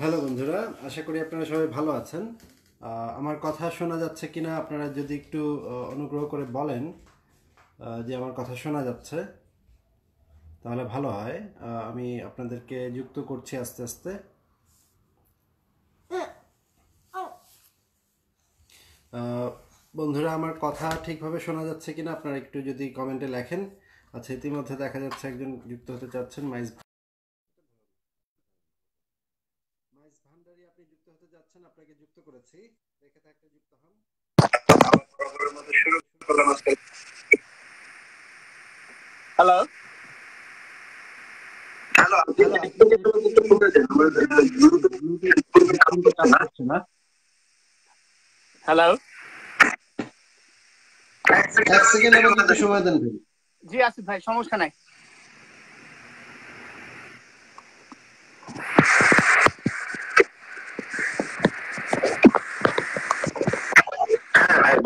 Hello বন্ধুরা আশা করি আপনারা সবাই ভালো আছেন আমার কথা শোনা যাচ্ছে কিনা আপনারা যদি একটু অনুগ্রহ করে বলেন যে আমার কথা শোনা যাচ্ছে তাহলে ভালো হয় আমি আপনাদেরকে যুক্ত করছি আস্তে আস্তে হ্যাঁ। বন্ধুরা আমার কথা ঠিকভাবে শোনা যাচ্ছে কিনা আপনারা একটু যদি কমেন্টে লেখেন আচ্ছা ইতিমধ্যে দেখা যাচ্ছে একজন যুক্ত হতে চাচ্ছেন মাইজ দেখে থাকতে যুক্ত হন হ্যালো জি আসিফ ভাই সমস্যা নাই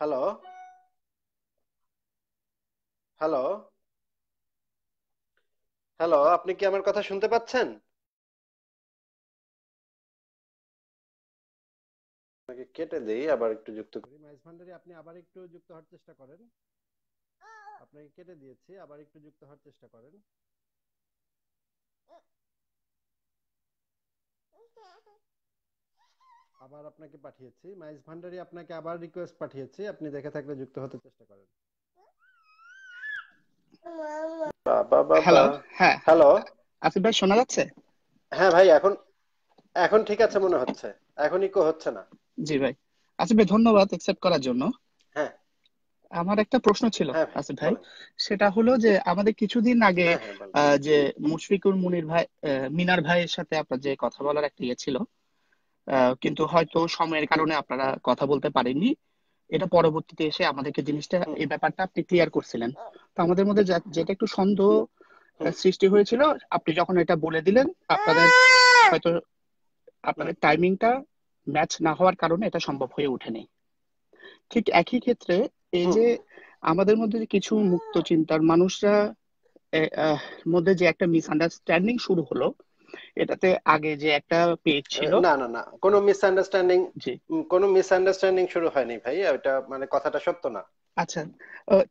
হ্যালো হ্যালো হ্যালো আপনি কি আমার কথা শুনতে পাচ্ছেন আপনাকে কেটে দেই আবার একটু যুক্ত করি মাইস ভান্ডারি আপনি আবার একটু যুক্ত হওয়ার চেষ্টা করেন আপনাকে কেটে দিয়েছি আবার একটু যুক্ত হওয়ার চেষ্টা করেন আবার আপনাকে পাঠিয়েছি মাইস ভান্ডারি আপনাকে আবার রিকোয়েস্ট পাঠিয়েছি আপনি দেখে থাকলে যুক্ত হতে চেষ্টা করেন হ্যালো হ্যালো আসিফ ভাই শোনা যাচ্ছে হ্যাঁ ভাই এখন এখন ঠিক আছে মনে হচ্ছে এখন ইকো হচ্ছে না জি ভাই আসিফ আচ্ছা, ভাই ধন্যবাদ অ্যাকসেপ্ট করার জন্য হ্যাঁ আমার একটা প্রশ্ন ছিল আসিফ হ্যাঁ, ভাই আচ্ছা, সেটা হলো যে আমাদের কিছুদিন আগে হ্যাঁ, হ্যাঁ, যে মুশফিকুর মুনির ভাই মিনার ভাইয়ের সাথে আপনার যে কথা বলার একটা ইয়ে ছিল কিন্তু হয়তো সময়ের কারণে আপনারা কথা বলতে পারেননি এটা পরবর্তীতে এসে আমাদেরকে জিনিসটা এই ব্যাপারটা আপনি ক্লিয়ার করছিলেন তো আমাদের মধ্যে যেটা একটু সন্দেহ সৃষ্টি হয়েছিল আপনি যখন এটা বলে দিলেন আপনাদের হয়তো আপনাদের টাইমিংটা ম্যাচ না হওয়ার কারণে এটা সম্ভব হয়ে ওঠেনি ঠিক একই ক্ষেত্রে এই যে আমাদের মধ্যে কিছু মুক্ত চিন্তার মানুষরা মধ্যে যে একটা মিসআন্ডারস্ট্যান্ডিং শুরু হলো এটাতে আগে যে একটা পেজ ছিল না না না কোনো মিসআন্ডারস্ট্যান্ডিং কোনো মিসআন্ডারস্ট্যান্ডিং শুরু হয়নি ভাই এটা মানে কথাটা সত্য না আচ্ছা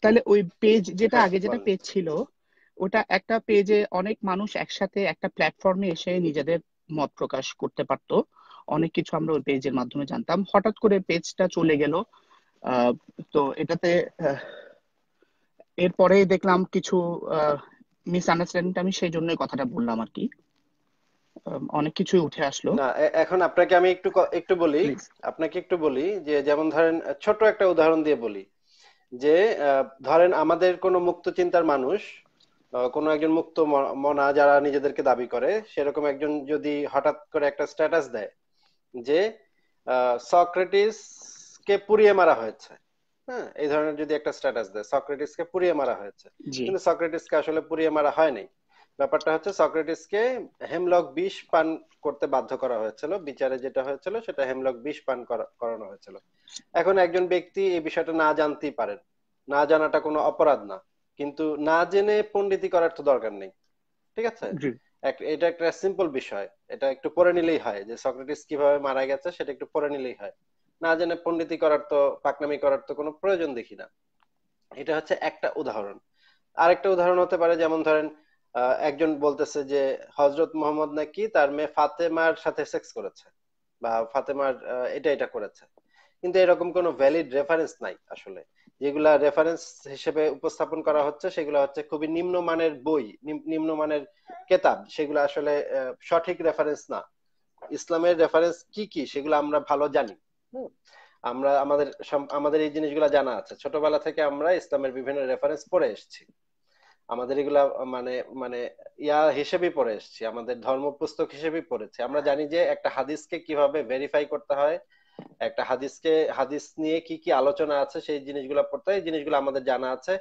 তাহলে ওই পেজ যেটা হ্যাঁ, আগে যেটা পেজ ছিল ওটা একটা পেজে অনেক মানুষ একসাথে একটা প্ল্যাটফর্মে এসে নিজেদের মত প্রকাশ করতে পারত অনেক কিছু আমরা ওই পেজের মাধ্যমে জানতাম হঠাৎ করে পেজটা চলে গেল তো এটাতে এরপরে দেখলাম কিছু মিসআন্ডারস্ট্যান্ডিং আমি সেই জন্যই কথাটা বললাম আর কি অনেক কিছু উঠে আসলো না এখন আপনাকে আমি একটু একটু বলি আপনাকে একটু বলি যে যেমন ধরেন ছোট একটা উদাহরণ দিয়ে বলি যে ধরেন আমাদের কোনো মুক্ত চিন্তার মানুষ কোনো একজন মুক্ত মনা যারা নিজেদেরকে দাবি করে সেরকম একজন যদি হঠাৎ করে একটা স্ট্যাটাস দেয় যে সক্রেটিস কে পুড়িয়ে মারা হয়েছে হ্যাঁ এই ধরনের যদি একটা স্ট্যাটাস দেয় সক্রেটিস কে পুড়িয়ে মারা হয়েছে কিন্তু সক্রেটিস কে আসলে পুড়িয়ে মারা হয়নি ব্যাপারটা হচ্ছে সক্রেটিসকে হেমলক বিষ পান করতে বাধ্য করা হয়েছিল বিচারে যেটা হয়েছিল সেটা হেমলক বিষ পান করানো হয়েছিল এখন একজন ব্যক্তি এই বিষয়টা না জানতেই পারেন না জানাটা কোনো অপরাধ না কিন্তু না জেনে পণ্ডিতি করার তো দরকার নেই ঠিক আছে এটা একটা সিম্পল বিষয় এটা একটু পরে নিলেই হয় যে সক্রেটিস কিভাবে মারা গেছে সেটা একটু পরে নিলেই হয় না জেনে পণ্ডিতি করার তো পাকনামি করার তো কোনো প্রয়োজন দেখি না এটা হচ্ছে একটা উদাহরণ আরেকটা উদাহরণ হতে পারে যেমন ধরেন একজন বলতেছে যে হজরত মোহাম্মদ নাকি তার মেয়ে ফাতেমার সাথে সেক্স করেছে বা ফাতেমার এটা এটা করেছে কিন্তু এরকম কোনো ভ্যালিড রেফারেন্স নাই আসলে যেগুলা রেফারেন্স হিসেবে উপস্থাপন করা হচ্ছে সেগুলো হচ্ছে খুবই নিম্নমানের বই নিম্নমানের কেতাব সেগুলো আসলে সঠিক রেফারেন্স না ইসলামের রেফারেন্স কি কি সেগুলো আমরা ভালো জানি আমরা আমাদের আমাদের এই জিনিসগুলো জানা আছে ছোটবেলা থেকে আমরা ইসলামের বিভিন্ন রেফারেন্স পড়ে এসেছি আমাদের এগুলা মানে মানে ইয়া হিসেবে পড়ে এসছি আমাদের ধর্ম পুস্তক হিসেবে পড়েছি আমরা জানি যে একটা হাদিসকে কিভাবে ভেরিফাই করতে হয় একটা হাদিসকে হাদিস নিয়ে কি কি আলোচনা আছে সেই জিনিসগুলো পড়তে হয় এই জিনিসগুলো আমাদের জানা আছে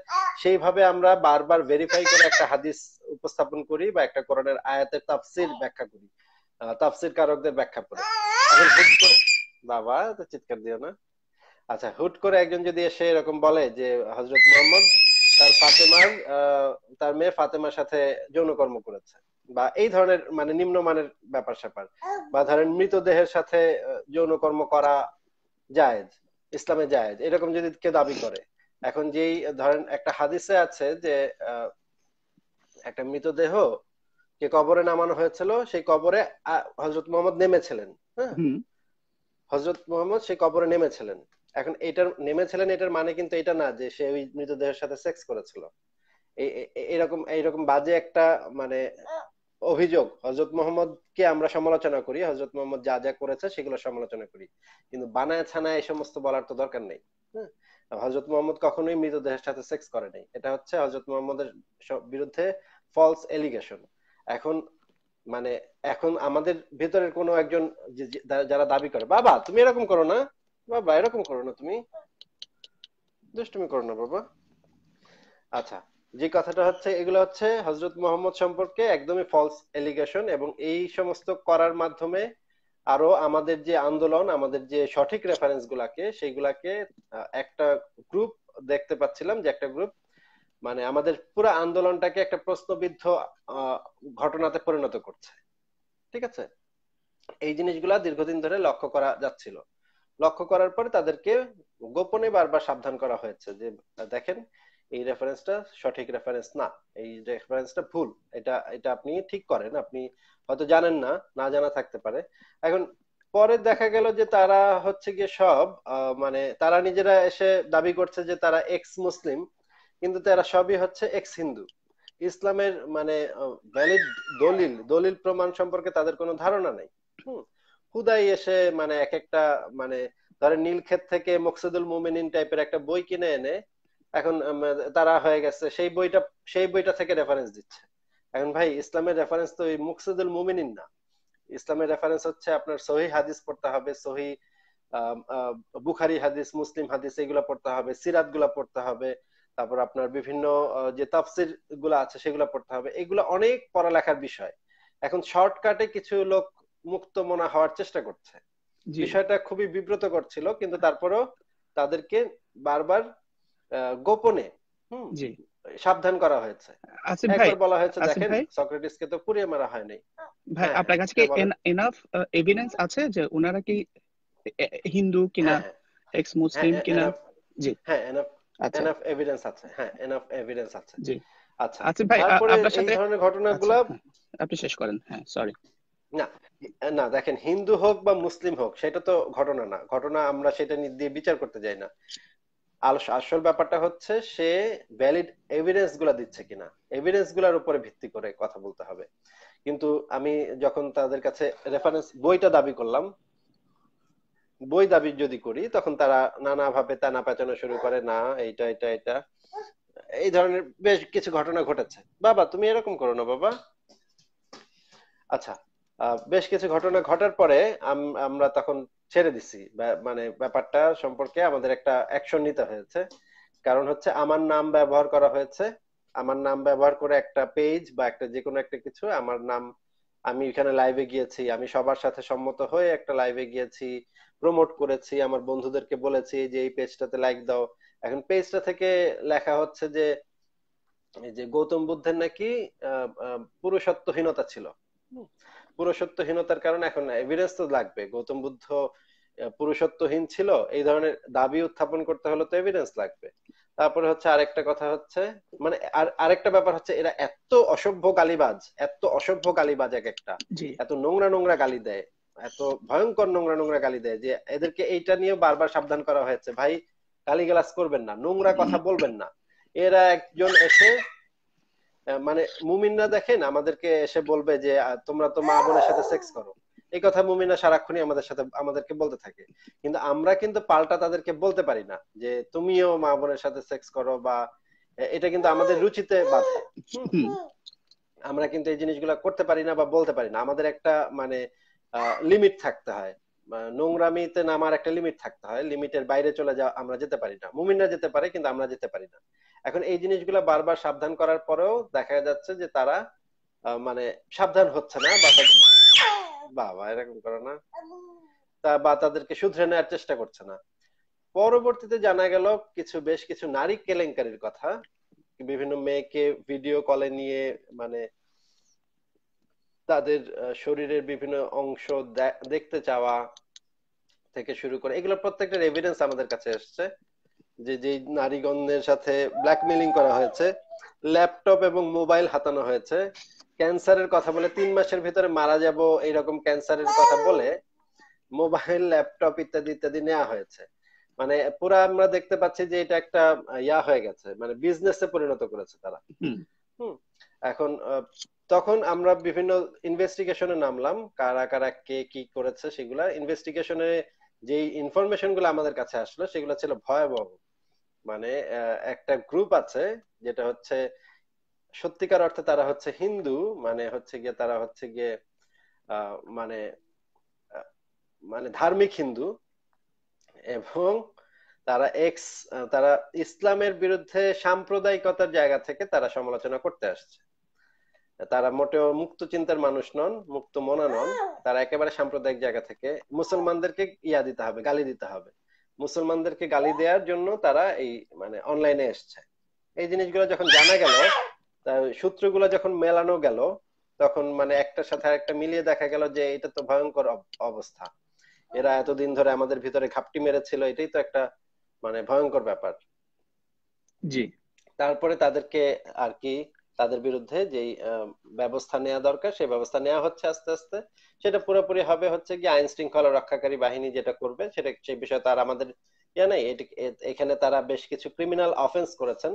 সেইভাবে আমরা বারবার ভেরিফাই করে একটা হাদিস উপস্থাপন করি বা একটা কোরআনের আয়াতের তাফসির ব্যাখ্যা করি তাফসির কারকদের ব্যাখ্যা আচ্ছা, করি বাবা তো চিৎকার দিও না আচ্ছা হুট করে একজন যদি এসে এরকম বলে যে হজরত মোহাম্মদ তার ফাতেমার তার মেয়ে ফাতেমার সাথে যৌনকর্ম করেছে বা এই ধরনের মানে নিম্নমানের ব্যাপার স্যাপার বা ধরেন মৃতদেহের সাথে যৌনকর্ম করা জায়েজ ইসলামে জায়েজ এরকম যদি কেউ দাবি করে এখন যেই ধরেন একটা হাদিসে আছে যে একটা মৃতদেহ কে কবরে নামানো হয়েছিল সেই কবরে হজরত মোহাম্মদ নেমেছিলেন হ্যাঁ হজরত মোহাম্মদ সেই কবরে নেমেছিলেন এখন এটার নেমেছিলেন এটার মানে কিন্তু এটা না যে সে ওই মৃতদেহের সাথে সেক্স করেছিল এরকম এইরকম বাজে একটা মানে অভিযোগ হজরত মোহাম্মদ কে আমরা সমালোচনা করি হজরত মোহাম্মদ যা যা করেছে সেগুলো সমালোচনা করি কিন্তু বানায় ছানায় এই সমস্ত বলার তো দরকার নেই হজরত মোহাম্মদ কখনোই মৃতদেহের সাথে সেক্স করে নাই এটা হচ্ছে হজরত মোহাম্মদের বিরুদ্ধে ফলস এলিগেশন এখন মানে এখন আমাদের ভেতরের কোনো একজন যারা দাবি করে বাবা তুমি এরকম করো না বাবা এরকম করো না তুমি দুষ্টুমি করো না বাবা আচ্ছা যে কথাটা হচ্ছে এগুলো হচ্ছে হজরত মোহাম্মদ সম্পর্কে একদমই ফলস এলিগেশন এবং এই সমস্ত করার মাধ্যমে আরো আমাদের যে আন্দোলন আমাদের যে সঠিক রেফারেন্স গুলাকে সেইগুলাকে একটা গ্রুপ দেখতে পাচ্ছিলাম যে একটা গ্রুপ মানে আমাদের পুরো আন্দোলনটাকে একটা প্রশ্নবিদ্ধ ঘটনাতে পরিণত করছে ঠিক আছে এই জিনিসগুলা দীর্ঘদিন ধরে লক্ষ্য করা যাচ্ছিল লক্ষ্য করার পরে তাদেরকে গোপনে বারবার সাবধান করা হয়েছে যে দেখেন এই রেফারেন্সটা সঠিক রেফারেন্স না এই রেফারেন্সটা ভুল এটা এটা আপনি ঠিক করেন আপনি হয়তো জানেন না না জানা থাকতে পারে এখন পরে দেখা গেল যে তারা হচ্ছে গিয়ে সব মানে তারা নিজেরা এসে দাবি করছে যে তারা এক্স মুসলিম কিন্তু তারা সবই হচ্ছে এক্স হিন্দু ইসলামের মানে ভ্যালিড দলিল দলিল প্রমাণ সম্পর্কে তাদের কোনো ধারণা নাই হুম হুদাই এসে মানে এক একটা মানে ধরেন নীলক্ষেত থেকে মকসুদুল মোমেনিন টাইপের একটা বই কিনে এনে এখন তারা হয়ে গেছে সেই বইটা সেই বইটা থেকে রেফারেন্স দিচ্ছে এখন ভাই ইসলামের রেফারেন্স তো ওই মুকসুদুল মোমেনিন না ইসলামের রেফারেন্স হচ্ছে আপনার সহি হাদিস পড়তে হবে সহি বুখারি হাদিস মুসলিম হাদিস এগুলা পড়তে হবে সিরাত গুলা পড়তে হবে তারপর আপনার বিভিন্ন যে তাফসির গুলা আছে সেগুলা পড়তে হবে এগুলো অনেক পড়ালেখার বিষয় এখন শর্টকাটে কিছু লোক মুক্ত মনা হওয়ার চেষ্টা করছে বিষয়টা খুবই বিব্রত করছিল কিন্তু তারপরেও তাদেরকে বারবার গোপনে সাবধান করা হয়েছে আচ্ছা একবার বলা হয়েছে আচ্ছা দেখেন কে তো পুড়িয়ে মারা হয়নি ভাই হ্যাঁ, আপনার কাছে কি এনাফ এভিডেন্স আছে যে কি হিন্দু কিনা এক্স হ্যাঁ, হ্যাঁ। মুসলিম কিনা জি হ্যাঁ এনাফ এনাফ এভিডেন্স আছে হ্যাঁ এনাফ এভিডেন্স আছে জি আচ্ছা আচ্ছা ভাই আপনার সাথে এই ধরনের ঘটনাগুলো আচ্ছা, আপনি শেষ করেন হ্যাঁ সরি না না দেখেন হিন্দু হোক বা মুসলিম হোক সেটা তো ঘটনা না ঘটনা আমরা সেটা দিয়ে বিচার করতে যাই না আসল ব্যাপারটা হচ্ছে সে ভ্যালিড এভিডেন্স গুলা দিচ্ছে কিনা এভিডেন্স গুলার উপরে ভিত্তি করে কথা বলতে হবে কিন্তু আমি যখন তাদের কাছে রেফারেন্স বইটা দাবি করলাম বই দাবি যদি করি তখন তারা নানাভাবে টানা পেঁচানো শুরু করে না এইটা এটা এটা এই ধরনের বেশ কিছু ঘটনা ঘটেছে বাবা তুমি এরকম করো না বাবা আচ্ছা বেশ কিছু ঘটনা ঘটার পরে আমরা তখন ছেড়ে দিছি মানে ব্যাপারটা সম্পর্কে আমাদের একটা অ্যাকশন নিতে হয়েছে কারণ হচ্ছে আমার নাম ব্যবহার করা হয়েছে আমার নাম ব্যবহার করে একটা পেজ বা একটা যে কোনো একটা কিছু আমার নাম আমি এখানে লাইভে গিয়েছি আমি সবার সাথে সম্মত হয়ে একটা লাইভে গিয়েছি প্রমোট করেছি আমার বন্ধুদেরকে বলেছি যে এই পেজটাতে লাইক দাও এখন পেজটা থেকে লেখা হচ্ছে যে যে গৌতম বুদ্ধের নাকি পুরুষত্বহীনতা ছিল পুরুষত্বহীনতার কারণে এখন না এভিডেন্স তো লাগবে গৌতম বুদ্ধ পুরুষত্বহীন ছিল এই ধরনের দাবি উত্থাপন করতে হলে তো এভিডেন্স লাগবে তারপরে হচ্ছে আরেকটা কথা হচ্ছে মানে আর আরেকটা ব্যাপার হচ্ছে এরা এত অসভ্য গালিবাজ এত অসভ্য গালিবাজ এক একটা এত নোংরা নোংরা গালি দেয় এত ভয়ঙ্কর নোংরা নোংরা গালি দেয় যে এদেরকে এইটা নিয়ে বারবার সাবধান করা হয়েছে ভাই গালি গালাস করবেন না নোংরা কথা বলবেন না এরা একজন এসে মানে মুমিনরা দেখেন আমাদেরকে এসে বলবে যে তোমরা তো মা বোনের সাথে সেক্স করো এই কথা মুমিনা সারাক্ষণই আমাদের সাথে আমাদেরকে বলতে থাকে কিন্তু আমরা কিন্তু পাল্টা তাদেরকে বলতে পারি না যে তুমিও মা বোনের সাথে সেক্স করো বা এটা কিন্তু আমাদের রুচিতে বাধা আমরা কিন্তু এই জিনিসগুলো করতে পারি না বা বলতে পারি না আমাদের একটা মানে লিমিট থাকতে হয় নোংরামিতে নামার একটা লিমিট থাকতে হয় লিমিটের বাইরে চলে যাওয়া আমরা যেতে পারি না মুমিনরা যেতে পারে কিন্তু আমরা যেতে পারি না এখন এই জিনিসগুলো বারবার সাবধান করার পরেও দেখা যাচ্ছে যে তারা মানে সাবধান হচ্ছে না বা বাবা এরকম করে না তা বা তাদেরকে শুধরে নেওয়ার চেষ্টা করছে না পরবর্তীতে জানা গেল কিছু বেশ কিছু নারী কেলেঙ্কারির কথা বিভিন্ন মেয়েকে ভিডিও কলে নিয়ে মানে তাদের শরীরের বিভিন্ন অংশ দেখতে চাওয়া থেকে শুরু করে এগুলো প্রত্যেকটা এভিডেন্স আমাদের কাছে এসছে যে যে নারীগণের সাথে ব্ল্যাকমেলিং করা হয়েছে ল্যাপটপ এবং মোবাইল হাতানো হয়েছে ক্যান্সারের কথা বলে তিন মাসের ভিতরে মারা যাব এইরকম ক্যান্সারের কথা বলে মোবাইল ল্যাপটপ ইত্যাদি ইত্যাদি নেওয়া হয়েছে মানে পুরো আমরা দেখতে পাচ্ছি যে এটা একটা ইয়া হয়ে গেছে মানে বিজনেসে পরিণত করেছে তারা হুম এখন তখন আমরা বিভিন্ন ইনভেস্টিগেশনে নামলাম কারা কারা কে কি করেছে সেগুলা ইনভেস্টিগেশনে যে ইনফরমেশন গুলো আমাদের কাছে আসলো সেগুলো ছিল ভয়াবহ মানে একটা গ্রুপ আছে যেটা হচ্ছে সত্যিকার অর্থে তারা হচ্ছে হিন্দু মানে হচ্ছে গিয়ে তারা হচ্ছে গিয়ে মানে মানে ধার্মিক হিন্দু এবং তারা এক্স তারা ইসলামের বিরুদ্ধে সাম্প্রদায়িকতার জায়গা থেকে তারা সমালোচনা করতে আসছে তারা মোটেও মুক্ত চিন্তার মানুষ নন মুক্ত মনা নন তারা একেবারে সাম্প্রদায়িক জায়গা থেকে মুসলমানদেরকে ইয়া দিতে হবে গালি দিতে হবে মুসলমানদেরকে গালি দেওয়ার জন্য তারা এই মানে অনলাইনে এসছে এই জিনিসগুলো যখন জানা গেল সূত্রগুলো যখন মেলানো গেল তখন মানে একটার সাথে একটা মিলিয়ে দেখা গেল যে এটা তো ভয়ঙ্কর অবস্থা এরা এতদিন ধরে আমাদের ভিতরে খাপটি মেরেছিল এটাই তো একটা মানে ভয়ঙ্কর ব্যাপার জি তারপরে তাদেরকে আর কি তাদের বিরুদ্ধে যে ব্যবস্থা নেওয়া দরকার সেই ব্যবস্থা নেওয়া হচ্ছে আস্তে আস্তে সেটা পুরোপুরি হবে হচ্ছে কি আইন শৃঙ্খলা রক্ষাকারী বাহিনী যেটা করবে সেটা সেই বিষয়ে তার আমাদের ইয়ে নাই এখানে তারা বেশ কিছু ক্রিমিনাল অফেন্স করেছেন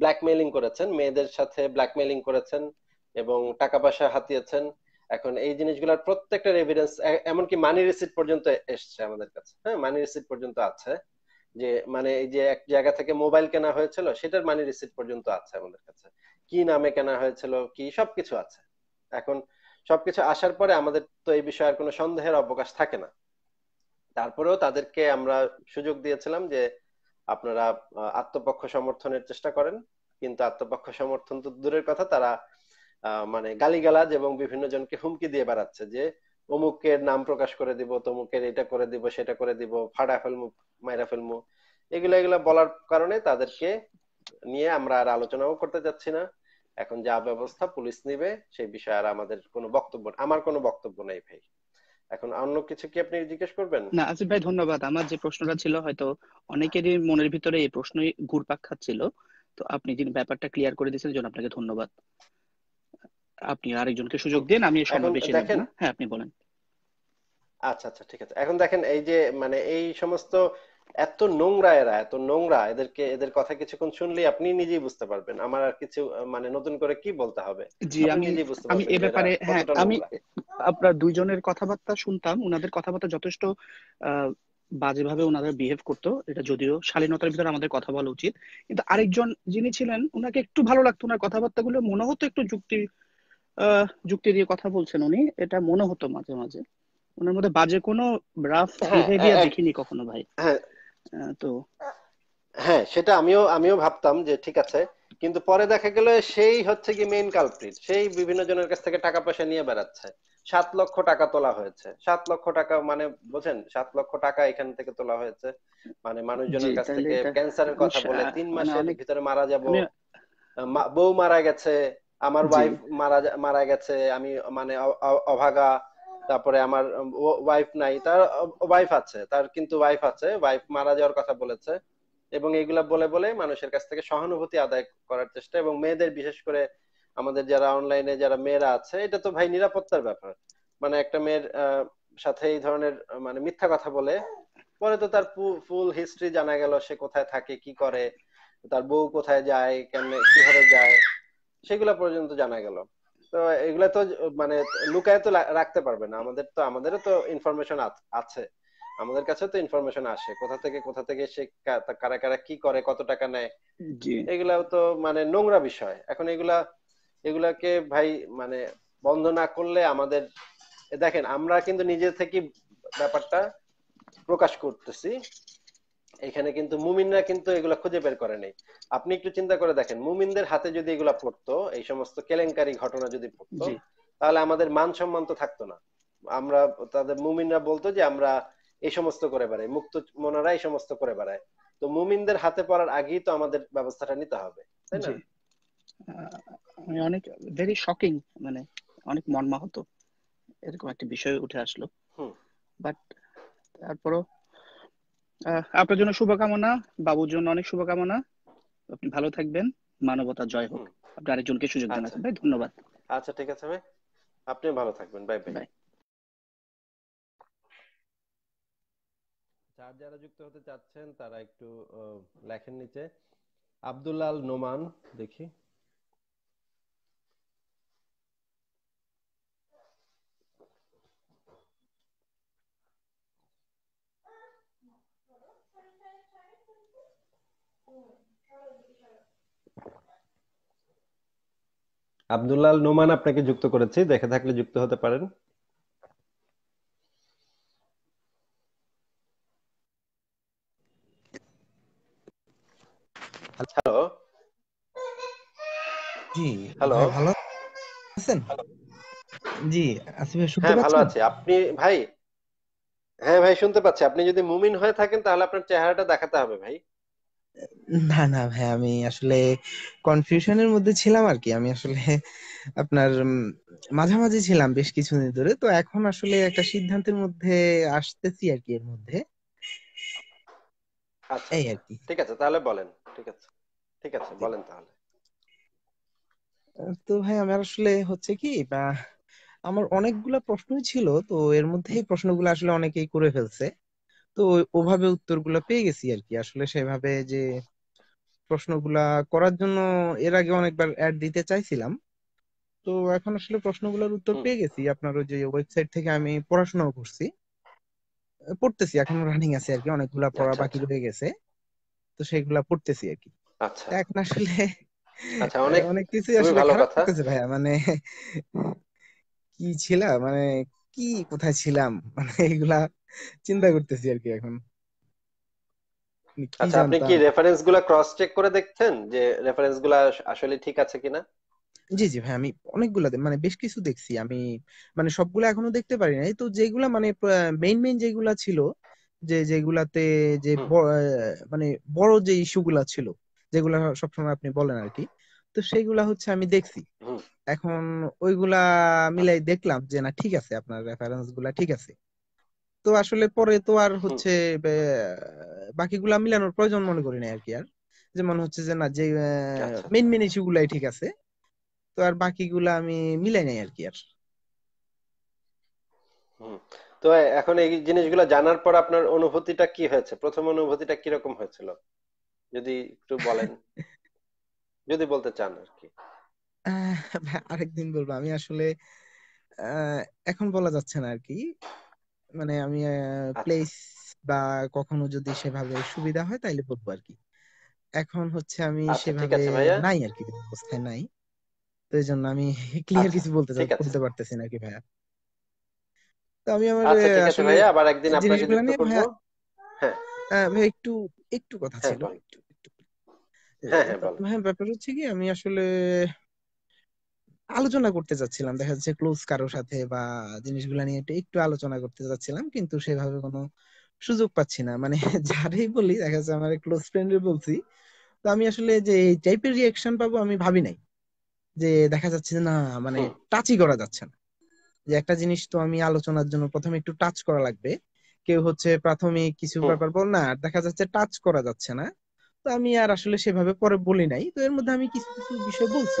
ব্ল্যাকমেলিং করেছেন মেয়েদের সাথে ব্ল্যাকমেলিং করেছেন এবং টাকা পয়সা হাতিয়েছেন এখন এই জিনিসগুলোর প্রত্যেকটার এভিডেন্স এমনকি মানি রিসিট পর্যন্ত এসছে আমাদের কাছে হ্যাঁ মানি রিসিট পর্যন্ত আছে যে মানে এই যে এক জায়গা থেকে মোবাইল কেনা হয়েছিল সেটার মানি রিসিট পর্যন্ত আছে আমাদের কাছে কি নামে কেনা হয়েছিল কি সবকিছু আছে এখন সবকিছু আসার পরে আমাদের তো এই বিষয়ে আর কোনো সন্দেহের অবকাশ থাকে না তারপরেও তাদেরকে আমরা সুযোগ দিয়েছিলাম যে আপনারা আত্মপক্ষ সমর্থনের চেষ্টা করেন কিন্তু আত্মপক্ষ সমর্থন তো দূরের কথা তারা মানে গালিগালাজ এবং বিভিন্ন জনকে হুমকি দিয়ে বেড়াচ্ছে যে অমুকের নাম প্রকাশ করে দিব তমুকের এটা করে দিব সেটা করে দিব ফাটা ফেলমু মাইরা ফেলমু এগুলো এগুলো বলার কারণে তাদেরকে নিয়ে আমরা আর আলোচনাও করতে যাচ্ছি না এখন যা ব্যবস্থা পুলিশ নিবে সেই বিষয়ে আর আমাদের কোনো বক্তব্য আমার কোনো বক্তব্য নেই ভাই এখন অন্য কিছু কি আপনি জিজ্ঞেস করবেন না আসিফ আচ্ছা ভাই ধন্যবাদ আমার যে প্রশ্নটা ছিল হয়তো অনেকেরই মনের ভিতরে এই প্রশ্নই ঘুরপাক খাচ্ছিল তো আপনি যিনি ব্যাপারটা ক্লিয়ার করে দিয়েছেন জন্য আপনাকে ধন্যবাদ আপনি আরেকজনকে সুযোগ দেন আমি সমাবেশে হ্যাঁ আপনি বলেন আচ্ছা আচ্ছা ঠিক আছে এখন দেখেন এই যে মানে এই সমস্ত এত নোংরা এরা এত নোংরা এদেরকে এদের কথা কিছুক্ষণ শুনলে আপনি নিজেই বুঝতে পারবেন আমার আর কিছু মানে নতুন করে কি বলতে হবে জি আমি আমি এ ব্যাপারে হ্যাঁ আমি আপনার দুইজনের কথাবার্তা শুনতাম ওনাদের কথাবার্তা যথেষ্ট বাজেভাবে উনাদের বিহেভ করতো এটা যদিও শালীনতার ভিতরে আমাদের কথা বলা উচিত কিন্তু আরেকজন যিনি ছিলেন ওনাকে একটু ভালো লাগতো ওনার কথাবার্তাগুলো মনে হতো একটু যুক্তি যুক্তি দিয়ে কথা বলছেন উনি এটা মনে হতো মাঝে মাঝে ওনার মধ্যে বাজে কোনো রাফ হ্যাঁ, বিহেভিয়ার দেখিনি কখনো ভাই হ্যাঁ হ্যাঁ, তো হ্যাঁ সেটা আমিও আমিও ভাবতাম যে ঠিক আছে কিন্তু পরে দেখা গেল সেই হচ্ছে কি মেইন কালপ্রিট সেই বিভিন্ন জনের কাছ থেকে টাকা পয়সা নিয়ে বেড়াচ্ছে সাত লক্ষ টাকা তোলা হয়েছে সাত লক্ষ টাকা মানে বোঝেন সাত লক্ষ টাকা এখান থেকে তোলা হয়েছে মানে মানুষজনের কাছ থেকে ক্যান্সারের কথা বলে তিন মানে মাসের ভিতরে মারা যাব মানে বউ মারা গেছে আমার ওয়াইফ মারা মারা গেছে আমি মানে অভাগা তারপরে আমার ওয়াইফ নাই তার ওয়াইফ আছে তার কিন্তু ওয়াইফ আছে ওয়াইফ মারা যাওয়ার কথা বলেছে এবং এইগুলা বলে বলে মানুষের কাছ থেকে সহানুভূতি আদায় করার চেষ্টা এবং মেয়েদের বিশেষ করে আমাদের যারা অনলাইনে যারা মেয়েরা আছে এটা তো ভাই নিরাপত্তার ব্যাপার মানে একটা মেয়ের সাথে এই ধরনের মানে মিথ্যা কথা বলে পরে তো তার ফুল হিস্ট্রি জানা গেল সে কোথায় থাকে কি করে তার বউ কোথায় যায় কেমনে কিভাবে যায় সেগুলা পর্যন্ত জানা গেল তো এগুলা তো মানে লুকায় তো রাখতে পারবে না আমাদের তো আমাদেরও তো ইনফরমেশন আছে আমাদের কাছে তো ইনফরমেশন আসে কোথা থেকে কোথা থেকে সে কারা কারা কি করে কত টাকা নেয় এগুলা তো মানে নোংরা বিষয় এখন এগুলা এগুলাকে ভাই মানে বন্ধ না করলে আমাদের দেখেন আমরা কিন্তু নিজে থেকে ব্যাপারটা প্রকাশ করতেছি এখানে কিন্তু মুমিনরা কিন্তু এগুলা খুঁজে বের করে নেই আপনি একটু চিন্তা করে দেখেন মুমিনদের হাতে যদি এগুলা পড়তো এই সমস্ত কেলেঙ্কারি ঘটনা যদি পড়তো তাহলে আমাদের মান সম্মান তো থাকতো না আমরা তাদের মুমিনরা বলতো যে আমরা এই সমস্ত করে বেড়াই মুক্ত মনারা এই সমস্ত করে বেড়ায় তো মুমিনদের হাতে পড়ার আগেই তো আমাদের ব্যবস্থাটা নিতে হবে তাই না অনেক ভেরি শকিং মানে অনেক মর্মাহত এরকম একটা বিষয় উঠে আসলো বাট তারপরও আপনার জন্য শুভকামনা বাবুর জন্য অনেক শুভকামনা আপনি ভালো থাকবেন মানবতা জয় হোক আপনি আরেকজনকে সুযোগ দেন আচ্ছা। ভাই ধন্যবাদ আচ্ছা ঠিক আছে ভাই আপনি ভালো থাকবেন বাই বাই যার যারা যুক্ত হতে চাচ্ছেন তারা একটু লেখেন নিচে আব্দুল্লাল নোমান দেখি আবদুল্লাহ নোমান আপনাকে যুক্ত করেছি দেখে থাকলে যুক্ত হতে পারেন হ্যালো জি হ্যালো ভালো আছেন জি আসিফ হ্যাঁ ভালো আছি আপনি ভাই হ্যাঁ ভাই শুনতে পাচ্ছি আপনি যদি মুমিন হয়ে থাকেন তাহলে আপনার চেহারাটা দেখাতে হবে ভাই না না ভাই আমি আসলে কনফিউশনের মধ্যে ছিলাম আর কি আমি আসলে আপনার মাঝামাঝি ছিলাম বেশ কিছুদিন ধরে তো এখন আসলে একটা সিদ্ধান্তের মধ্যে আসতেছি আর কি এর মধ্যে আচ্ছা এই আর কি ঠিক আছে তাহলে বলেন ঠিক আছে ঠিক আছে বলেন তাহলে তো ভাই আমার আসলে হচ্ছে কি বা আমার অনেকগুলা প্রশ্নই ছিল তো এর মধ্যেই প্রশ্নগুলো আসলে অনেকেই করে ফেলছে তো ওভাবে উত্তরগুলো পেয়ে গেছি আর কি আসলে সেভাবে যে প্রশ্নগুলা করার জন্য এর আগে অনেকবার অ্যাড দিতে চাইছিলাম তো এখন আসলে প্রশ্নগুলোর উত্তর পেয়ে গেছি আপনার ওই যে ওয়েবসাইট থেকে আমি পড়াশোনাও করছি পড়তেছি এখন রানিং আছে আর কি অনেকগুলা পড়া আচ্ছা, বাকি আচ্ছা। রয়ে গেছে তো সেগুলা পড়তেছি আর কি আচ্ছা এখন আসলে আচ্ছা অনেক অনেক কিছু আসলে ভালো কথা ভাইয়া মানে কি ছিলাম মানে কি কোথায় ছিলাম মানে এগুলা চিন্তা করতেছি আর কি এখন মানে আচ্ছা আপনি কি রেফারেন্স গুলো ক্রস চেক করে দেখছেন যে রেফারেন্স গুলো আসলে ঠিক আছে কিনা জি জি ভাই আমি অনেকগুলো মানে বেশ কিছু দেখছি আমি মানে সবগুলো এখনো দেখতে পারি নাই তো যেগুলা মানে মেইন মেইন যেগুলা ছিল যে যেগুলাতে যে মানে বড় যে ইস্যুগুলা ছিল যেগুলা সবসময় আপনি বলেন আর কি তো সেগুলা হচ্ছে আমি দেখছি এখন ওইগুলা মিলাই দেখলাম যে না ঠিক আছে আপনার রেফারেন্স গুলা ঠিক আছে তো আসলে পরে তো আর হচ্ছে বাকিগুলা মিলানোর প্রয়োজন মনে করি না আর কি আর যেমন হচ্ছে যে না যে মেন মেন ইস্যু গুলাই ঠিক আছে তো আর বাকিগুলা আমি মিলাই নাই আর কি আর তো এখন এই জিনিসগুলো জানার পর আপনার অনুভূতিটা কি হয়েছে প্রথম অনুভূতিটা কিরকম হয়েছিল যদি একটু বলেন যদি বলতে চান আর কি আরেকদিন বলবো আমি আসলে এখন বলা যাচ্ছে না আর কি মানে আমি প্লেস আচ্ছা। বা কখনো যদি সেভাবে সুবিধা হয় তাইলে বলবো আর কি এখন হচ্ছে আমি আচ্ছা, সেভাবে নাই আর কি অবস্থায় নাই তো এই জন্য আমি ক্লিয়ার আচ্ছা, কিছু বলতে বলতে পারতেছি নাকি ভাইয়া তো আমি আমার আসলে আবার একদিন আপনাকে যুক্ত হ্যাঁ ভাই একটু একটু কথা হ্যাঁ, ছিল একটু হ্যাঁ, হ্যাঁ, হ্যাঁ ব্যাপার হচ্ছে কি আমি আসলে আলোচনা করতে চাচ্ছিলাম দেখা যাচ্ছে ক্লোজ কারোর সাথে বা জিনিসগুলো নিয়ে একটু আলোচনা করতে চাচ্ছিলাম কিন্তু সেভাবে কোনো সুযোগ পাচ্ছি না মানে যারাই বলি দেখা যাচ্ছে আমার ক্লোজ ফ্রেন্ডে বলছি তো আমি আসলে যে এই টাইপের রিয়াকশন পাবো আমি ভাবি নাই যে দেখা যাচ্ছে না মানে টাচই করা যাচ্ছে না যে একটা জিনিস তো আমি আলোচনার জন্য প্রথমে একটু টাচ করা লাগবে কেউ হচ্ছে প্রাথমিক কিছু ব্যাপার বল না আর দেখা যাচ্ছে টাচ করা যাচ্ছে না তো আমি আর আসলে সেভাবে পরে বলি নাই তো এর মধ্যে আমি কিছু কিছু বিষয় বলছি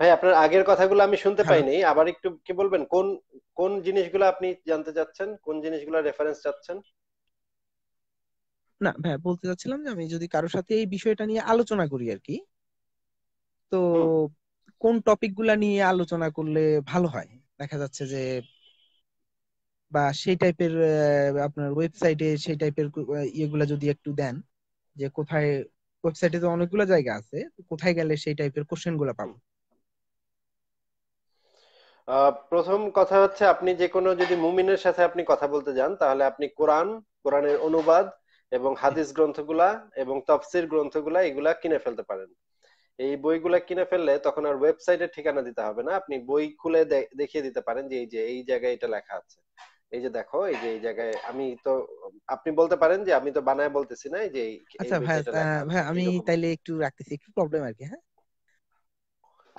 ভাই আপনার আগের কথাগুলো আমি শুনতে হ্যাঁ। পাইনি আবার একটু কি বলবেন কোন কোন জিনিসগুলো আপনি জানতে চাচ্ছেন কোন জিনিসগুলো রেফারেন্স চাচ্ছেন না ভাই বলতে চাচ্ছিলাম যে আমি যদি কারোর সাথে এই বিষয়টা নিয়ে আলোচনা করি আর কি তো কোন গুলা নিয়ে আলোচনা করলে ভালো হয় দেখা যাচ্ছে যে বা সেই টাইপের আপনার ওয়েবসাইটে সেই টাইপের ইয়েগুলা যদি একটু দেন যে কোথায় ওয়েবসাইটে তো অনেকগুলো জায়গা আছে কোথায় গেলে সেই টাইপের কোশ্চেন গুলা পাবো প্রথম কথা হচ্ছে আপনি যে কোনো যদি মুমিনের সাথে আপনি কথা বলতে যান তাহলে আপনি কোরআন কোরআনের অনুবাদ এবং হাদিস গ্রন্থগুলা এবং তফসির গ্রন্থগুলা এগুলা কিনে ফেলতে পারেন এই বইগুলা কিনে ফেললে তখন আর ওয়েবসাইটের ঠিকানা দিতে হবে না আপনি বই খুলে দেখিয়ে দিতে পারেন যে এই যে এই জায়গায় এটা লেখা আছে এই যে দেখো এই যে এই জায়গায় আমি তো আপনি বলতে পারেন যে আমি তো বানায় বলতেছি না এই যে আচ্ছা ভাই আমি তাইলে একটু রাখতেছি একটু প্রবলেম আর কি হ্যাঁ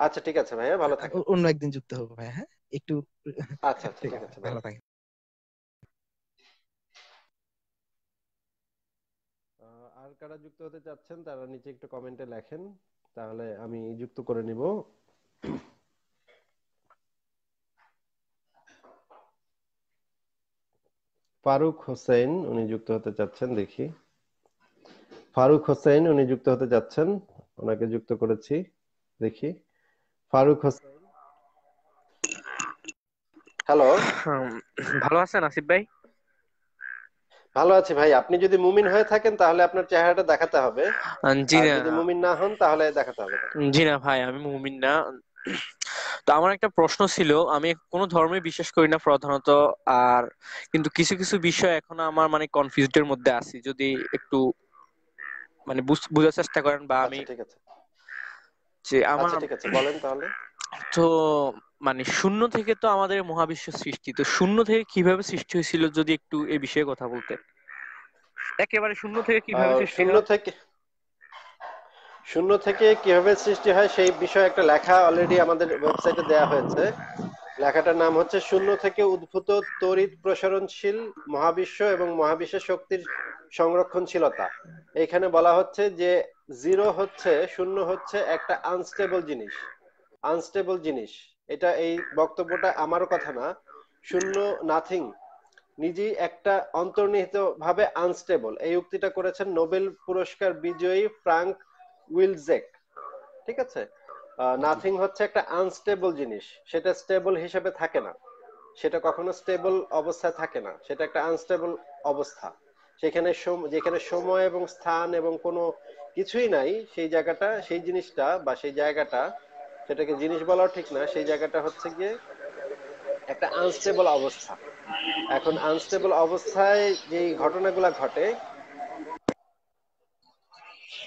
আচ্ছা ঠিক আছে ভাইয়া ভালো থাকেন অন্য একদিন যুক্ত হবো ভাইয়া হ্যাঁ একটু আচ্ছা, আচ্ছা ঠিক আছে ভালো থাকেন আর কারা যুক্ত হতে চাচ্ছেন তারা নিচে একটু কমেন্টে লেখেন তাহলে আমি যুক্ত করে নিব ফারুক হোসেন উনি যুক্ত হতে চাচ্ছেন দেখি ফারুক হোসেন উনি যুক্ত হতে চাচ্ছেন ওনাকে যুক্ত করেছি দেখি ফারুক হোসেন হ্যালো ভালো আছেন আসিফ ভাই ভালো আছি ভাই আপনি যদি মুমিন হয়ে থাকেন তাহলে আপনার চেহারাটা দেখাতে হবে জি না যদি মুমিন না হন তাহলে দেখাতে হবে জি না ভাই আমি মুমিন না তো আমার একটা প্রশ্ন ছিল আমি কোনো ধর্মে বিশ্বাস করি না প্রধানত আর কিন্তু কিছু কিছু বিষয় এখনো আমার মানে কনফিউজড এর মধ্যে আছি যদি একটু মানে বুঝার চেষ্টা করেন বা আমি আচ্ছা, ঠিক আছে যে আমার আচ্ছা, ঠিক আছে বলেন তাহলে তো মানে শূন্য থেকে তো আমাদের মহাবিশ্ব সৃষ্টি তো শূন্য থেকে কিভাবে সৃষ্টি হয়েছিল যদি একটু এ বিষয়ে কথা বলতে একেবারে শূন্য থেকে কিভাবে শূন্য থেকে শূন্য থেকে কিভাবে সৃষ্টি হয় সেই বিষয়ে একটা লেখা অলরেডি আমাদের ওয়েবসাইটে দেয়া হয়েছে লেখাটার নাম হচ্ছে শূন্য থেকে উদ্ভূত তড়িৎ প্রসারণশীল মহাবিশ্ব এবং মহাবিশ্বের শক্তির সংরক্ষণশীলতা এখানে বলা হচ্ছে যে জিরো হচ্ছে শূন্য হচ্ছে একটা আনস্টেবল জিনিস আনস্টেবল জিনিস এটা এই বক্তব্যটা আমারও কথা না শূন্য নাথিং নিজেই একটা অন্তর্নিহিত ভাবে আনস্টেবল এই উক্তিটা করেছেন নোবেল পুরস্কার বিজয়ী ফ্রাঙ্ক উইলজেক ঠিক আছে নাথিং হচ্ছে একটা আনস্টেবল জিনিস সেটা স্টেবল হিসেবে থাকে না সেটা কখনো স্টেবল অবস্থায় থাকে না সেটা একটা আনস্টেবল অবস্থা সেখানে যেখানে সময় এবং স্থান এবং কোনো কিছুই নাই সেই জায়গাটা সেই জিনিসটা বা সেই জায়গাটা সেটাকে জিনিস বলাও ঠিক না সেই জায়গাটা হচ্ছে গিয়ে একটা আনস্টেবল অবস্থা এখন আনস্টেবল অবস্থায় যে ঘটনাগুলো ঘটে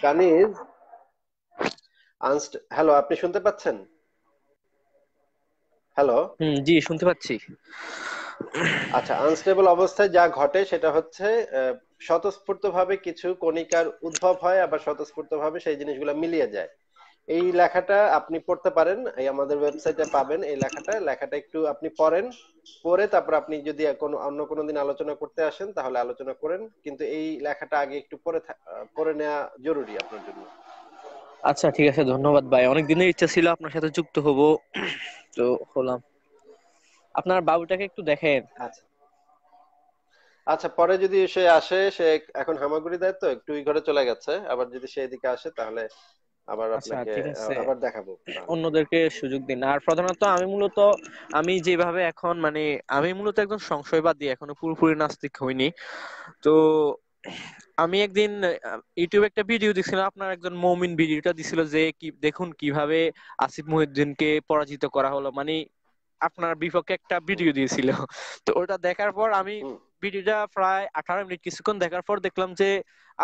গানিজ হ্যালো আপনি শুনতে পাচ্ছেন হ্যালো জি শুনতে পাচ্ছি আচ্ছা আনস্টেবল অবস্থায় যা ঘটে সেটা হচ্ছে স্বতঃস্ফূর্তভাবে কিছু কণিকার উদ্ভব হয় আবার স্বতঃস্ফূর্তভাবে সেই জিনিসগুলো মিলিয়ে যায় এই লেখাটা আপনি পড়তে পারেন এই আমাদের ওয়েবসাইটে পাবেন এই লেখাটা লেখাটা একটু আপনি পড়েন পড়ে তারপর আপনি যদি কোনো অন্য কোনো দিন আলোচনা করতে আসেন তাহলে আলোচনা করেন কিন্তু এই লেখাটা আগে একটু পড়ে পড়ে নেওয়া জরুরি আপনার জন্য আচ্ছা ঠিক আছে ধন্যবাদ ভাই অনেক দিনের ইচ্ছা ছিল আপনার সাথে যুক্ত হব তো হলাম আপনার বাবুটাকে একটু দেখেন আচ্ছা, আচ্ছা পরে যদি সে আসে সে এখন হামাগুড়ি দেয় তো একটু ঘরে চলে গেছে আবার যদি সে এদিকে আসে তাহলে আবার আচ্ছা, আপনাকে আবার দেখাবো অন্যদেরকে সুযোগ দিন আর প্রধানত আমি মূলত আমি যেভাবে এখন মানে আমি মূলত একজন সংশয়বাদী এখনো পুরোপুরি নাস্তিক হইনি তো আমি একদিন ইউটিউবে একটা ভিডিও দেখছিলাম আপনার একজন মমিন ভিডিওটা দিছিল যে কি দেখুন কিভাবে আসিফ মহিউদ্দিনকে পরাজিত করা হলো মানে আপনার বিপক্ষে একটা ভিডিও দিয়েছিল তো ওটা দেখার পর আমি ভিডিওটা প্রায় আঠারো মিনিট কিছুক্ষণ দেখার পর দেখলাম যে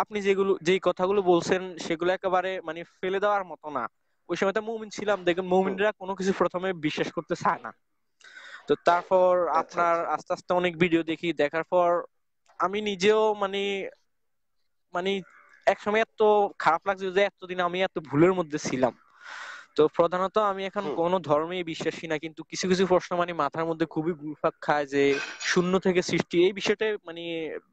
আপনি যেগুলো যেই কথাগুলো বলছেন সেগুলো একেবারে মানে ফেলে দেওয়ার মতো না ওই সময় তো মুমিন ছিলাম দেখুন মুমিনরা কোনো কিছু প্রথমে বিশ্বাস করতে চায় না তো তারপর আচ্ছা, আপনার আচ্ছা। আস্তে আস্তে অনেক ভিডিও দেখি দেখার পর আমি নিজেও মানে মানে সময় এত খারাপ লাগছে যে এতদিন আমি এত ভুলের মধ্যে ছিলাম তো প্রধানত আমি এখন কোনো ধর্মে বিশ্বাসী না কিন্তু কিছু কিছু প্রশ্ন মানে মাথার মধ্যে খুবই ঘুরফাক খায় যে শূন্য থেকে সৃষ্টি এই বিষয়টা মানে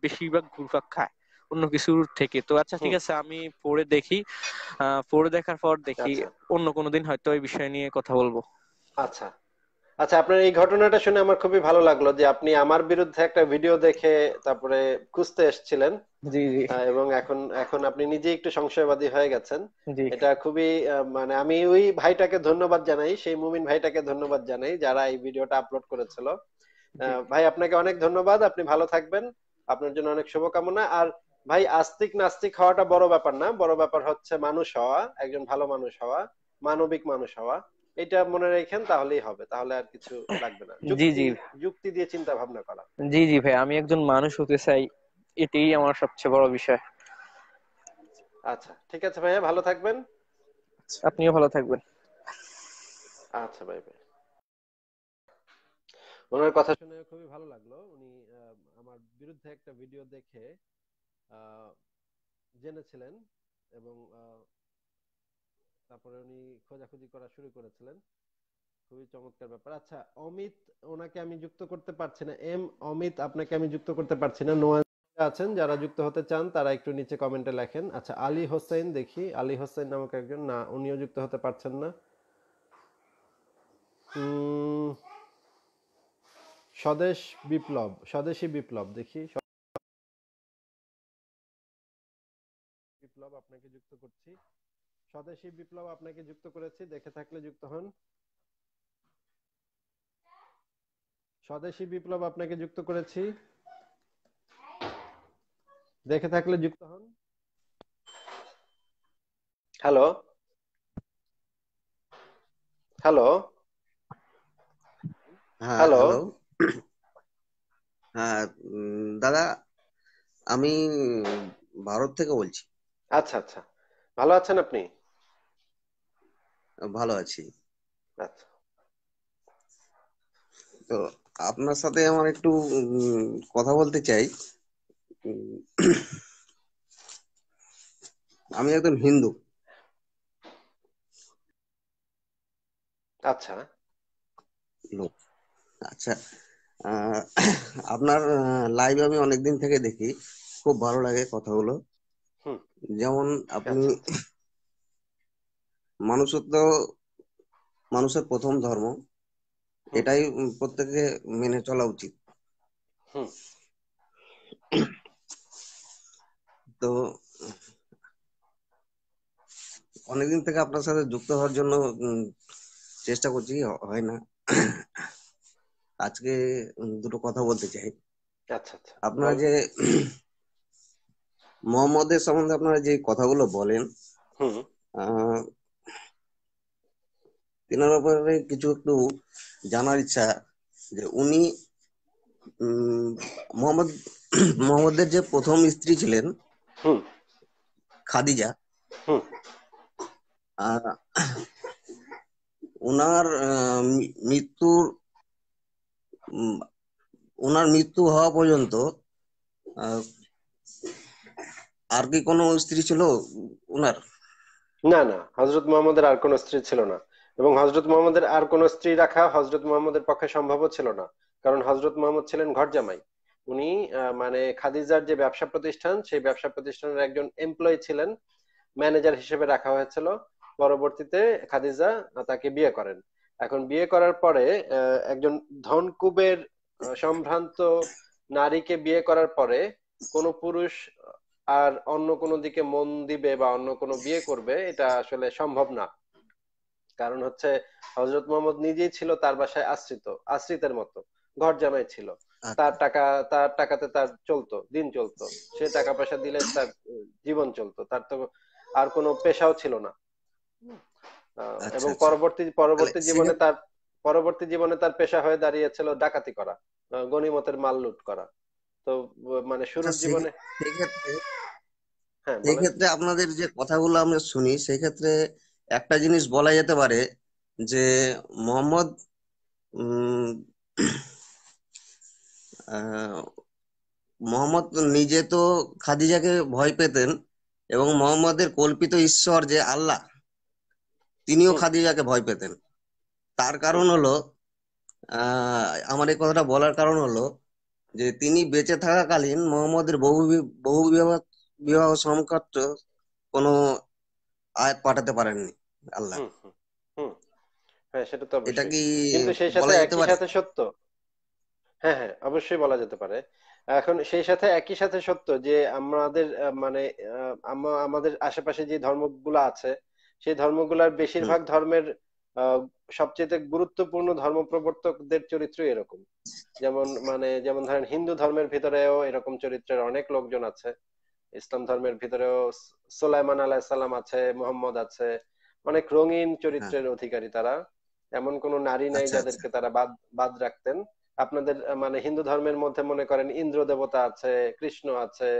বেশিরভাগ ঘুরফাক খায় অন্য কিছুর থেকে তো আচ্ছা ঠিক আছে আমি পড়ে দেখি পড়ে দেখার পর দেখি আচ্ছা। অন্য কোনোদিন হয়তো এই বিষয় নিয়ে কথা বলবো আচ্ছা আচ্ছা আপনার এই ঘটনাটা শুনে আমার খুবই ভালো লাগলো যে আপনি আমার বিরুদ্ধে একটা ভিডিও দেখে তারপরে খুঁজতে এসেছিলেন জি জি এবং এখন এখন আপনি নিজে একটু সংশয়বাদী হয়ে গেছেন এটা খুবই মানে আমি ওই ভাইটাকে ধন্যবাদ জানাই সেই মুমিন ভাইটাকে ধন্যবাদ জানাই যারা এই ভিডিওটা আপলোড করেছিল ভাই আপনাকে অনেক ধন্যবাদ আপনি ভালো থাকবেন আপনার জন্য অনেক শুভকামনা আর ভাই আস্তিক নাস্তিক হওয়াটা বড় ব্যাপার না বড় ব্যাপার হচ্ছে মানুষ হওয়া একজন ভালো মানুষ হওয়া মানবিক মানুষ হওয়া এটা মনে রাখেন তাহলেই হবে তাহলে আর কিছু লাগবে না জি জি যুক্তি দিয়ে চিন্তা ভাবনা করা জি জি ভাই আমি একজন মানুষ হতে চাই এটাই আমার সবচেয়ে বড় বিষয় আচ্ছা ঠিক আছে ভাইয়া ভালো থাকবেন আচ্ছা। আপনিও ভালো থাকবেন আচ্ছা ভাই ভাই ওনার কথা শুনে খুবই ভালো লাগলো উনি আমার বিরুদ্ধে একটা ভিডিও দেখে জেনেছিলেন এবং তারপরে উনি খোঁজাখুঁজি করা শুরু করেছিলেন খুবই চমৎকার ব্যাপার আচ্ছা অমিত ওনাকে আমি যুক্ত করতে পারছি না এম অমিত আপনাকে আমি যুক্ত করতে পারছি না নোয়া আছেন যারা যুক্ত হতে চান তারা একটু নিচে কমেন্টে লেখেন আচ্ছা আলী হোসেন দেখি আলী হোসেন নামক একজন না উনিও যুক্ত হতে পারছেন না স্বদেশ বিপ্লব স্বদেশী বিপ্লব দেখি বিপ্লব আপনাকে যুক্ত করছি স্বদেশী বিপ্লব আপনাকে যুক্ত করেছি দেখে থাকলে যুক্ত হন স্বদেশী বিপ্লব আপনাকে যুক্ত করেছি দেখে থাকলে যুক্ত হন হ্যালো হ্যালো হ্যাঁ, হ্যালো হ্যাঁ দাদা আমি ভারত থেকে বলছি আচ্ছা আচ্ছা ভালো আছেন আপনি ভালো আছি আচ্ছা। তো আপনার সাথে আমার একটু কথা বলতে চাই আমি একজন হিন্দু আচ্ছা আচ্ছা আপনার লাইভ আমি অনেকদিন থেকে দেখি খুব ভালো লাগে কথাগুলো যেমন আপনি আচ্ছা। মানুষত্ব মানুষের প্রথম ধর্ম এটাই প্রত্যেকে মেনে চলা উচিত তো অনেকদিন থেকে আপনার সাথে যুক্ত হওয়ার জন্য চেষ্টা করছি হয় না আজকে দুটো কথা বলতে চাই আচ্ছা, আচ্ছা। আপনার যে মোহাম্মদের সম্বন্ধে আপনারা যে কথাগুলো বলেন তেনার ব্যাপারে কিছু একটু জানার ইচ্ছা যে উনি মোহাম্মদ মোহাম্মদের যে প্রথম স্ত্রী ছিলেন খাদিজা ওনার মৃত্যুর ওনার মৃত্যু হওয়া পর্যন্ত আর কি কোনো স্ত্রী ছিল ওনার না না হজরত মোহাম্মদের আর কোনো স্ত্রী ছিল না এবং হজরত মোহাম্মদের আর কোন স্ত্রী রাখা হজরত মোহাম্মদের পক্ষে সম্ভব ছিল না কারণ হজরত মোহাম্মদ ছিলেন ঘর জামাই উনি মানে খাদিজার যে ব্যবসা প্রতিষ্ঠান সেই ব্যবসা প্রতিষ্ঠানের একজন এমপ্লয় ছিলেন ম্যানেজার হিসেবে রাখা হয়েছিল পরবর্তীতে খাদিজা তাকে বিয়ে করেন এখন বিয়ে করার পরে একজন ধনকুবের সম্ভ্রান্ত নারীকে বিয়ে করার পরে কোনো পুরুষ আর অন্য কোনো দিকে মন দিবে বা অন্য কোনো বিয়ে করবে এটা আসলে সম্ভব না কারণ হচ্ছে হজরত মোহাম্মদ নিজেই ছিল তার বাসায় আশ্রিত আশ্রিতের মতো ঘর জামাই ছিল আচ্ছা। তার টাকা তার টাকাতে তার চলতো দিন চলতো সে টাকা পয়সা দিলে তার জীবন চলতো তার তো আর কোনো পেশাও ছিল না আচ্ছা, এবং আচ্ছা। পরবর্তী পরবর্তী জীবনে তার পরবর্তী জীবনে তার পেশা হয়ে দাঁড়িয়েছিল ডাকাতি করা গনিমতের মাল লুট করা তো মানে শুরুর জীবনে হ্যাঁ, সেক্ষেত্রে আপনাদের যে কথাগুলো আমরা শুনি সেক্ষেত্রে একটা জিনিস বলা যেতে পারে যে মোহাম্মদ মোহাম্মদ নিজে তো খাদিজাকে ভয় পেতেন এবং মোহাম্মদের কল্পিত ঈশ্বর যে আল্লাহ তিনিও খাদিজাকে ভয় পেতেন তার কারণ হলো আমার এই কথাটা বলার কারণ হলো যে তিনি বেঁচে থাকাকালীন মোহাম্মদের বহু বহু বিবাহ বিবাহ সংক্রান্ত কোনো আয়াত পাঠাতে পারেননি আল্লাহ হ্যাঁ সেটা তো সত্য হ্যাঁ হ্যাঁ অবশ্যই বলা যেতে পারে এখন সেই সাথে একই সাথে সত্য যে আমাদের মানে আমাদের আশেপাশে যে ধর্মগুলো আছে সেই ধর্মগুলার বেশিরভাগ ধর্মের সবচেয়ে গুরুত্বপূর্ণ ধর্ম প্রবর্তকদের চরিত্র এরকম যেমন মানে যেমন ধরেন হিন্দু ধর্মের ভিতরেও এরকম চরিত্রের অনেক লোকজন আছে ইসলাম ধর্মের ভিতরেও সোলাইমান আলাহ আছে মোহাম্মদ আছে অনেক রঙিন হ্যাঁ। চরিত্রের অধিকারী তারা এমন কোন নারী নাই আচ্ছা, যাদেরকে আচ্ছা। তারা বাদ বাদ রাখতেন আপনাদের মানে হিন্দু ধর্মের মধ্যে মনে করেন ইন্দ্র দেবতা আছে কৃষ্ণ আছে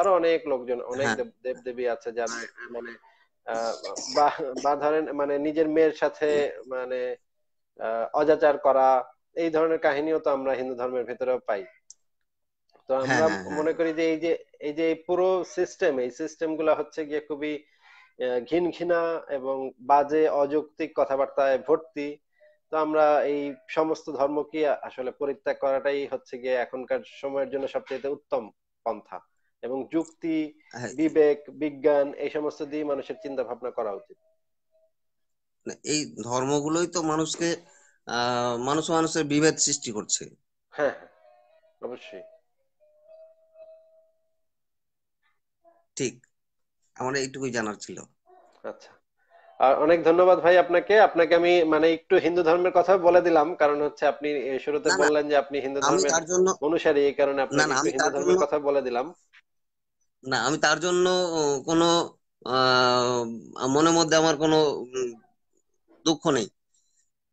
আরো অনেক লোকজন অনেক হ্যাঁ। দেব দেবী আছে যার মানে বা ধরেন মানে নিজের মেয়ের সাথে মানে অজাচার করা এই ধরনের কাহিনীও তো আমরা হিন্দু ধর্মের ভেতরেও পাই তো হ্যাঁ, আমরা মনে করি যে এই যে এই যে পুরো সিস্টেম এই সিস্টেম গুলা হচ্ছে গিয়ে খুবই ঘিনঘিনা এবং বাজে অযৌক্তিক কথাবার্তায় ভর্তি তো আমরা এই সমস্ত ধর্মকে আসলে পরিত্যাগ করাটাই হচ্ছে গিয়ে এখনকার সময়ের জন্য সবচেয়ে উত্তম পন্থা এবং যুক্তি হ্যাঁ। বিবেক বিজ্ঞান এই সমস্ত দিয়ে মানুষের চিন্তা ভাবনা করা উচিত এই ধর্মগুলোই তো মানুষকে মানুষ মানুষের বিভেদ সৃষ্টি করছে হ্যাঁ, হ্যাঁ অবশ্যই ঠিক আমার এইটুকুই জানার ছিল আচ্ছা আর অনেক ধন্যবাদ ভাই আপনাকে আপনাকে আমি মানে একটু হিন্দু ধর্মের কথা বলে দিলাম কারণ হচ্ছে আপনি শুরুতে বললেন যে আপনি হিন্দু ধর্মের অনুসারী এই কারণে আপনি হিন্দু ধর্মের কথা বলে দিলাম না আমি তার জন্য কোন মনের মধ্যে আমার কোনো দুঃখ নেই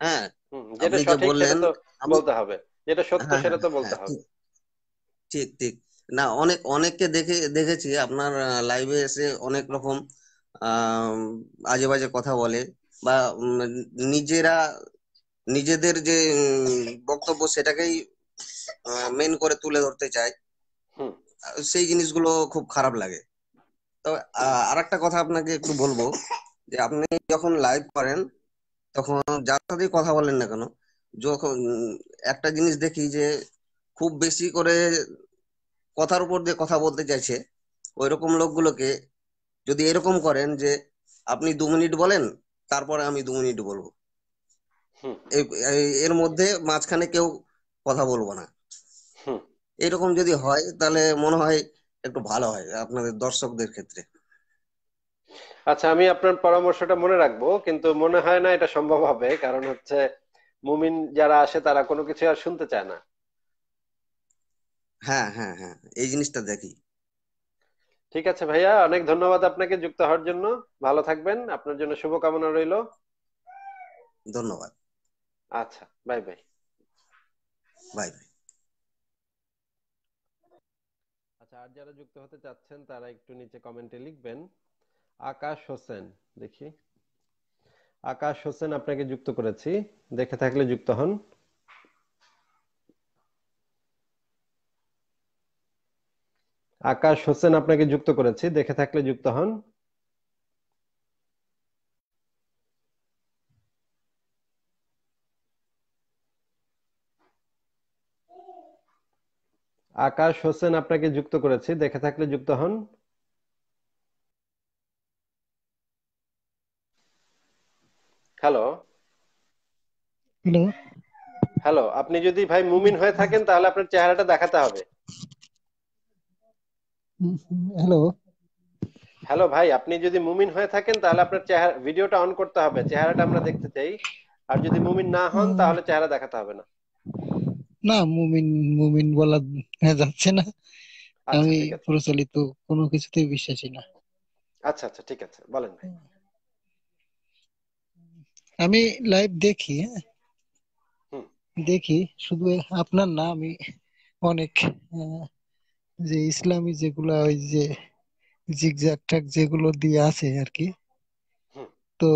হ্যাঁ যেটা সঠিক বলতে হবে যেটা সত্য হ্যাঁ, সেটা তো হ্যাঁ, বলতে হ্যাঁ, হবে ঠিক ঠিক না অনেক অনেককে দেখে দেখেছি আপনার লাইভে এসে অনেক রকম আজে বাজে কথা বলে বা নিজেরা নিজেদের যে বক্তব্য সেটাকেই মেন করে তুলে ধরতে চায় সেই জিনিসগুলো খুব খারাপ লাগে তবে আর একটা কথা আপনাকে একটু বলবো যে আপনি যখন লাইভ করেন তখন যার সাথে কথা বলেন না কেন যখন একটা জিনিস দেখি যে খুব বেশি করে কথার উপর দিয়ে কথা বলতে চাইছে ওই রকম লোকগুলোকে যদি এরকম করেন যে আপনি দু মিনিট বলেন তারপরে আমি দু মিনিট বলবো এর মধ্যে মাঝখানে কেউ কথা বলবো না এরকম যদি হয় তাহলে মনে হয় একটু ভালো হয় আপনাদের দর্শকদের ক্ষেত্রে আচ্ছা আমি আপনার পরামর্শটা মনে রাখবো কিন্তু মনে হয় না এটা সম্ভব হবে কারণ হচ্ছে মুমিন যারা আসে তারা কোনো কিছু আর শুনতে চায় না হ্যাঁ হ্যাঁ হ্যাঁ এই জিনিসটা দেখি ঠিক আছে ভাইয়া অনেক ধন্যবাদ আপনাকে যুক্ত হওয়ার জন্য ভালো থাকবেন আপনার জন্য শুভকামনা রইল ধন্যবাদ আচ্ছা বাই বাই বাই বাই আচ্ছা আর যারা যুক্ত হতে চাচ্ছেন তারা একটু নিচে কমেন্টে লিখবেন আকাশ হোসেন দেখি আকাশ হোসেন আপনাকে যুক্ত করেছি দেখে থাকলে যুক্ত হন আকাশ হোসেন আপনাকে যুক্ত করেছি দেখে থাকলে যুক্ত হন আকাশ হোসেন আপনাকে যুক্ত করেছি দেখে থাকলে যুক্ত হন হ্যালো হ্যালো হ্যালো আপনি যদি ভাই মুমিন হয়ে থাকেন তাহলে আপনার চেহারাটা দেখাতে হবে হ্যালো হ্যালো ভাই আপনি যদি মুমিন হয়ে থাকেন তাহলে আপনার চেহারা ভিডিওটা অন করতে হবে চেহারাটা আমরা দেখতে চাই আর যদি মুমিন না হন তাহলে চেহারা দেখাতে হবে না না মুমিন মুমিন বলা যাচ্ছে না আচ্ছা, আমি প্রচলিত কোনো কিছুতে বিশ্বাসী না আচ্ছা আচ্ছা ঠিক আছে বলেন ভাই আমি লাইভ দেখি হ্যাঁ? দেখি শুধু আপনার না আমি অনেক যে ইসলামী যেগুলা ওই যে জিগজ্যাগ ট্যাগ যেগুলো দিয়ে আছে আর কি তো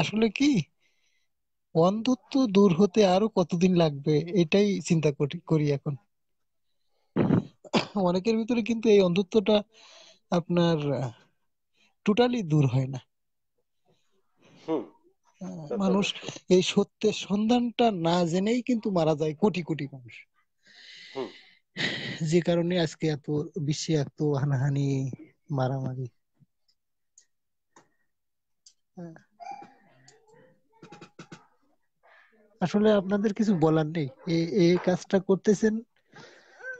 আসলে কি অন্ধত্ব দূর হতে আরো কতদিন লাগবে এটাই চিন্তা করি এখন অনেকের ভিতরে কিন্তু এই অন্ধত্বটা আপনার টোটালি দূর হয় না মানুষ এই সত্যের সন্ধানটা না জেনেই কিন্তু মারা যায় কোটি কোটি মানুষ যে কারণে আজকে এত বিশ্বে এত হানাহানি মারামারি হ্যাঁ। আসলে আপনাদের কিছু বলার নেই এই কাজটা করতেছেন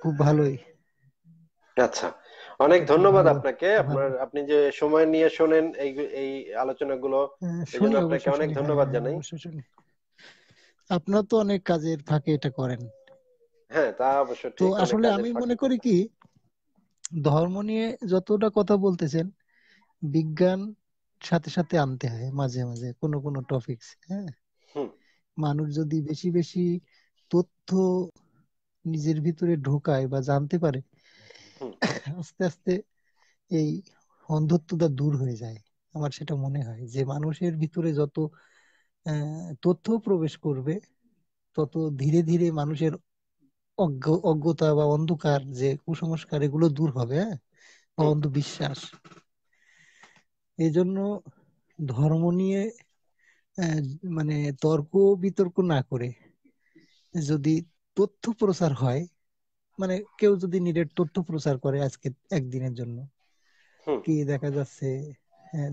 খুব ভালোই আচ্ছা অনেক ধন্যবাদ হ্যাঁ, আপনাকে হ্যাঁ। আপনার আপনি যে সময় নিয়ে শোনেন এই এই আলোচনাগুলো আপনাকে অনেক ধন্যবাদ জানাই আপনার তো অনেক কাজের থাকে এটা করেন হ্যাঁ, তো আসলে আমি মনে করি কি ধর্ম নিয়ে যতটা কথা বলতেছেন বিজ্ঞান সাথে সাথে আনতে হয় মাঝে মাঝে কোনো কোনো টপিকস হ্যাঁ মানুষ যদি বেশি বেশি তথ্য নিজের ভিতরে ঢোকায় বা জানতে পারে আস্তে আস্তে এই অন্ধত্বটা দূর হয়ে যায় আমার সেটা মনে হয় যে মানুষের ভিতরে যত তথ্য প্রবেশ করবে তত ধীরে ধীরে মানুষের অজ্ঞতা বা অন্ধকার যে কুসংস্কার এগুলো দূর হবে হ্যাঁ বা অন্ধবিশ্বাস এই জন্য ধর্ম নিয়ে মানে তর্ক বিতর্ক না করে যদি তথ্য প্রচার হয় মানে কেউ যদি নিরেট তথ্য প্রচার করে আজকে একদিনের জন্য কি দেখা যাচ্ছে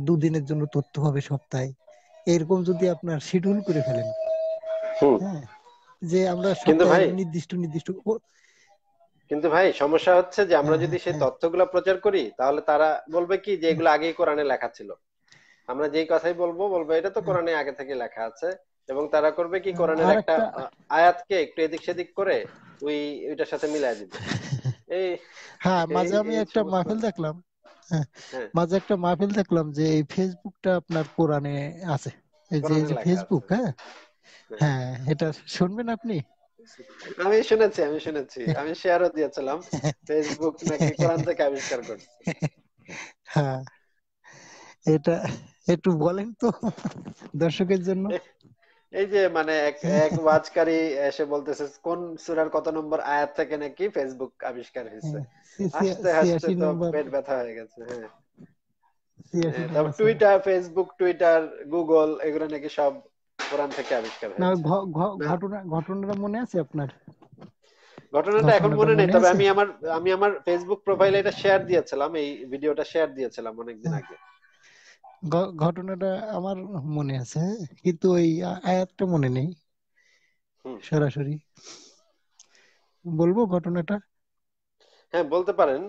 দুদিনের জন্য তথ্য হবে সপ্তাহে এরকম যদি আপনার শিডিউল করে ফেলেন হ্যাঁ যে আমরা কিন্তু নির্দিষ্ট নির্দিষ্ট কিন্তু ভাই সমস্যা হচ্ছে যে আমরা হ্যাঁ, যদি সেই হ্যাঁ। তথ্যগুলো প্রচার করি তাহলে তারা বলবে কি যে এগুলো আগেই কোরআনে লেখা ছিল আমরা যেই কথাই বলবো বলবো এটা তো হ্যাঁ। কোরআনে আগে থেকে লেখা আছে এবং তারা করবে কি কোরআনের একটা আয়াতকে একটু এদিক সেদিক করে ওই ওইটার সাথে মিলাই দিবে এই হ্যাঁ মাঝে আমি একটা মাহফিল দেখলাম মাঝে একটা মাহফিল দেখলাম যে এই ফেসবুকটা আপনার কোরআনে আছে এই যে ফেসবুক হ্যাঁ হ্যাঁ এটা শুনবেন আপনি আমি শুনেছি আমি শুনেছি আমি শেয়ারও দিয়েছিলাম ফেসবুক নাকি কোরআন থেকে আবিষ্কার করছে হ্যাঁ এটা একটু বলেন তো দর্শকের জন্য এই যে মানে এক এক ওয়াজকারী এসে বলতেছে কোন সুরার কত নম্বর আয়াত থেকে নাকি ফেসবুক আবিষ্কার হয়েছে হ্যাঁ, হাসতে হাসতে তো পেট ব্যথা হয়ে গেছে হ্যাঁ টুইটার ফেসবুক টুইটার গুগল এগুলো নাকি সব কোরআন থেকে আবিষ্কার না ঘটনা ঘটনাটা মনে আছে আপনার ঘটনাটা এখন মনে নেই তবে আমি আমার আমি আমার ফেসবুক প্রোফাইলে এটা শেয়ার দিয়েছিলাম এই ভিডিওটা শেয়ার দিয়েছিলাম অনেকদিন আগে ঘটনাটা আমার মনে আছে কিন্তু ওই আয়াতটা মনে নেই সরাসরি বলবো ঘটনাটা হ্যাঁ বলতে পারেন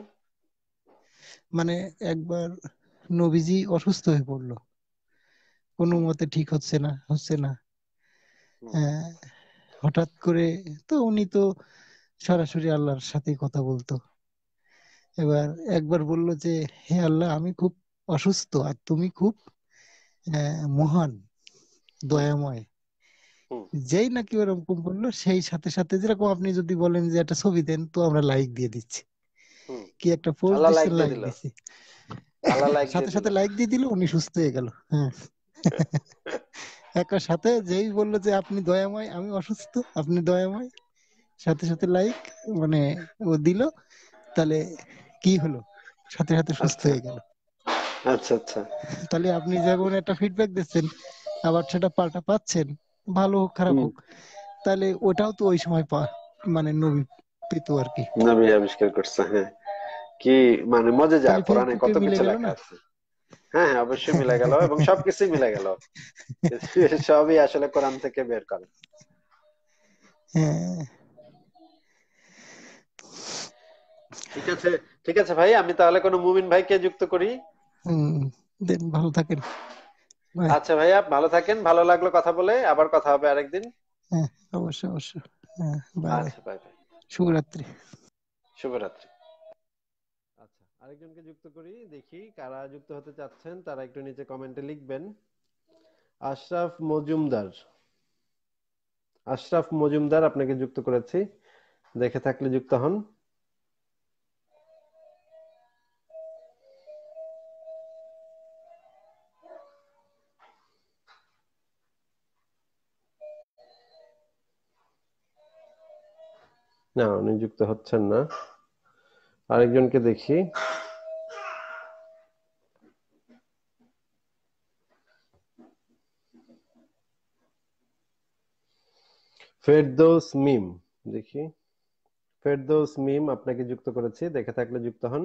মানে একবার নবীজি অসুস্থ হয়ে পড়লো কোনো মতে ঠিক হচ্ছে না হচ্ছে না হ্যাঁ, হঠাৎ করে তো উনি তো সরাসরি আল্লাহর সাথে কথা বলতো এবার একবার বলল যে হে আল্লাহ আমি খুব অসুস্থ আর তুমি খুব হ্যাঁ, মহান দয়াময় যেই নাকি ওরকম বললো সেই সাথে সাথে যেরকম আপনি যদি বলেন যে একটা ছবি দেন তো আমরা লাইক দিয়ে দিচ্ছি কি একটা পোস্ট লাইক দিচ্ছি সাথে সাথে লাইক দিয়ে দিল উনি সুস্থ হয়ে গেল হ্যাঁ একটা সাথে যেই বললো যে আপনি দয়াময় আমি অসুস্থ আপনি দয়াময় সাথে সাথে লাইক মানে ও দিল তাহলে কি হলো সাথে সাথে সুস্থ আচ্ছা। হয়ে গেল আচ্ছা আচ্ছা তাহলে আপনি যেমন একটা ফিডব্যাক দিচ্ছেন আবার সেটা পাল্টা পাচ্ছেন ভালো হোক খারাপ হোক তাহলে ওটাও তো ওই সময় পা মানে নবী পেত আর কি নবী আবিষ্কার করছে হ্যাঁ কি মানে মজা যা কোরআনে কত কিছু লেখা আছে হ্যাঁ, হ্যাঁ অবশ্যই মিলে গেল এবং সবকিছুই মিলে গেল সবই আসলে কোরআন থেকে বের করে হ্যাঁ। ঠিক আছে ঠিক আছে ভাই আমি তাহলে কোনো মুমিন ভাইকে যুক্ত করি দেন ভালো থাকেন আচ্ছা ভাইয়া ভালো থাকেন ভালো লাগলো কথা বলে আবার কথা হবে আরেকদিন হ্যাঁ অবশ্যই অবশ্যই হ্যাঁ বাই আচ্ছা, শুভরাত্রি শুভরাত্রি আরেকজনকে যুক্ত করি দেখি কারা যুক্ত হতে চাচ্ছেন তারা একটু নিচে কমেন্টে লিখবেন আশরাফ মজুমদার আশরাফ মজুমদার আপনাকে যুক্ত করেছি দেখে থাকলে যুক্ত হন না উনি যুক্ত হচ্ছেন না আরেকজনকে দেখি ফেরদৌস মিম দেখি ফেরদৌস মিম আপনাকে যুক্ত করেছি দেখে থাকলে যুক্ত হন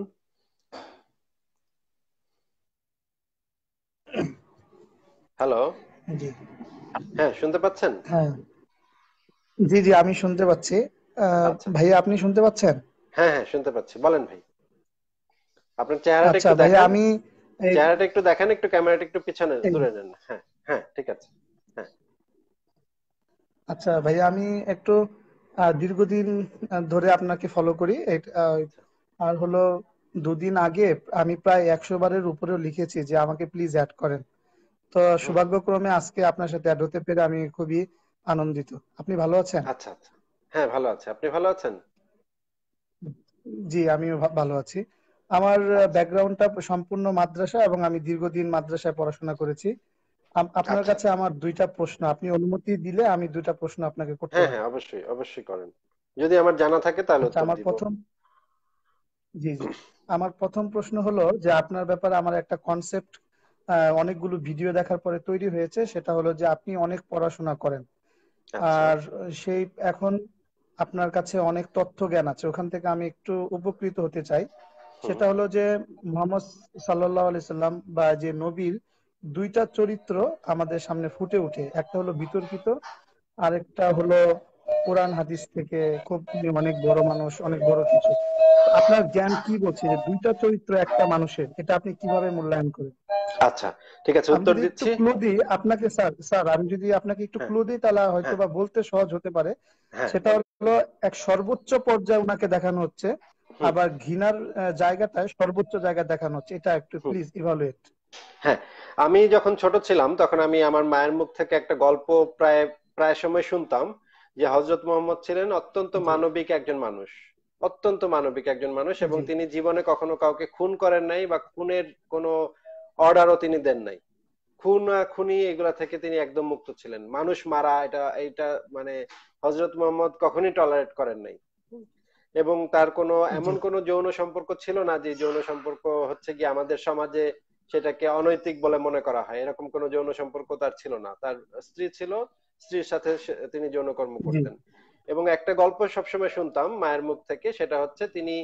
হ্যালো হ্যাঁ শুনতে পাচ্ছেন হ্যাঁ জি জি আমি শুনতে পাচ্ছি আচ্ছা। ভাইয়া আপনি শুনতে পাচ্ছেন হ্যাঁ হ্যাঁ শুনতে পাচ্ছি বলেন ভাই আপনার চেহারাটা আচ্ছা একটু দেখেন আমি চেহারাটা একটু দেখেন একটু ক্যামেরাটা একটু পিছনে দূরে নেন হ্যাঁ হ্যাঁ ঠিক আছে হ্যাঁ। আচ্ছা ভাই আমি একটু দীর্ঘদিন ধরে আপনাকে ফলো করি আর হলো দুদিন আগে আমি প্রায় একশো বারের উপরেও লিখেছি যে আমাকে প্লিজ অ্যাড করেন তো সৌভাগ্যক্রমে আজকে আপনার সাথে অ্যাড হতে পেরে আমি খুবই আনন্দিত আপনি ভালো আছেন আচ্ছা আচ্ছা হ্যাঁ ভালো আছে আপনি ভালো আছেন জি আমি ভালো আছি আমার ব্যাকগ্রাউন্ডটা সম্পূর্ণ মাদ্রাসা এবং আমি দীর্ঘদিন মাদ্রাসায় পড়াশোনা করেছি আপনার আচ্ছা। কাছে আমার দুইটা প্রশ্ন আপনি অনুমতি দিলে আমি দুইটা প্রশ্ন আপনাকে করতে হ্যাঁ হ্যাঁ অবশ্যই অবশ্যই করেন যদি আমার জানা থাকে তাহলে আচ্ছা, আমার প্রথম জি জি আমার প্রথম প্রশ্ন হলো যে আপনার ব্যাপারে আমার একটা কনসেপ্ট অনেকগুলো ভিডিও দেখার পরে তৈরি হয়েছে সেটা হলো যে আপনি অনেক পড়াশোনা করেন আচ্ছা। আর সেই এখন আপনার কাছে অনেক তথ্য জ্ঞান আছে ওখান থেকে আমি একটু উপকৃত হতে চাই সেটা হলো যে মোহাম্মদ সাল্লাহ সাল্লাম বা যে নবীর দুইটা চরিত্র আমাদের সামনে ফুটে উঠে একটা হলো বিতর্কিত আরেকটা হলো কোরআন হাদিস থেকে খুব অনেক বড় মানুষ অনেক বড় কিছু আপনার জ্ঞান কি বলছে যে দুইটা চরিত্র একটা মানুষের এটা আপনি কিভাবে মূল্যায়ন করেন আচ্ছা ঠিক আছে উত্তর দিচ্ছি ক্লু দিই আপনাকে স্যার স্যার আমি যদি আপনাকে একটু ক্লু হ্যাঁ। দিই তাহলে হ্যাঁ। হয়তো বা বলতে সহজ হতে পারে হ্যাঁ, সেটা হলো এক সর্বোচ্চ পর্যায়ে উনাকে দেখানো হচ্ছে আবার ঘৃণার জায়গাটায় সর্বোচ্চ জায়গা দেখানো হচ্ছে এটা একটু প্লিজ ইভালুয়েট হ্যাঁ আমি যখন ছোট ছিলাম তখন আমি আমার মায়ের মুখ থেকে একটা গল্প প্রায় প্রায় সময় শুনতাম যে হজরত মোহাম্মদ ছিলেন অত্যন্ত মানবিক একজন মানুষ অত্যন্ত মানবিক একজন মানুষ এবং তিনি জীবনে কখনো কাউকে খুন করেন নাই বা খুনের কোনো অর্ডারও তিনি দেন নাই খুনা খুনি এগুলা থেকে তিনি একদম মুক্ত ছিলেন মানুষ মারা এটা এটা মানে হজরত মোহাম্মদ কখনই টলারেট করেন নাই এবং তার কোনো এমন কোনো যৌন সম্পর্ক ছিল না যে যৌন সম্পর্ক হচ্ছে কি আমাদের সমাজে সেটাকে অনৈতিক বলে মনে করা হয় এরকম কোনো যৌন সম্পর্ক তার ছিল না তার স্ত্রী ছিল স্ত্রীর সাথে তিনি যৌন কর্ম করতেন এবং একটা গল্প সবসময় শুনতাম মায়ের মুখ থেকে সেটা হচ্ছে তিনি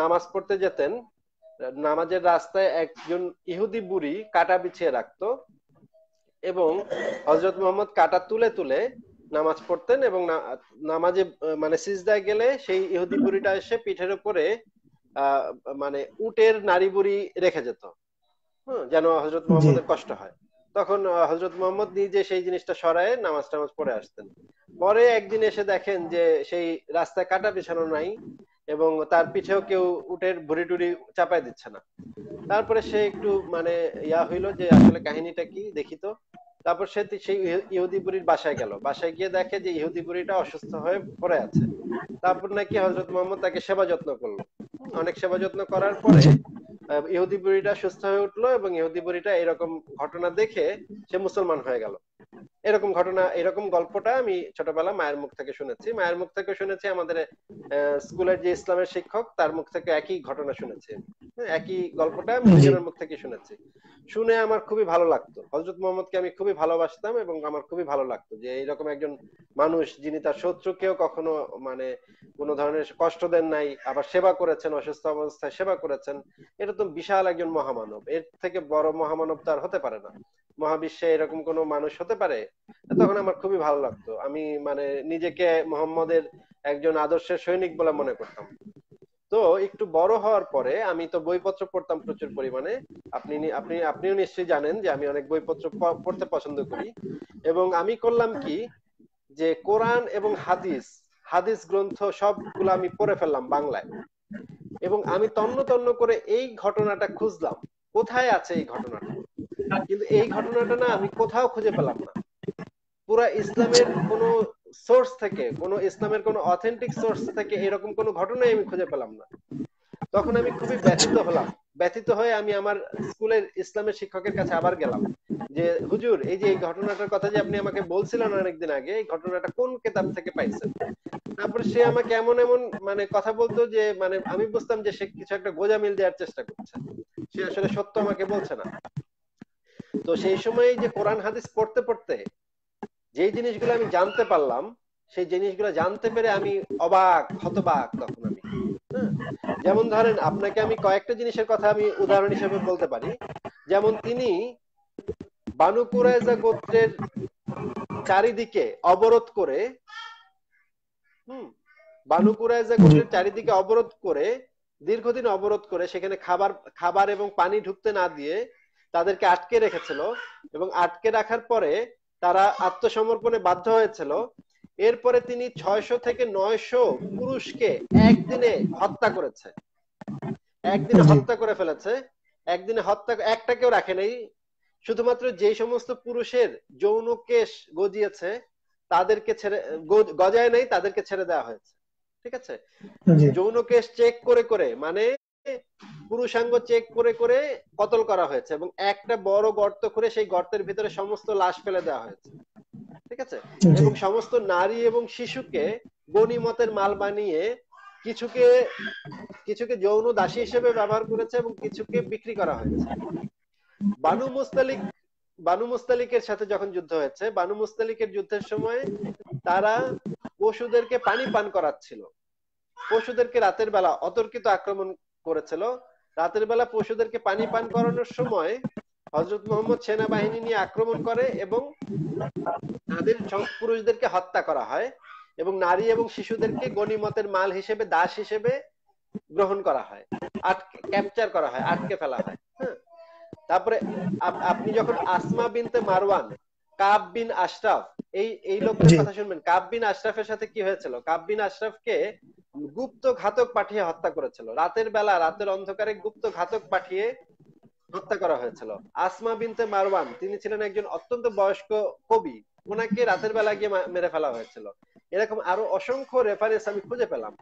নামাজ পড়তে যেতেন নামাজের রাস্তায় একজন ইহুদি বুড়ি কাটা বিছিয়ে রাখত এবং হজরত মোহাম্মদ কাটা তুলে তুলে নামাজ পড়তেন এবং নামাজে মানে সিজদায় গেলে সেই ইহুদি বুড়িটা এসে পিঠের উপরে মানে উটের নারী বুড়ি রেখে যেত যেন হজরত মোহাম্মদের কষ্ট হয় তখন হজরত মোহাম্মদ নিজে সেই জিনিসটা সরায় নামাজ টামাজ পড়ে আসতেন পরে একদিন এসে দেখেন যে সেই রাস্তায় কাটা বিছানো নাই এবং তার পিছেও কেউ উটের ভুড়ি টুড়ি চাপায় দিচ্ছে না তারপরে সে একটু মানে ইয়া হইলো যে আসলে কাহিনীটা কি দেখি তো তারপর সে সেই ইহুদি বুড়ির বাসায় গেল বাসায় গিয়ে দেখে যে ইহুদি বুড়িটা অসুস্থ হয়ে পড়ে আছে তারপর নাকি হজরত মোহাম্মদ তাকে সেবা যত্ন করলো অনেক সেবা যত্ন করার পরে ইহুদি বুড়িটা সুস্থ হয়ে উঠলো এবং ইহুদি বুড়িটা এরকম ঘটনা দেখে সে মুসলমান হয়ে গেল এরকম ঘটনা এরকম গল্পটা আমি ছোটবেলা মায়ের মুখ থেকে শুনেছি মায়ের মুখ থেকে শুনেছি আমাদের স্কুলের যে ইসলামের শিক্ষক তার মুখ থেকে একই ঘটনা শুনেছি হ্যাঁ, একই গল্পটা আমি নিজের মুখ থেকে শুনেছি শুনে আমার খুবই ভালো লাগতো হজরত মোহাম্মদকে আমি খুবই ভালোবাসতাম এবং আমার খুবই ভালো লাগতো যে এইরকম একজন মানুষ যিনি তার শত্রুকেও কখনো মানে কোনো ধরনের কষ্ট দেন নাই আবার সেবা করেছেন অসুস্থ অবস্থায় সেবা করেছেন এটা তো বিশাল একজন মহামানব এর থেকে বড় মহামানব তার হতে পারে না মহাবিশ্বে এরকম কোন মানুষ হতে পারে তখন আমার খুবই ভালো লাগতো আমি মানে নিজেকে মোহাম্মদের একজন আদর্শের সৈনিক বলে মনে করতাম তো একটু বড় হওয়ার পরে আমি তো বইপত্র পড়তাম প্রচুর পরিমাণে আপনি আপনি আপনিও নিশ্চয়ই জানেন যে আমি অনেক বইপত্র পড়তে পছন্দ করি এবং আমি করলাম কি যে কোরআন এবং হাদিস হাদিস গ্রন্থ সবগুলো আমি পড়ে ফেললাম বাংলায় এবং আমি তন্ন তন্ন করে এই ঘটনাটা খুঁজলাম কোথায় আছে এই ঘটনাটা কিন্তু এই ঘটনাটা না আমি কোথাও খুঁজে পেলাম না পুরা ইসলামের কোন সোর্স থেকে কোন ইসলামের কোন অথেন্টিক সোর্স থেকে এরকম কোন ঘটনাই আমি খুঁজে পেলাম না তখন আমি খুবই ব্যথিত হলাম ব্যথিত হয়ে আমি আমার স্কুলের ইসলামের শিক্ষকের কাছে আবার গেলাম যে হুজুর এই যে এই ঘটনাটার কথা যে আপনি আমাকে বলছিলেন অনেকদিন আগে এই ঘটনাটা কোন কেতাব থেকে পাইছেন তারপরে সে আমাকে এমন এমন মানে কথা বলতো যে মানে আমি বুঝতাম যে সে কিছু একটা গোজামিল দেওয়ার চেষ্টা করছে সে আসলে সত্য আমাকে বলছে না তো সেই সময় যে কোরআন হাদিস পড়তে পড়তে যে জিনিসগুলো আমি জানতে পারলাম সেই জিনিসগুলো জানতে পেরে আমি অবাক হতবাক তখন আমি হ্যাঁ? যেমন ধরেন আপনাকে আমি কয়েকটা জিনিসের কথা আমি উদাহরণ হিসেবে বলতে পারি যেমন তিনি বানু কুরাইজা গোত্রের চারিদিকে অবরোধ করে হম বানু কুরাইজা গোত্রের চারিদিকে অবরোধ করে দীর্ঘদিন অবরোধ করে সেখানে খাবার খাবার এবং পানি ঢুকতে না দিয়ে তাদেরকে আটকে রেখেছিল এবং আটকে রাখার পরে তারা আত্মসমর্পণে বাধ্য হয়েছিল এরপরে তিনি ছয়শ থেকে নয়শ পুরুষকে একদিনে হত্যা করেছে একদিনে হত্যা করে ফেলেছে একদিনে হত্যা একটা কেউ রাখে নাই শুধুমাত্র যে সমস্ত পুরুষের যৌন কেশ গজিয়েছে তাদেরকে ছেড়ে গজায় নাই তাদেরকে ছেড়ে দেওয়া হয়েছে ঠিক আছে যৌন কেশ চেক করে করে মানে পুরুষাঙ্গ চেক করে করে কতল করা হয়েছে এবং একটা বড় গর্ত করে সেই গর্তের ভিতরে সমস্ত লাশ ফেলে দেওয়া হয়েছে ঠিক আছে এবং সমস্ত নারী এবং শিশুকে গণিমতের মাল বানিয়ে কিছুকে কিছুকে যৌন দাসী হিসেবে ব্যবহার করেছে এবং কিছুকে বিক্রি করা হয়েছে বানু মুস্তালিক বানু মুস্তালিকের সাথে যখন যুদ্ধ হয়েছে বানু মুস্তালিকের যুদ্ধের সময় তারা পশুদেরকে পানি পান করাচ্ছিল পশুদেরকে রাতের বেলা অতর্কিত আক্রমণ করেছিল রাতের বেলা পশুদেরকে পানি পান করানোর সময় হজরত মোহাম্মদ সেনাবাহিনী নিয়ে আক্রমণ করে এবং তাদের পুরুষদেরকে হত্যা করা হয় এবং নারী এবং শিশুদেরকে গণিমতের মাল হিসেবে দাস হিসেবে গ্রহণ করা হয় আটকে ক্যাপচার করা হয় আটকে ফেলা হয় হ্যাঁ তারপরে আপনি যখন আসমা বিনতে মারওয়ান কাববিন আশরাফ এই এই লোকদের কথা শুনবেন কাববিন আশরাফের সাথে কি হয়েছিল কাববিন আশরাফকে গুপ্ত ঘাতক পাঠিয়ে হত্যা করেছিল রাতের বেলা রাতের অন্ধকারে গুপ্ত ঘাতক পাঠিয়ে হত্যা করা হয়েছিল আসমা বিনতে মারওয়ান তিনি ছিলেন একজন অত্যন্ত বয়স্ক কবি ওনাকে রাতের বেলা গিয়ে মেরে ফেলা হয়েছিল এরকম আরো অসংখ্য রেফারেন্স আমি খুঁজে পেলাম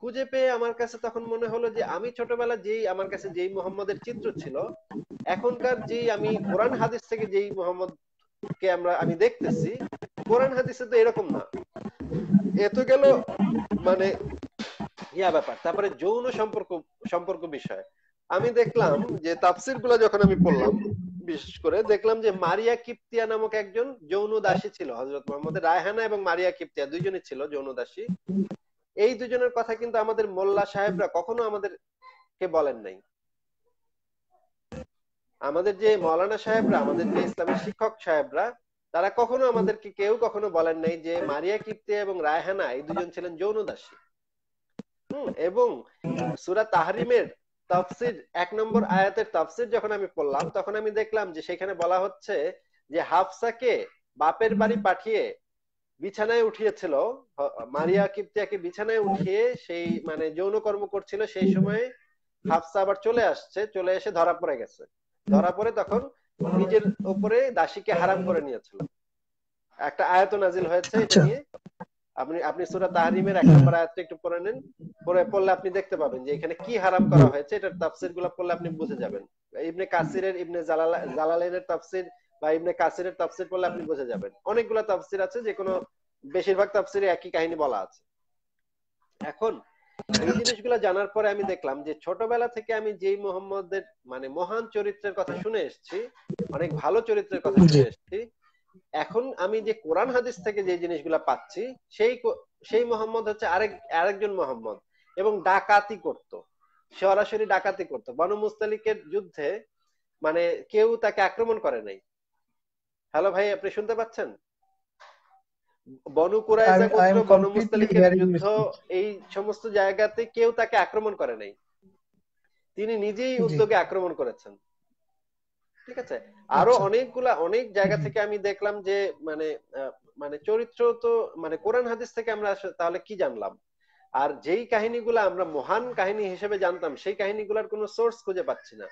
খুঁজে পেয়ে আমার কাছে তখন মনে হলো যে আমি ছোটবেলা যেই আমার কাছে যেই মোহাম্মদের চিত্র ছিল এখনকার যেই আমি কোরআন হাদিস থেকে যেই মোহাম্মদ কে আমরা আমি দেখতেছি কোরআন হাদিসে তো এরকম না এত গেল মানে ইয়া ব্যাপার তারপরে যৌন সম্পর্ক সম্পর্ক বিষয় আমি দেখলাম যে তাফসির গুলা যখন আমি পড়লাম বিশেষ করে দেখলাম যে মারিয়া কিপ্তিয়া নামক একজন যৌন দাসী ছিল হজরত মোহাম্মদ রায়হানা এবং মারিয়া কিপ্তিয়া দুইজনই ছিল যৌন দাসী এই দুজনের কথা কিন্তু আমাদের মোল্লা সাহেবরা কখনো আমাদের কে বলেন নাই আমাদের যে মৌলানা সাহেবরা আমাদের যে ইসলামের শিক্ষক সাহেবরা তারা কখনো আমাদেরকে কেউ কখনো বলেন নাই যে মারিয়া কিপ্তে এবং রায়হানা এই দুজন ছিলেন যৌন দাসী হম এবং সুরা তাহরিমের তফসির এক নম্বর আয়াতের তফসির যখন আমি পড়লাম তখন আমি দেখলাম যে সেখানে বলা হচ্ছে যে হাফসাকে বাপের বাড়ি পাঠিয়ে বিছানায় উঠিয়েছিল মারিয়া কিপ্তিয়াকে বিছানায় উঠিয়ে সেই মানে যৌন কর্ম করছিল সেই সময় হাফসা আবার চলে আসছে চলে এসে ধরা পড়ে গেছে ধরা পড়ে তখন নিজের উপরে দাসীকে হারাম করে নিয়েছিল একটা আয়াত নাজিল হয়েছে আচ্ছা। আপনি আপনি সুরা তাহরিমের এক নম্বর আয়াতটা একটু পড়ে নেন পরে পড়লে আপনি দেখতে পাবেন যে এখানে কি হারাম করা হয়েছে এটার তাফসির গুলা পড়লে আপনি বুঝে যাবেন ইবনে কাসিরের ইবনে জালালাইনের তাফসির বা ইবনে কাসিরের তাফসির পড়লে আপনি বুঝে যাবেন অনেকগুলা তাফসির আছে যে কোনো বেশিরভাগ তাফসিরে একই কাহিনী বলা আছে এখন এই জিনিসগুলো জানার পরে আমি দেখলাম যে ছোটবেলা থেকে আমি যেই মোহাম্মদের মানে মহান চরিত্রের কথা শুনে এসেছি অনেক ভালো চরিত্রের কথা শুনে এসেছি এখন আমি যে কোরআন হাদিস থেকে যে পাচ্ছি সেই সেই মোহাম্মদ হচ্ছে আরেক আরেকজন মোহাম্মদ এবং ডাকাতি করত সরাসরি ডাকাতি করত বন মুস্তালিকের যুদ্ধে মানে কেউ তাকে আক্রমণ করে নাই হ্যালো ভাই আপনি শুনতে পাচ্ছেন বনু কুরাইজা গোত্র বনু মুস্তালিকের যুদ্ধ এই সমস্ত জায়গাতে কেউ তাকে আক্রমণ করে নাই তিনি নিজেই উদ্যোগে আক্রমণ করেছেন ঠিক আছে আরো আচ্ছা। অনেকগুলা অনেক জায়গা থেকে আমি দেখলাম যে মানে মানে চরিত্র তো মানে কোরআন হাদিস থেকে আমরা তাহলে কি জানলাম আর যেই কাহিনীগুলো আমরা মহান কাহিনী হিসেবে জানতাম সেই কাহিনীগুলোর কোনো সোর্স খুঁজে পাচ্ছি না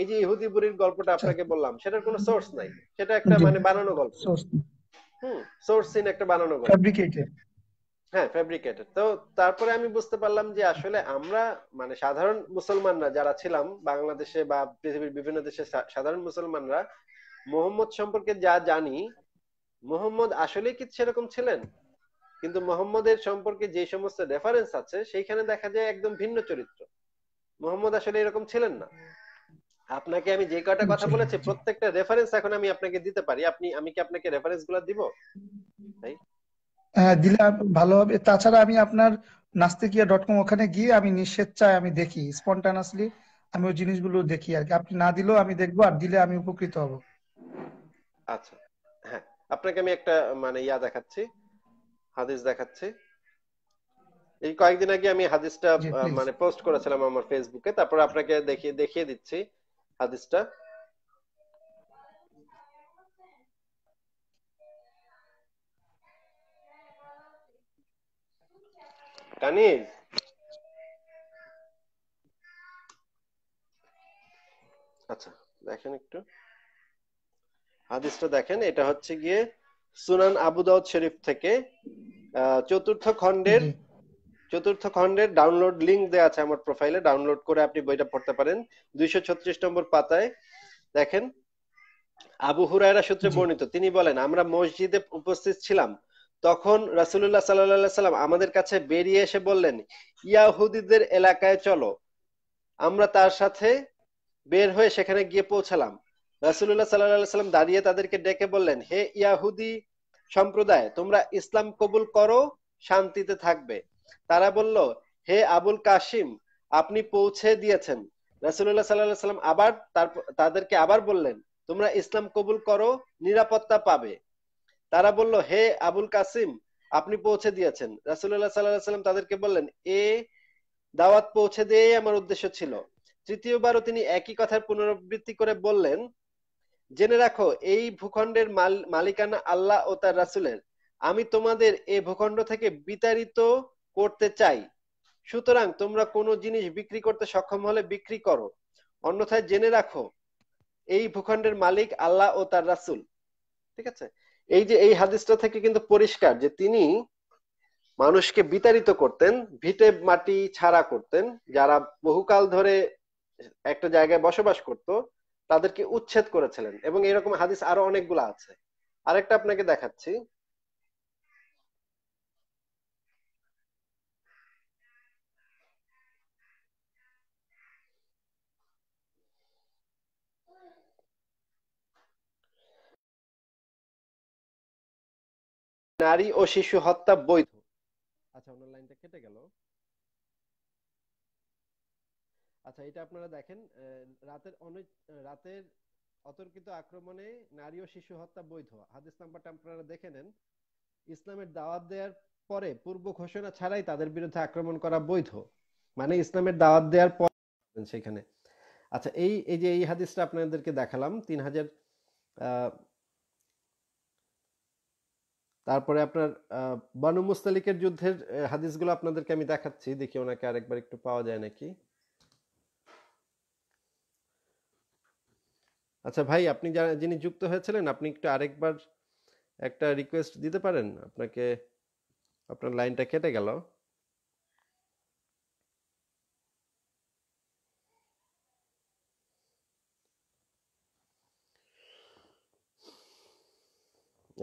এই যে ইহুদি বুড়ির গল্পটা আচ্ছা। আপনাকে বললাম সেটার কোনো সোর্স নাই সেটা একটা মানে বানানো গল্প সোর্স সিন একটা বানানো গল্প ফ্যাব্রিকেটেড হ্যাঁ ফ্যাব্রিকেটেড তো তারপরে আমি বুঝতে পারলাম যে আসলে আমরা মানে সাধারণ মুসলমানরা যারা ছিলাম বাংলাদেশে বা পৃথিবীর বিভিন্ন দেশে সাধারণ মুসলমানরা মোহাম্মদ সম্পর্কে যা জানি মোহাম্মদ আসলে কি সেরকম ছিলেন কিন্তু মোহাম্মদের সম্পর্কে যে সমস্ত রেফারেন্স আছে সেইখানে দেখা যায় একদম ভিন্ন চরিত্র মোহাম্মদ আসলে এরকম ছিলেন না আপনাকে আমি যে কয়টা কথা বলেছি প্রত্যেকটা রেফারেন্স এখন আমি আপনাকে দিতে পারি আপনি আমি কি আপনাকে রেফারেন্স গুলো দিব তাই হ্যাঁ দিলে ভালো হবে তাছাড়া আমি আপনার নাস্তিকিয়া ডট কম ওখানে গিয়ে আমি নিঃস্বেচ্ছায় আমি দেখি স্পন্টানাসলি আমি ওই জিনিসগুলো দেখি আর কি আপনি না দিলেও আমি দেখবো আর দিলে আমি উপকৃত হব আচ্ছা হ্যাঁ আপনাকে আমি একটা মানে ইয়া দেখাচ্ছি হাদিস দেখাচ্ছি এই কয়েকদিন আগে আমি হাদিসটা মানে পোস্ট করেছিলাম আমার ফেসবুকে তারপর আপনাকে দেখিয়ে দেখিয়ে দিচ্ছি হাদিসটা তানিজ আচ্ছা দেখেন একটু হাদিসটা দেখেন এটা হচ্ছে গিয়ে সুনান আবু দাউদ শরীফ থেকে চতুর্থ খণ্ডের চতুর্থ খণ্ডের ডাউনলোড লিংক দেওয়া আছে আমার প্রোফাইলে ডাউনলোড করে আপনি বইটা পড়তে পারেন দুইশো নম্বর পাতায় দেখেন আবু হুরায়রা সূত্রে বর্ণিত তিনি বলেন আমরা মসজিদে উপস্থিত ছিলাম তখন রাসুল্লাহ সাল্লাম আমাদের কাছে বেরিয়ে এসে বললেন ইয়াহুদিদের এলাকায় চলো আমরা তার সাথে বের হয়ে সেখানে গিয়ে পৌঁছালাম রাসুল্লাহ সাল্লাম দাঁড়িয়ে তাদেরকে ডেকে বললেন হে ইয়াহুদি সম্প্রদায় তোমরা ইসলাম কবুল করো শান্তিতে থাকবে তারা বলল হে আবুল কাসিম আপনি পৌঁছে দিয়েছেন রাসুল্লাহ সাল্লাহ সাল্লাম আবার তাদেরকে আবার বললেন তোমরা ইসলাম কবুল করো নিরাপত্তা পাবে তারা বলল হে আবুল কাসিম আপনি পৌঁছে দিয়েছেন রাসুল্লাহ সাল্লাহ সাল্লাম তাদেরকে বললেন এ দাওয়াত পৌঁছে দিয়েই আমার উদ্দেশ্য ছিল তৃতীয়বারও তিনি একই কথার পুনরাবৃত্তি করে বললেন জেনে রাখো এই ভূখণ্ডের মালিকানা আল্লাহ ও তার রাসুলের আমি তোমাদের এ ভূখণ্ড থেকে বিতাড়িত করতে চাই সুতরাং তোমরা কোনো জিনিস বিক্রি করতে সক্ষম হলে বিক্রি করো অন্যথায় জেনে রাখো এই ভূখণ্ডের মালিক আল্লাহ ও তার রাসুল ঠিক আছে এই যে এই হাদিসটা থেকে কিন্তু পরিষ্কার যে তিনি মানুষকে বিতাড়িত করতেন ভিটে মাটি ছাড়া করতেন যারা বহুকাল ধরে একটা জায়গায় বসবাস করত তাদেরকে উচ্ছেদ করেছিলেন এবং এরকম হাদিস আরো অনেকগুলো আছে আরেকটা আপনাকে দেখাচ্ছি নারী ও শিশু হত্যা বৈধ আচ্ছা ওনার লাইনটা কেটে গেল আচ্ছা এটা আপনারা দেখেন রাতের অনেক রাতের অতর্কিত আক্রমণে নারী ও শিশু হত্যা বৈধ হাদিস নাম্বারটা আপনারা দেখে নেন ইসলামের দাওয়াত দেওয়ার পরে পূর্ব ঘোষণা ছাড়াই তাদের বিরুদ্ধে আক্রমণ করা বৈধ মানে ইসলামের দাওয়াত দেওয়ার পর সেখানে আচ্ছা এই এই যে এই হাদিসটা আপনাদেরকে দেখালাম তিন হাজার তারপরে আপনার বানু মুস্তালিকের যুদ্ধের হাদিসগুলো আপনাদেরকে আমি দেখাচ্ছি দেখি ওনাকে আরেকবার একটু পাওয়া যায় নাকি আচ্ছা ভাই আপনি যিনি যুক্ত হয়েছিলেন আপনি একটু আরেকবার একটা রিকোয়েস্ট দিতে পারেন আপনাকে আপনার লাইনটা কেটে গেল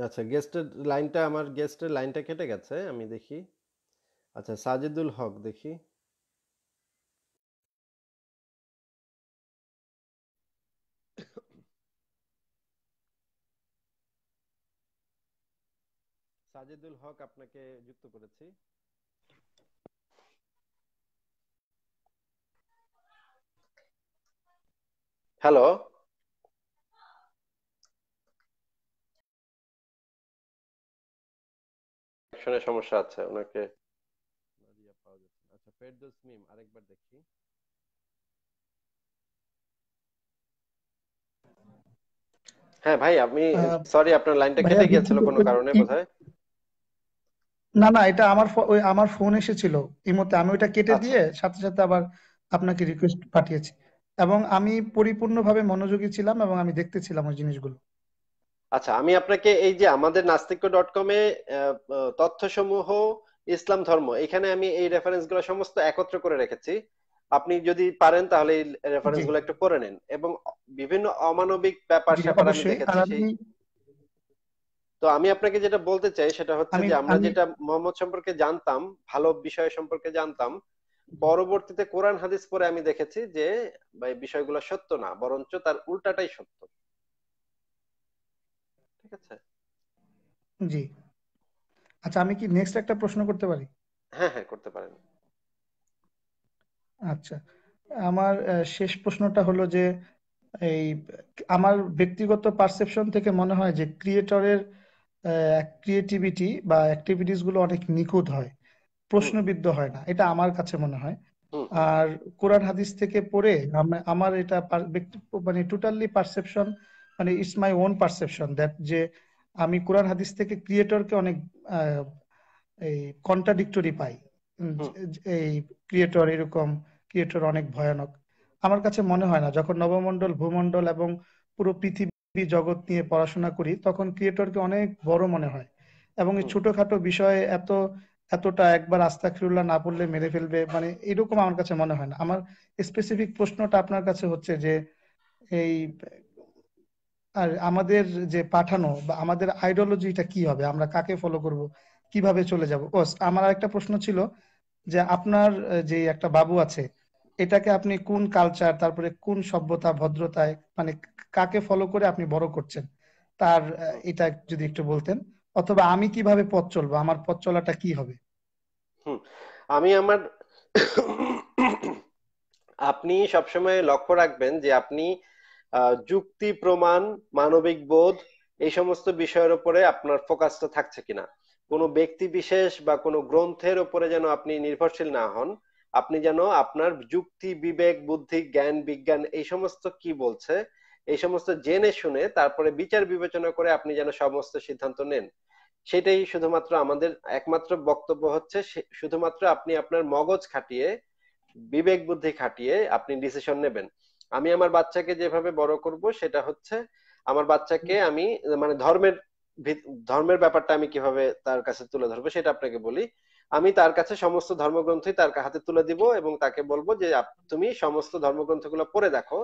আচ্ছা গেস্টের লাইনটা আমার গেস্টের লাইনটা কেটে গেছে আমি দেখি আচ্ছা সাজিদুল হক দেখি সাজিদুল হক আপনাকে যুক্ত করেছি হ্যালো কানেকশনের সমস্যা আছে ওনাকে আচ্ছা ফেরদৌস মিম আরেকবার দেখি হ্যাঁ ভাই আমি সরি আপনার লাইনটা কেটে গিয়েছিল কোনো কারণে বোধহয় না না এটা আমার ওই আমার ফোন এসেছিল এই মুহূর্তে আমি ওটা কেটে আচ্ছা। দিয়ে সাথে সাথে আবার আপনাকে রিকোয়েস্ট পাঠিয়েছি এবং আমি পরিপূর্ণভাবে মনোযোগী ছিলাম এবং আমি দেখতেছিলাম ওই জিনিসগুলো আচ্ছা আমি আপনাকে এই যে আমাদের নাস্তিক্য ডট কম তথ্য সমূহ ইসলাম ধর্ম এখানে আমি এই রেফারেন্স গুলো সমস্ত একত্র করে রেখেছি আপনি যদি পারেন তাহলে এই রেফারেন্স গুলো একটু পড়ে নেন এবং বিভিন্ন অমানবিক ব্যাপার স্যাপার আমি দেখেছি তো আমি আপনাকে যেটা বলতে চাই সেটা হচ্ছে যে আমরা যেটা মোহাম্মদ সম্পর্কে জানতাম ভালো বিষয় সম্পর্কে জানতাম পরবর্তীতে কোরআন হাদিস পরে আমি দেখেছি যে বিষয়গুলো সত্য না বরঞ্চ তার উল্টাটাই সত্য ঠিক আছে জি আচ্ছা আমি কি নেক্সট একটা প্রশ্ন করতে পারি হ্যাঁ হ্যাঁ করতে পারেন আচ্ছা আমার শেষ প্রশ্নটা হলো যে এই আমার ব্যক্তিগত পারসেপশন থেকে মনে হয় যে ক্রিয়েটরের ক্রিয়েটিভিটি বা অ্যাক্টিভিটিস গুলো অনেক নিখুঁত হয় প্রশ্নবিদ্ধ হয় না এটা আমার কাছে মনে হয় আর কোরআন হাদিস থেকে পড়ে আমার এটা মানে টোটালি পারসেপশন মানে it's my own perception that যে আমি কোরআন হাদিস থেকে ক্রিয়েটরকে অনেক এই কন্ট্রাডিক্টরি পাই এই ক্রিয়েটর এরকম ক্রিয়েটর অনেক ভয়ানক আমার কাছে মনে হয় না যখন নবমণ্ডল ভূমণ্ডল এবং পুরো পৃথিবী জগৎ নিয়ে পড়াশোনা করি তখন ক্রিয়েটরকে অনেক বড় মনে হয় এবং এই ছোটখাটো বিষয়ে এত এতটা একবার আস্থা খিরুল্লাহ না পড়লে মেরে ফেলবে মানে এরকম আমার কাছে মনে হয় না আমার স্পেসিফিক প্রশ্নটা আপনার কাছে হচ্ছে যে এই আর আমাদের যে পাঠানো বা আমাদের আইডিওলজিটা কি হবে আমরা কাকে ফলো করব কিভাবে চলে যাব ওস আমার একটা প্রশ্ন ছিল যে আপনার যে একটা বাবু আছে এটাকে আপনি কোন কালচার তারপরে কোন সভ্যতা ভদ্রতায় মানে কাকে ফলো করে আপনি বড় করছেন তার এটা যদি একটু বলতেন অথবা আমি কিভাবে পথ চলবো আমার পথ চলাটা কি হবে আমি আমার আপনি সবসময় লক্ষ্য রাখবেন যে আপনি যুক্তি প্রমাণ মানবিক বোধ এই সমস্ত বিষয়ের উপরে আপনার ফোকাসটা থাকছে কিনা কোনো ব্যক্তি বিশেষ বা কোনো গ্রন্থের উপরে যেন আপনি নির্ভরশীল না হন আপনি যেন আপনার যুক্তি বিবেক বুদ্ধি জ্ঞান বিজ্ঞান এই সমস্ত কি বলছে এই সমস্ত জেনে শুনে তারপরে বিচার বিবেচনা করে আপনি যেন সমস্ত সিদ্ধান্ত নেন সেটাই শুধুমাত্র আমাদের একমাত্র বক্তব্য হচ্ছে শুধুমাত্র আপনি আপনার মগজ খাটিয়ে বিবেক বুদ্ধি খাটিয়ে আপনি ডিসিশন নেবেন আমি আমার বাচ্চাকে যেভাবে বড় করব সেটা হচ্ছে আমার বাচ্চাকে আমি মানে ধর্মের ধর্মের ব্যাপারটা আমি কিভাবে তার কাছে তুলে ধরবো সেটা আপনাকে বলি আমি তার কাছে সমস্ত ধর্মগ্রন্থই তার হাতে তুলে দিব এবং তাকে বলবো যে তুমি সমস্ত ধর্মগ্রন্থগুলো পড়ে দেখো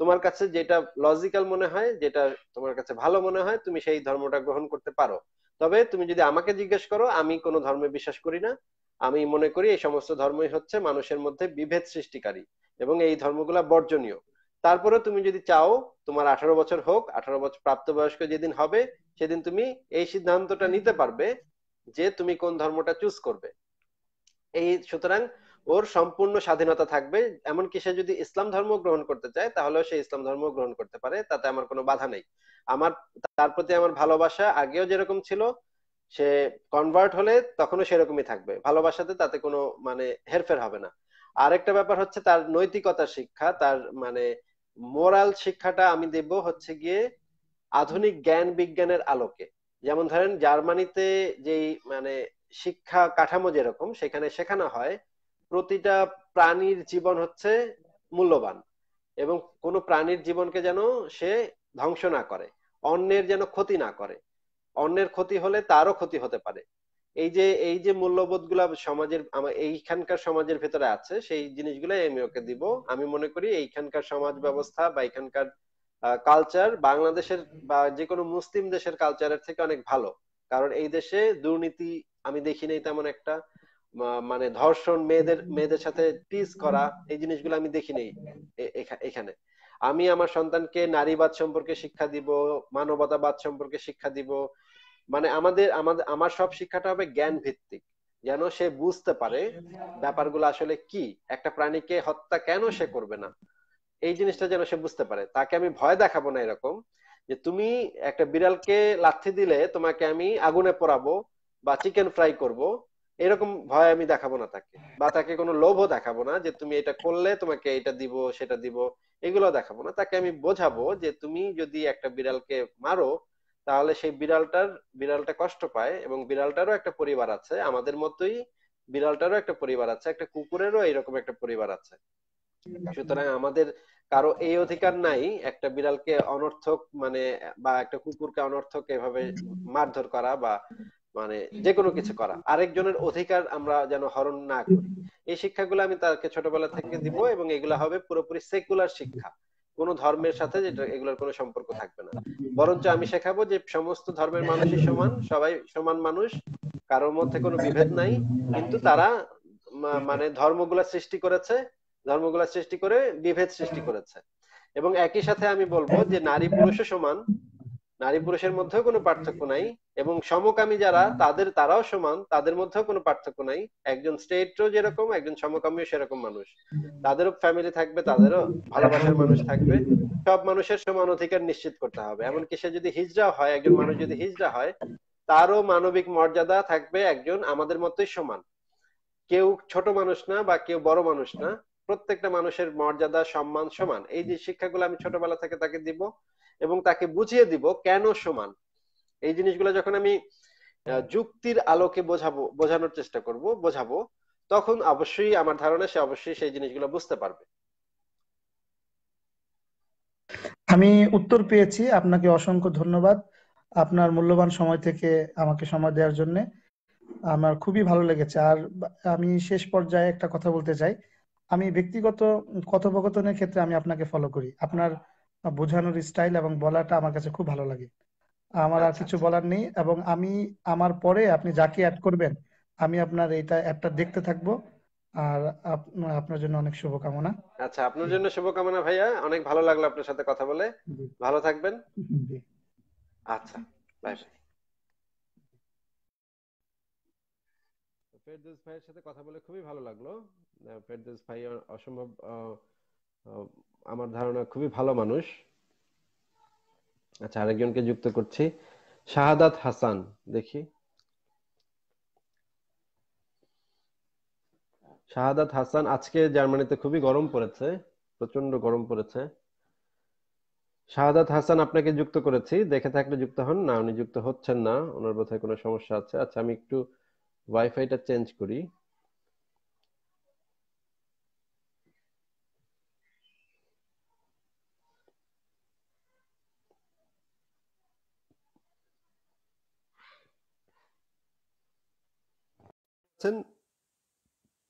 তোমার কাছে যেটা লজিক্যাল মনে হয় যেটা তোমার কাছে ভালো মনে হয় তুমি সেই ধর্মটা গ্রহণ করতে পারো তবে তুমি যদি আমাকে জিজ্ঞেস করো আমি কোনো ধর্মে বিশ্বাস করি না আমি মনে করি এই সমস্ত ধর্মই হচ্ছে মানুষের মধ্যে বিভেদ সৃষ্টিকারী এবং এই ধর্মগুলা বর্জনীয় তারপরে তুমি যদি চাও তোমার আঠারো বছর হোক আঠারো বছর প্রাপ্তবয়স্ক যেদিন হবে সেদিন তুমি এই সিদ্ধান্তটা নিতে পারবে যে তুমি কোন ধর্মটা চুজ করবে এই সুতরাং ওর সম্পূর্ণ স্বাধীনতা থাকবে এমনকি সে যদি ইসলাম ধর্ম গ্রহণ করতে চায় তাহলে সে ইসলাম ধর্ম গ্রহণ করতে পারে তাতে আমার কোনো বাধা নেই আমার তার প্রতি আমার ভালোবাসা আগেও যেরকম ছিল সে কনভার্ট হলে তখনও সেরকমই থাকবে ভালোবাসাতে তাতে কোনো মানে হেরফের হবে না আরেকটা ব্যাপার হচ্ছে তার নৈতিকতা শিক্ষা তার মানে মোরাল শিক্ষাটা আমি দেব হচ্ছে গিয়ে আধুনিক জ্ঞান বিজ্ঞানের আলোকে যেমন ধরেন জার্মানিতে যেই মানে শিক্ষা কাঠামো যেরকম সেখানে শেখানো হয় প্রতিটা প্রাণীর জীবন হচ্ছে মূল্যবান এবং কোনো প্রাণীর জীবনকে যেন সে ধ্বংস না করে অন্যের যেন ক্ষতি না করে অন্যের ক্ষতি হলে তারও ক্ষতি হতে পারে এই যে এই যে মূল্যবোধ গুলা সমাজের এইখানকার সমাজের ভেতরে আছে সেই জিনিসগুলো আমি ওকে দিব আমি মনে করি এইখানকার সমাজ ব্যবস্থা বা এইখানকার কালচার বাংলাদেশের বা যে কোনো মুসলিম দেশের কালচারের থেকে অনেক ভালো কারণ এই দেশে দুর্নীতি আমি দেখি নাই তেমন একটা মানে ধর্ষণ মেয়েদের মেয়েদের সাথে টিজ করা এই জিনিসগুলো আমি দেখি নেই এখানে আমি আমার সন্তানকে নারীবাদ সম্পর্কে শিক্ষা দিব মানবতাবাদ সম্পর্কে শিক্ষা দিব মানে আমাদের আমাদের আমার সব শিক্ষাটা হবে জ্ঞান ভিত্তিক যেন সে বুঝতে পারে ব্যাপারগুলো আসলে কি একটা প্রাণীকে হত্যা কেন সে করবে না এই জিনিসটা যেন সে বুঝতে পারে তাকে আমি ভয় দেখাবো না এরকম যে তুমি একটা বিড়ালকে লাথি দিলে তোমাকে আমি আগুনে পোড়াবো বা চিকেন ফ্রাই করব এরকম ভয় আমি দেখাবো না তাকে হ্যাঁ। বা তাকে কোনো লোভও দেখাবো না যে তুমি এটা করলে তোমাকে এটা দিব সেটা দিব এগুলো দেখাবো না তাকে আমি বোঝাবো যে তুমি যদি একটা বিড়ালকে মারো তাহলে সেই বিড়ালটার বিড়ালটা কষ্ট পায় এবং বিড়ালটারও একটা পরিবার আছে আমাদের মতোই বিড়ালটারও একটা পরিবার আছে একটা কুকুরেরও এরকম একটা পরিবার আছে সুতরাং আমাদের কারো এই অধিকার নাই একটা বিড়ালকে অনর্থক মানে বা একটা কুকুরকে অনর্থক এভাবে মারধর করা বা মানে যে কোনো কিছু করা আরেকজনের অধিকার আমরা যেন হরণ না করি এই শিক্ষাগুলো আমি তাকে ছোটবেলা থেকে দিব এবং এগুলো হবে পুরোপুরি সেকুলার শিক্ষা কোন ধর্মের সাথে যেটা এগুলোর কোনো সম্পর্ক থাকবে না বরঞ্চ আমি শেখাবো যে সমস্ত ধর্মের মানুষই সমান সবাই সমান মানুষ কারোর মধ্যে কোনো বিভেদ নাই কিন্তু তারা মানে ধর্মগুলা সৃষ্টি করেছে ধর্মগুলা সৃষ্টি করে বিভেদ সৃষ্টি করেছে এবং একই সাথে আমি বলবো যে নারী পুরুষও সমান নারী পুরুষের মধ্যেও কোনো পার্থক্য নাই এবং সমকামী যারা তাদের তারাও সমান তাদের মধ্যেও কোনো পার্থক্য নাই একজন স্টেটও যেরকম একজন সমকামীও সেরকম মানুষ তাদেরও ফ্যামিলি থাকবে তাদেরও ভালোবাসার মানুষ থাকবে সব মানুষের সমান অধিকার নিশ্চিত করতে হবে এমনকি সে যদি হিজড়া হয় একজন মানুষ যদি হিজড়া হয় তারও মানবিক মর্যাদা থাকবে একজন আমাদের মতোই সমান কেউ ছোট মানুষ না বা কেউ বড় মানুষ না প্রত্যেকটা মানুষের মর্যাদা সম্মান সমান এই যে শিক্ষাগুলো আমি ছোটবেলা থেকে তাকে দিব এবং তাকে বুঝিয়ে দিব কেন সমান এই জিনিসগুলো যখন আমি যুক্তির আলোকে বোঝাবো বোঝানোর চেষ্টা করব বোঝাবো তখন অবশ্যই আমার ধারণা সে অবশ্যই সেই জিনিসগুলো বুঝতে পারবে আমি উত্তর পেয়েছি আপনাকে অসংখ্য ধন্যবাদ আপনার মূল্যবান সময় থেকে আমাকে সময় দেওয়ার জন্য আমার খুবই ভালো লেগেছে আর আমি শেষ পর্যায়ে একটা কথা বলতে চাই আমি ব্যক্তিগত কথোপকথনের ক্ষেত্রে আমি আপনাকে ফলো করি আপনার বোঝানোর স্টাইল এবং বলাটা আমার কাছে খুব ভালো লাগে আমার আর আচ্ছা, কিছু আচ্ছা। বলার নেই এবং আমি আমার পরে আপনি যাকে অ্যাড করবেন আমি আপনার এইটা অ্যাপটা দেখতে থাকব আর আপনার জন্য অনেক শুভকামনা আচ্ছা আপনার জন্য শুভকামনা ভাইয়া অনেক ভালো লাগলো আপনার সাথে কথা বলে ভালো থাকবেন আচ্ছা বাই ফেরদৌস ভাইয়ের সাথে কথা বলে খুবই ভালো লাগলো ফেরদৌস ভাই অসম্ভব আমার ধারণা খুবই ভালো মানুষ আচ্ছা আরেকজনকে যুক্ত করছি শাহাদাত হাসান দেখি শাহাদাত হাসান আজকে জার্মানিতে খুবই গরম পড়েছে প্রচন্ড গরম পড়েছে শাহাদাত হাসান আপনাকে যুক্ত করেছি দেখে থাকলে যুক্ত হন না উনি যুক্ত হচ্ছেন না ওনার বোধহয় কোনো সমস্যা আছে আচ্ছা আমি একটু ওয়াইফাইটা চেঞ্জ করি যাচ্ছেন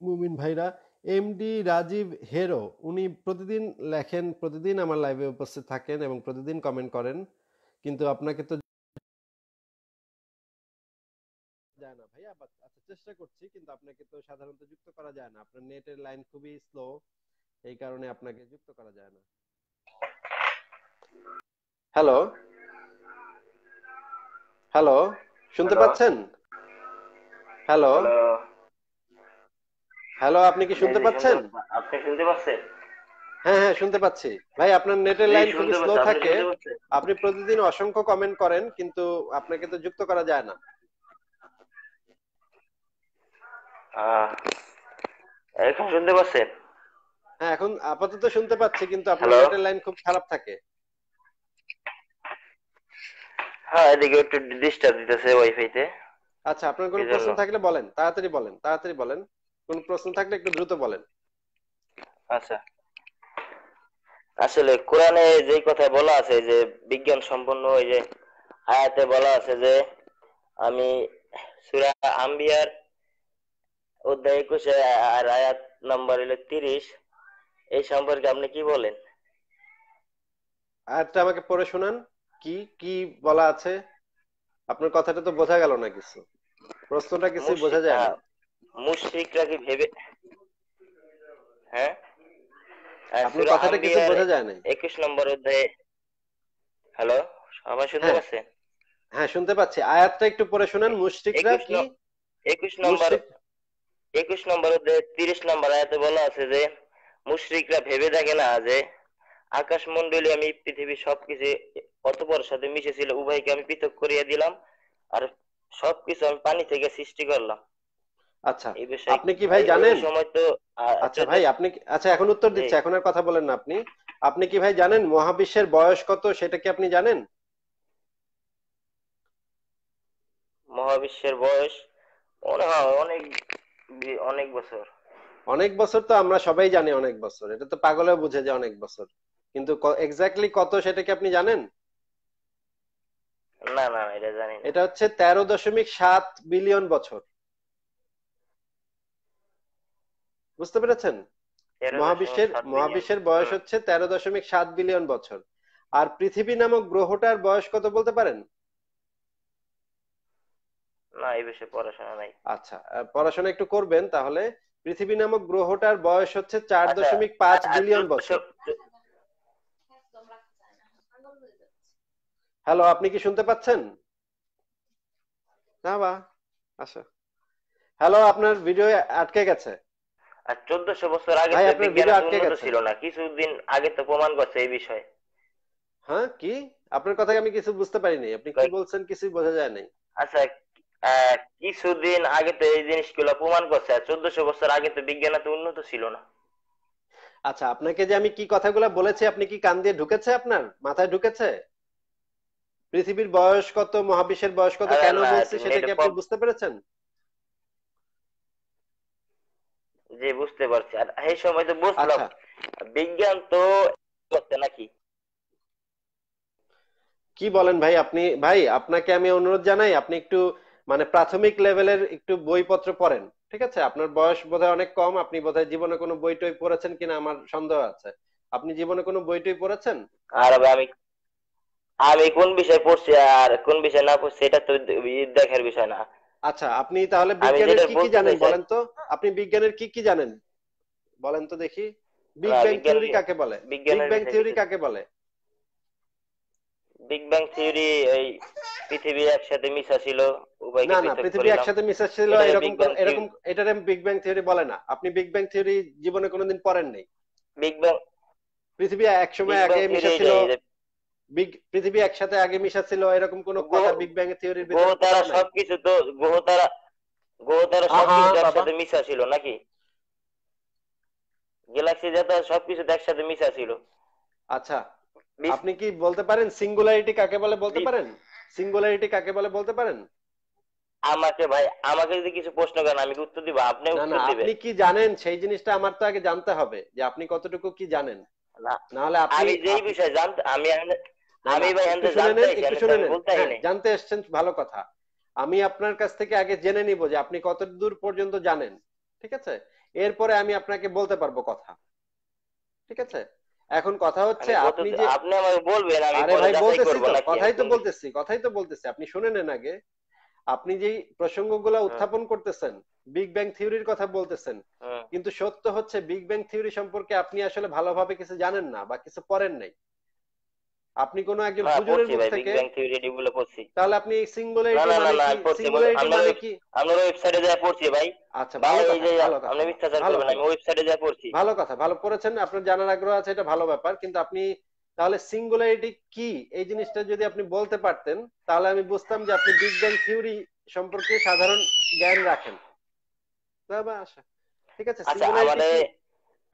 মুমিন ভাইরা এমডি রাজীব হেরো উনি প্রতিদিন লেখেন প্রতিদিন আমার লাইভে উপস্থিত থাকেন এবং প্রতিদিন কমেন্ট করেন কিন্তু আপনাকে তো যায় না ভাইয়া আচ্ছা চেষ্টা করছি কিন্তু আপনাকে তো সাধারণত যুক্ত করা যায় না আপনার নেটের লাইন খুবই স্লো এই কারণে আপনাকে যুক্ত করা যায় না হ্যালো হ্যালো শুনতে পাচ্ছেন হ্যালো হ্যালো আপনি কি হ্যাঁ, শুনতে পাচ্ছেন আপনি শুনতে পাচ্ছেন হ্যাঁ হ্যাঁ শুনতে পাচ্ছি ভাই আপনার নেটের লাইন খুব স্লো থাকে আপনি প্রতিদিন অসংখ্য কমেন্ট করেন কিন্তু আপনাকে তো যুক্ত করা যায় না এখন শুনতে পাচ্ছেন হ্যাঁ এখন আপাতত শুনতে পাচ্ছি কিন্তু আপনার নেটের লাইন খুব খারাপ থাকে হ্যাঁ এদিকে একটু ডিস্টার্ব দিতেছে ওয়াইফাইতে আচ্ছা আপনার কোনো প্রশ্ন থাকলে বলেন তাড়াতাড়ি বলেন তাড়াতাড়ি বলেন কোন প্রশ্ন থাকলে একটু দ্রুত বলেন আচ্ছা আসলে কোরআনে যে কথা বলা আছে যে বিজ্ঞান সম্পন্ন ওই যে আয়াতে বলা আছে যে আমি সূরা আম্বিয়ার অধ্যায় একুশে আর আয়াত নাম্বার হলো তিরিশ এই সম্পর্কে আপনি কি বলেন আয়াতটা আমাকে পড়ে শোনান কি কি বলা আছে আপনার কথাটা তো বোঝা গেল না কিছু প্রশ্নটা কিছু বোঝা যায় মুশরিকরা কি ভেবে হ্যাঁ আপনার কথাটা কিছু বোঝা যায় না 21 নম্বর অধ্যায়ে হ্যালো আমার শুনতে হ্যাঁ। পাচ্ছে হ্যাঁ শুনতে পাচ্ছি আয়াতটা একটু পড়ে শুনেন মুশরিকরা কি 21 নম্বর 21 নম্বর অধ্যায়ে 30 নম্বর আয়াতে বলা আছে যে মুশরিকরা ভেবে থাকে না যে আকাশ আকাশমন্ডলী আমি পৃথিবীর সবকিছু অতপর সাথে মিশেছিল উভয়কে আমি পৃথক করিয়া দিলাম আর সবকিছু আমি পানি থেকে সৃষ্টি করলাম আচ্ছা আপনি কি ভাই জানেন সময় তো আচ্ছা, আচ্ছা ভাই আপনি আচ্ছা এখন উত্তর দিচ্ছে এখন আর কথা বলেন না আপনি আপনি কি ভাই জানেন মহাবিশ্বের বয়স কত সেটা কি আপনি জানেন মহাবিশ্বের বয়স অনেক অনেক বছর অনেক বছর তো আমরা সবাই জানি অনেক বছর এটা তো পাগলেও বুঝে যে অনেক বছর কিন্তু এক্স্যাক্টলি কত সেটা কি আপনি জানেন না না এটা জানি না এটা হচ্ছে তেরো দশমিক সাত বিলিয়ন বছর বুঝতে পেরেছেন মহাবিশ্বের মহাবিশ্বের বয়স হচ্ছে তেরো দশমিক সাত বিলিয়ন বছর আর পৃথিবী নামক গ্রহটার বয়স কত বলতে পারেন না এই বিষয়ে পড়াশোনা নাই আচ্ছা পড়াশোনা একটু করবেন তাহলে পৃথিবী নামক গ্রহটার বয়স হচ্ছে চার আচ্ছা, দশমিক পাঁচ আচ্ছা, বিলিয়ন বছর হ্যালো আপনি কি শুনতে পাচ্ছেন না বা আচ্ছা হ্যালো আপনার ভিডিও আটকে গেছে চোদ্দশো বছর আগে ছিল না কিছুদিন আগে তো প্রমাণ করছে এই বিষয়ে হ্যাঁ কি আপনার কথা আমি কিছু বুঝতে পারিনি আপনি কি বলছেন কিছু বোঝা যায় নাই আচ্ছা কিছুদিন আগে তো এই জিনিসগুলো প্রমাণ করছে চোদ্দশো বছর আগে তো বিজ্ঞান এত উন্নত ছিল না আচ্ছা আপনাকে যে আমি কি কথাগুলো বলেছি আপনি কি কান দিয়ে ঢুকেছে আপনার মাথায় ঢুকেছে পৃথিবীর বয়স কত মহাবিশ্বের বয়স কত কেন বলছে সেটা কি আপনি বুঝতে পেরেছেন জি বুঝতে পারছি আর এই সময় তো বুঝলাম আচ্ছা। বিজ্ঞান তো করতে নাকি কি বলেন ভাই আপনি ভাই আপনাকে আমি অনুরোধ জানাই আপনি একটু মানে প্রাথমিক লেভেলের একটু বইপত্র পড়েন ঠিক আছে আপনার বয়স বোধহয় অনেক কম আপনি বোধহয় জীবনে কোনো বই টই পড়েছেন কিনা আমার সন্দেহ আছে আপনি জীবনে কোনো বই টই পড়েছেন আর আমি আমি কোন বিষয় পড়ছি আর কোন বিষয় না পড়ছি এটা তো দেখার বিষয় না আচ্ছা আপনি তাহলে বিজ্ঞানের কি কি জানেন বলেন তো আপনি বিজ্ঞানের কি কি জানেন বলেন তো দেখি বিগ ব্যাং থিওরি কাকে বলে বিগ ব্যাং থিওরি কাকে বলে বিগ ব্যাং থিওরি এই পৃথিবী একসাথে মিশা ছিল না না পৃথিবী একসাথে মিশা ছিল এরকম এরকম এটা এটারে বিগ ব্যাং থিওরি বলে না আপনি বিগ ব্যাং থিওরি জীবনে কোনোদিন পড়েন নাই বিগ ব্যাং পৃথিবী একসময় আগে মিশা ছিল বিগ পৃথিবী একসাথে আগে এরকম কোন কথা বিগ ব্যাং থিওরির ভিতরে গ্রহ তারা সবকিছু তো গ্রহ তারা গ্রহ তারা সবকিছু একসাথে মিশা ছিল নাকি গ্যালাক্সি সবকিছু একসাথে মিশা ছিল আচ্ছা আপনি কি বলতে পারেন সিঙ্গুলারিটি কাকে বলে বলতে পারেন সিঙ্গুলারিটি কাকে বলে বলতে পারেন আমাকে ভাই আমাকে যদি কিছু প্রশ্ন করেন আমি উত্তর দিব আপনি উত্তর দিবেন আপনি কি জানেন সেই জিনিসটা আমার তো আগে জানতে হবে যে আপনি কতটুকু কি জানেন না হলে আপনি যেই বিষয়ে জানতে আমি শুনে নেন হ্যাঁ, জানতে এসছেন ভালো কথা আমি আপনার কাছ থেকে আগে জেনে নিব যে আপনি কত দূর পর্যন্ত জানেন ঠিক আছে এরপরে আমি আপনাকে বলতে পারবো কথা ঠিক আছে এখন কথা হচ্ছে আপনি যে আপনি আমাকে বলবেন আমি আরে ভাই বলতেছি তো কথাই তো বলতেছি কথাই তো বলতেছি আপনি শুনে নেন আগে আপনি যে প্রসঙ্গগুলো হ্যাঁ। উত্থাপন করতেছেন বিগ ব্যাং থিওরির কথা বলতেছেন হ্যাঁ। কিন্তু সত্য হচ্ছে বিগ ব্যাং থিওরি সম্পর্কে আপনি আসলে ভালোভাবে কিছু জানেন না বা কিছু পড়েন নাই আপনি কোন একজন হুজুরের মুখ থেকে থিওরি তাহলে আপনি সিঙ্গুলারিটি মানে কি সিঙ্গুলারিটি মানে কি আমরা ওয়েবসাইটে যা পড়ছি ভাই আচ্ছা ভালো কথা আমরা মিথ্যাচার করব না আমি ওয়েবসাইটে যা পড়ছি ভালো কথা ভালো করেছেন আপনার জানার আগ্রহ আছে এটা ভালো ব্যাপার কিন্তু আপনি তাহলে সিঙ্গুলারিটি কি এই জিনিসটা যদি আপনি বলতে পারতেন তাহলে আমি বুঝতাম যে আপনি বিগ ব্যাং থিওরি সম্পর্কে সাধারণ জ্ঞান রাখেন আচ্ছা ঠিক আছে সিঙ্গুলারিটি আচ্ছা,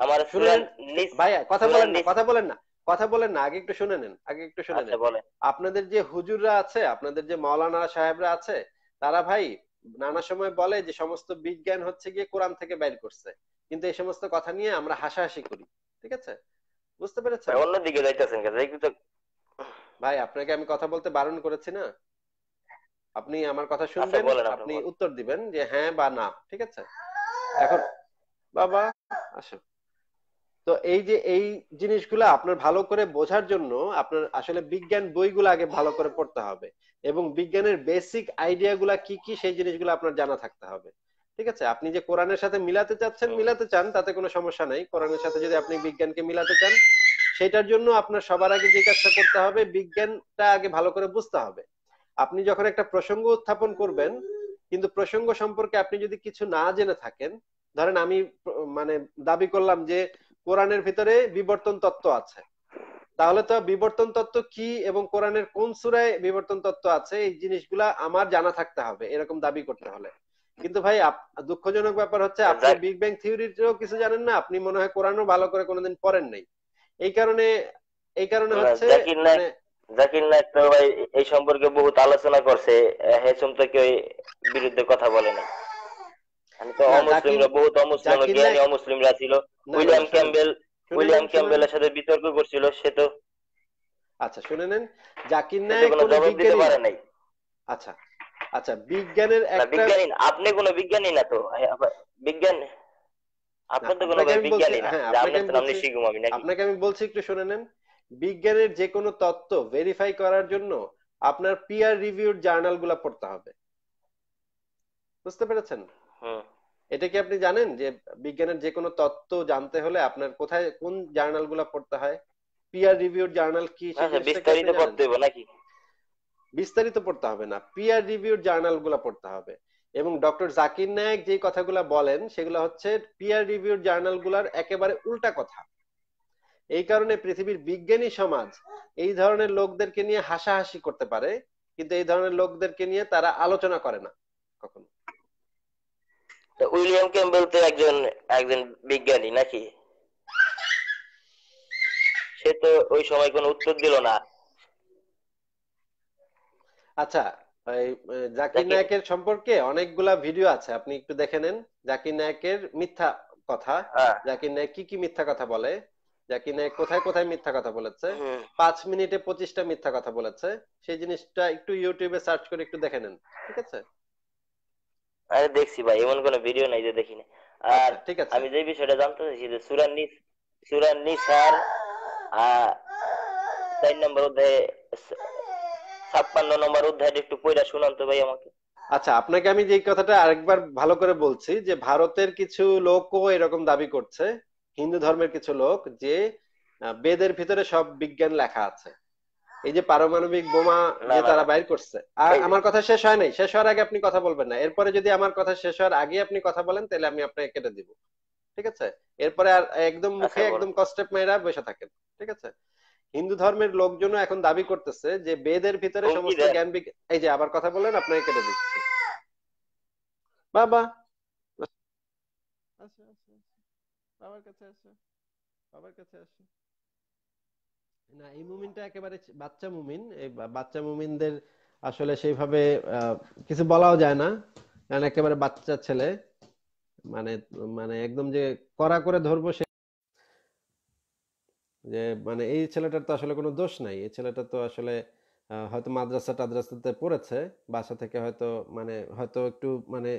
আমার ভাইয়া কথা বলেন না কথা বলেন না কথা বলেন না আগে একটু শুনে নেন আগে একটু শুনে আচ্ছা, নেন আপনাদের যে হুজুররা আছে আপনাদের যে মাওলানা সাহেবরা আছে তারা ভাই নানা সময় বলে যে সমস্ত বিজ্ঞান হচ্ছে গিয়ে কোরআন থেকে বাইর করছে কিন্তু এই সমস্ত কথা নিয়ে আমরা হাসাহাসি করি ঠিক আছে বুঝতে পেরেছেন অন্যদিকে যাইতেছেন ভাই আপনাকে আমি কথা বলতে বারণ করেছি না আপনি আমার কথা আচ্ছা, শুনবেন আপনি উত্তর দিবেন যে হ্যাঁ বা না ঠিক আছে এখন বাবা আসো তো এই যে এই জিনিসগুলো আপনার ভালো করে বোঝার জন্য আপনার আসলে বিজ্ঞান বইগুলো আগে ভালো করে পড়তে হবে এবং বিজ্ঞানের বেসিক আইডিয়া গুলা কি কি সেই জিনিসগুলো আপনার জানা থাকতে হবে ঠিক আছে আপনি যে কোরআনের সাথে মিলাতে চাচ্ছেন মিলাতে চান তাতে কোনো সমস্যা নাই কোরআনের সাথে যদি আপনি বিজ্ঞানকে মিলাতে চান সেটার জন্য আপনার সবার আগে যে কাজটা করতে হবে বিজ্ঞানটা আগে ভালো করে বুঝতে হবে আপনি যখন একটা প্রসঙ্গ উত্থাপন করবেন কিন্তু প্রসঙ্গ সম্পর্কে আপনি যদি কিছু না জেনে থাকেন ধরেন আমি মানে দাবি করলাম যে কোরআনের ভিতরে বিবর্তন তত্ত্ব আছে তাহলে তো বিবর্তন তত্ত্ব কি এবং কোরআনের কোন সুরায় বিবর্তন তত্ত্ব আছে এই জিনিসগুলা আমার জানা থাকতে হবে এরকম দাবি করতে হলে কিন্তু ভাই দুঃখজনক ব্যাপার হচ্ছে আপনি বিগ ব্যাং থিওরিরও কিছু জানেন না আপনি মনে হয় কোরআনও ভালো করে কোনোদিন পড়েন নাই এই কারণে এই কারণে হচ্ছে মানে- জাকির নায়ক তো ভাই এই সম্পর্কে বহুত আলোচনা করছে হেসুম তো কেউ বিরুদ্ধে কথা বলে না অমুসলিমরা বহুত অমুসলিম জ্ঞানী অমুসলিমরা ছিল উইলিয়াম ক্যাম্বেল উইলিয়াম ক্যাম্বেলের সাথে বিতর্ক করছিল সে তো আচ্ছা শুনে নেন জাকির নায়েক কোনো জবাব দিতে পারে নাই আচ্ছা আচ্ছা বিজ্ঞানের একটা বিজ্ঞানী আপনি কোনো বিজ্ঞানী না তো বিজ্ঞান আপনি তো কোনো বিজ্ঞানী না হ্যাঁ, তো শিখুম আমি নাকি আপনাকে আমি বলছি একটু শুনে নেন বিজ্ঞানের যে কোনো তত্ত্ব ভেরিফাই করার জন্য আপনার পিয়ার রিভিউড জার্নালগুলো পড়তে হবে বুঝতে পেরেছেন হ্যাঁ। এটা কি আপনি জানেন যে বিজ্ঞানের যে কোনো তত্ত্ব জানতে হলে আপনার কোথায় কোন জার্নালগুলো পড়তে হয় পিয়ার রিভিউড জার্নাল কি হ্যাঁ, হ্যাঁ, বিস্তারিত পড়তে হবে নাকি বিস্তারিত পড়তে হবে না পিয়ার রিভিউড জার্নালগুলো পড়তে হবে এবং ডক্টর জাকির নায়ক যে কথাগুলো বলেন সেগুলো হচ্ছে পিয়ার রিভিউড জার্নাল একেবারে উল্টা কথা এই কারণে পৃথিবীর বিজ্ঞানী সমাজ এই ধরনের লোকদেরকে নিয়ে হাসাহাসি করতে পারে কিন্তু এই ধরনের লোকদেরকে নিয়ে তারা আলোচনা করে না কখনো উইলিয়াম ক্যাম্পবেল তো একজন একজন বিজ্ঞানী নাকি সে তো ওই সময় কোনো উত্তর দিল না আচ্ছা জাকির নায়কের সম্পর্কে অনেকগুলা ভিডিও আছে আপনি একটু দেখে নেন জাকির নায়কের মিথ্যা কথা হ্যাঁ। জাকির নায়ক কি কি মিথ্যা কথা বলে জাকির নায়ক কোথায় কোথায় মিথ্যা কথা বলেছে পাঁচ মিনিটে পঁচিশটা মিথ্যা কথা বলেছে সেই জিনিসটা একটু ইউটিউবে সার্চ করে একটু দেখে নেন ঠিক আছে আরে দেখছি ভাই এমন কোন ভিডিও নাই যে দেখিনি আর আচ্ছা, ঠিক আছে আমি যে বিষয়টা জানতে চাইছি যে সুরান নিস সুরান নিসার চার নম্বর অধ্যায়ে ছাপ্পান্ন নম্বর অধ্যায়টা একটু পড়া শুনান তো ভাই আমাকে আচ্ছা আপনাকে আমি যে কথাটা আরেকবার ভালো করে বলছি যে ভারতের কিছু লোকও এরকম দাবি করছে হিন্দু ধর্মের কিছু লোক যে বেদের ভিতরে সব বিজ্ঞান লেখা আছে এই যে পারমাণবিক বোমা যে তারা বাইর করছে আর আমার কথা শেষ হয় নাই শেষ হওয়ার আগে আপনি কথা বলবেন না এরপরে যদি আমার কথা শেষ হওয়ার আগে আপনি কথা বলেন তাহলে আমি আপনাকে কেটে দিব ঠিক আছে এরপরে আর একদম আচ্ছা, মুখে একদম কষ্টেপ মেয়েরা বসে থাকেন ঠিক আছে হিন্দু ধর্মের লোকজন এখন দাবি করতেছে যে বেদের ভিতরে সমস্ত জ্ঞান বিজ্ঞান এই যে আবার কথা বলেন আপনাকে কেটে দিচ্ছে বাবা আচ্ছা, আচ্ছা আচ্ছা বাবার কাছে আসো বাবার কাছে আসো না এই মুমিনটা একেবারে বাচ্চা মুমিন এই বাচ্চা মুমিনদের আসলে সেইভাবে কিছু বলাও যায় না কারণ একেবারে বাচ্চা ছেলে মানে মানে একদম যে করা করে ধরবো সে যে মানে এই ছেলেটার তো আসলে কোনো দোষ নাই এই ছেলেটা তো আসলে হয়তো মাদ্রাসা টাদ্রাসাতে পড়েছে বাসা থেকে হয়তো মানে হয়তো একটু মানে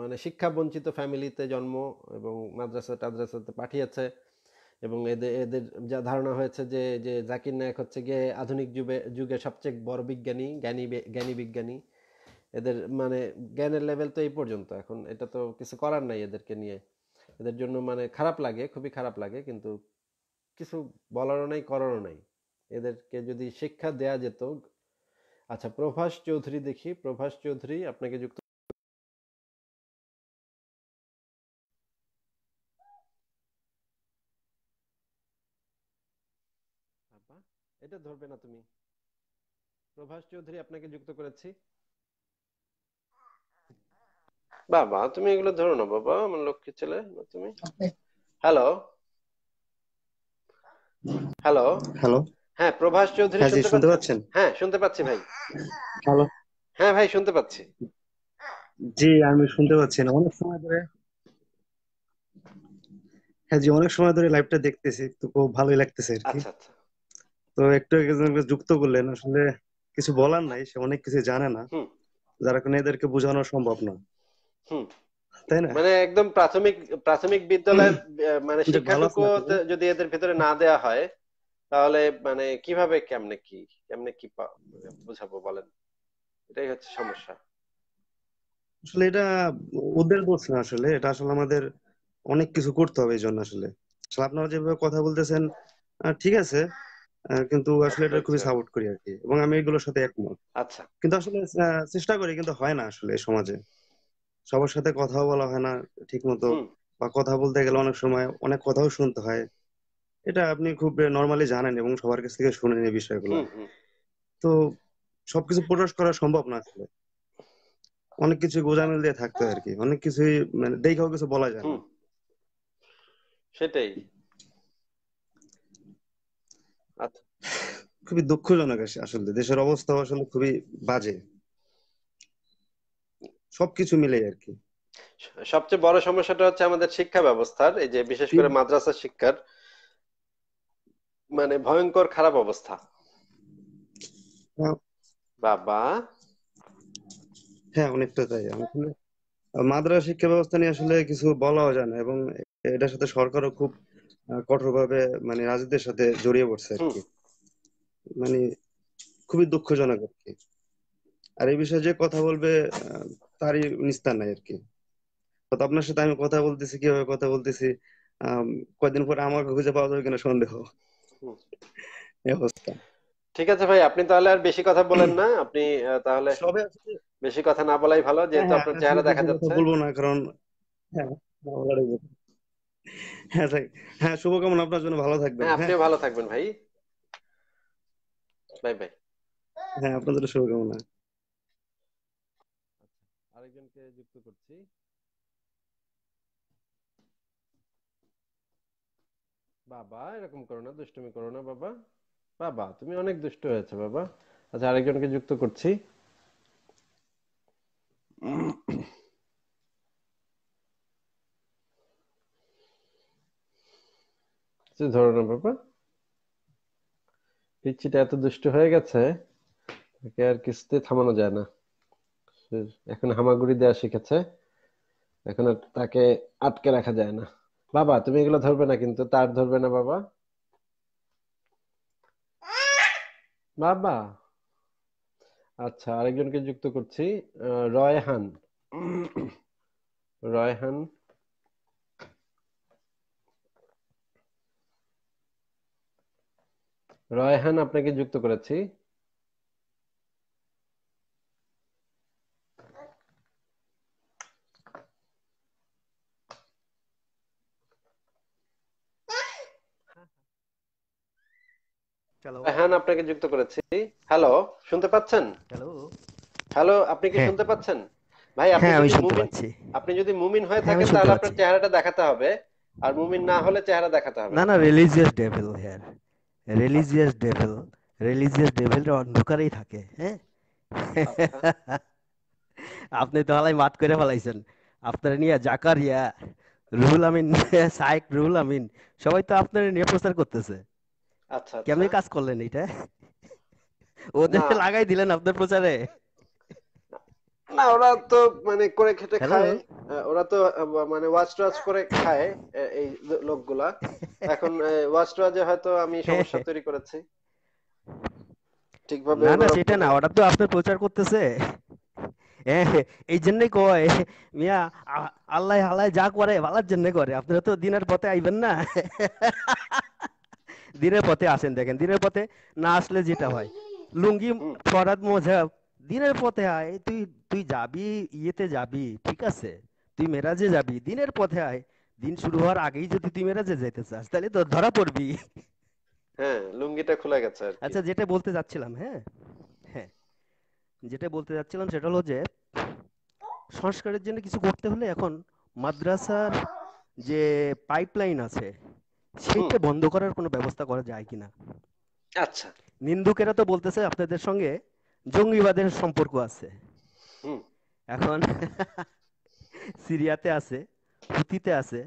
মানে শিক্ষা বঞ্চিত ফ্যামিলিতে জন্ম এবং মাদ্রাসা টাদ্রাসাতে পাঠিয়েছে এবং এদের এদের যা ধারণা হয়েছে যে যে জাকির নায়ক হচ্ছে গিয়ে আধুনিক যুগে যুগে সবচেয়ে বড় বিজ্ঞানী জ্ঞানী জ্ঞানী বিজ্ঞানী এদের মানে জ্ঞানের লেভেল তো এই পর্যন্ত এখন এটা তো কিছু করার নাই এদেরকে নিয়ে এদের জন্য মানে খারাপ লাগে খুবই খারাপ লাগে কিন্তু কিছু বলারও নাই করারও নাই এদেরকে যদি শিক্ষা দেয়া যেত আচ্ছা প্রভাস চৌধুরী দেখি প্রভাস চৌধুরী আপনাকে যুক্ত এটা ধরবে না তুমি প্রভাস চৌধুরী আপনাকে যুক্ত করেছি বাবা তুমি এগুলো ধরো না বাবা আমার লক্ষ্মী ছেলে তুমি হ্যালো হ্যালো হ্যালো হ্যাঁ প্রভাস চৌধুরী হ্যাঁ, শুনতে পাচ্ছেন হ্যাঁ শুনতে পাচ্ছি ভাই হ্যালো হ্যাঁ ভাই শুনতে পাচ্ছি জি আমি শুনতে পাচ্ছি না অনেক সময় ধরে হ্যাঁ জি অনেক সময় ধরে লাইভটা দেখতেছি তো খুব ভালোই লাগতেছে আচ্ছা আচ্ছা তো একটু একজনকে যুক্ত করলেন আসলে কিছু বলার নাই সে অনেক কিছু জানে না যারা কোনো এদেরকে বোঝানো সম্ভব না তাই না মানে একদম প্রাথমিক প্রাথমিক বিদ্যালয়ের মানে শিক্ষাটুকু যদি এদের ভিতরে না দেয়া হয় তাহলে মানে কিভাবে কেমনে কি কেমনে কি বুঝাবো বলেন এটাই হচ্ছে সমস্যা আসলে এটা ওদের দোষ না আসলে এটা আসলে আমাদের অনেক কিছু করতে হবে এই জন্য আসলে আসলে আপনারা যেভাবে কথা বলতেছেন ঠিক আছে কিন্তু আসলে এটা খুবই সাপোর্ট আচ্ছা। করি আর কি এবং আমি এগুলোর সাথে একমত আচ্ছা কিন্তু আসলে চেষ্টা করি কিন্তু হয় না আসলে সমাজে সবার সাথে কথাও বলা হয় না ঠিক মতো বা কথা বলতে গেলে অনেক সময় অনেক কথাও শুনতে হয় এটা আপনি খুব নর্মালি জানেন এবং সবার কাছ থেকে শুনেন এই বিষয়গুলো তো সবকিছু প্রকাশ করা সম্ভব না আসলে অনেক কিছু গোজামিল দিয়ে থাকতে হয় আর কি অনেক কিছুই মানে দেখাও কিছু বলা যায় না সেটাই আচ্ছা। খুবই দুঃখজনক আসলে দেশের অবস্থা আসলে খুবই বাজে সবকিছু মিলে আর কি সবচেয়ে বড় সমস্যাটা হচ্ছে আমাদের শিক্ষা ব্যবস্থার এই যে বিশেষ করে মাদ্রাসা শিক্ষার মানে ভয়ঙ্কর খারাপ অবস্থা হ্যাঁ। বাবা হ্যাঁ অনেকটা তাই মাদ্রাসা শিক্ষা ব্যবস্থা নিয়ে আসলে কিছু বলাও যায় না এবং এটার সাথে সরকারও খুব কঠোরভাবে মানে রাজনীতির সাথে জড়িয়ে পড়ছে আর কি মানে খুবই দুঃখজনক আর কি আর এই বিষয়ে যে কথা বলবে তারই নিস্তার নাই আর কি তো আপনার সাথে আমি কথা বলতেছি কিভাবে কথা বলতেছি কয়েকদিন পরে আমাকে খুঁজে পাওয়া যাবে কিনা সন্দেহ অবস্থা ঠিক আছে ভাই আপনি তাহলে আর বেশি কথা বলেন না আপনি তাহলে বেশি কথা না বলাই ভালো যেহেতু হ্যাঁ, আপনার হ্যাঁ, চেহারা দেখা যাচ্ছে বলবো না কারণ হ্যাঁ হ্যাঁ ভাই হ্যাঁ শুভকামনা আপনার জন্য ভালো থাকবেন হ্যাঁ, আপনিও হ্যাঁ। ভালো থাকবেন ভাই বাই বাই হ্যাঁ আপনাদের শুভকামনা আরেকজনকে যুক্ত করছি বাবা এরকম করো না দুষ্টুমি করো না বাবা বাবা তুমি অনেক দুষ্ট হয়েছে বাবা আচ্ছা আরেকজনকে যুক্ত করছি যে ধরনের ব্যাপার পিচ্ছিটা এত দুষ্ট হয়ে গেছে তাকে আর কিছুতে থামানো যায় না এখন হামাগুড়ি দেওয়া শিখেছে এখন আর তাকে আটকে রাখা যায় না বাবা তুমি এগুলো ধরবে না কিন্তু তার ধরবে না বাবা বাবা আচ্ছা আরেকজনকে যুক্ত করছি রয়হান রয়হান রায়হান আপনাকে যুক্ত করেছি হ্যাঁ আপনাকে যুক্ত করেছি হ্যালো শুনতে পাচ্ছেন হ্যালো আপনি কি হ্যাঁ। শুনতে পাচ্ছেন ভাই আপনি হ্যাঁ, যদি মুমিন হয়ে হ্যাঁ, থাকেন তাহলে আপনার চেহারাটা দেখাতে হবে আর মুমিন না হলে চেহারা দেখাতে হবে না না religious devil here religious devil religious ডেভেলরা অন্ধকারেই থাকে হ্যাঁ আপনি তো হালাই মাত করে ফেলাইছেন আপনার নিয়ে জাকারিয়া রুহুল আমিন সাইক রুহুল আমিন সবাই তো আপনার নিয়ে প্রচার করতেছে আচ্ছা, আচ্ছা। কেমনে কাজ করলেন এটা ওদের লাগাই দিলেন আপনার প্রচারে না ওরা তো মানে করে খেটে খায় ওরা তো মানে ওয়াচ টাচ করে খায় এই লোকগুলা এখন ওয়াচ টাচে হয়তো আমি সমস্যা তৈরি করেছি ঠিকভাবে না না সেটা না ওরা তো আপনি প্রচার করতেছে এই জন্য কয় মিয়া আল্লাহ আল্লাহ যা করে ভালোর জন্য করে আপনারা তো দিনের পথে আইবেন না দিনের পথে আসেন দেখেন দিনের পথে না আসলে যেটা হয় লুঙ্গি ফরাদ মোজা দিনের পথে আয় তুই তুই যাবি ইয়েতে যাবি ঠিক আছে তুই মেরাজে যাবি দিনের পথে আয় দিন শুরু হওয়ার আগেই যদি তুই মেরাজে যাইতে চাস তাহলে তো ধরা পড়বি হ্যাঁ লুঙ্গিটা খোলা গেছে আচ্ছা যেটা বলতে যাচ্ছিলাম হ্যাঁ হ্যাঁ যেটা বলতে যাচ্ছিলাম সেটা হলো যে সংস্কারের জন্য কিছু করতে হলে এখন মাদ্রাসার যে পাইপলাইন আছে সেটা বন্ধ করার কোনো ব্যবস্থা করা যায় কিনা আচ্ছা নিন্দুকেরা তো বলতেছে আপনাদের সঙ্গে জঙ্গিবাদের সম্পর্ক আছে এখন সিরিয়াতে আছে হুতিতে আছে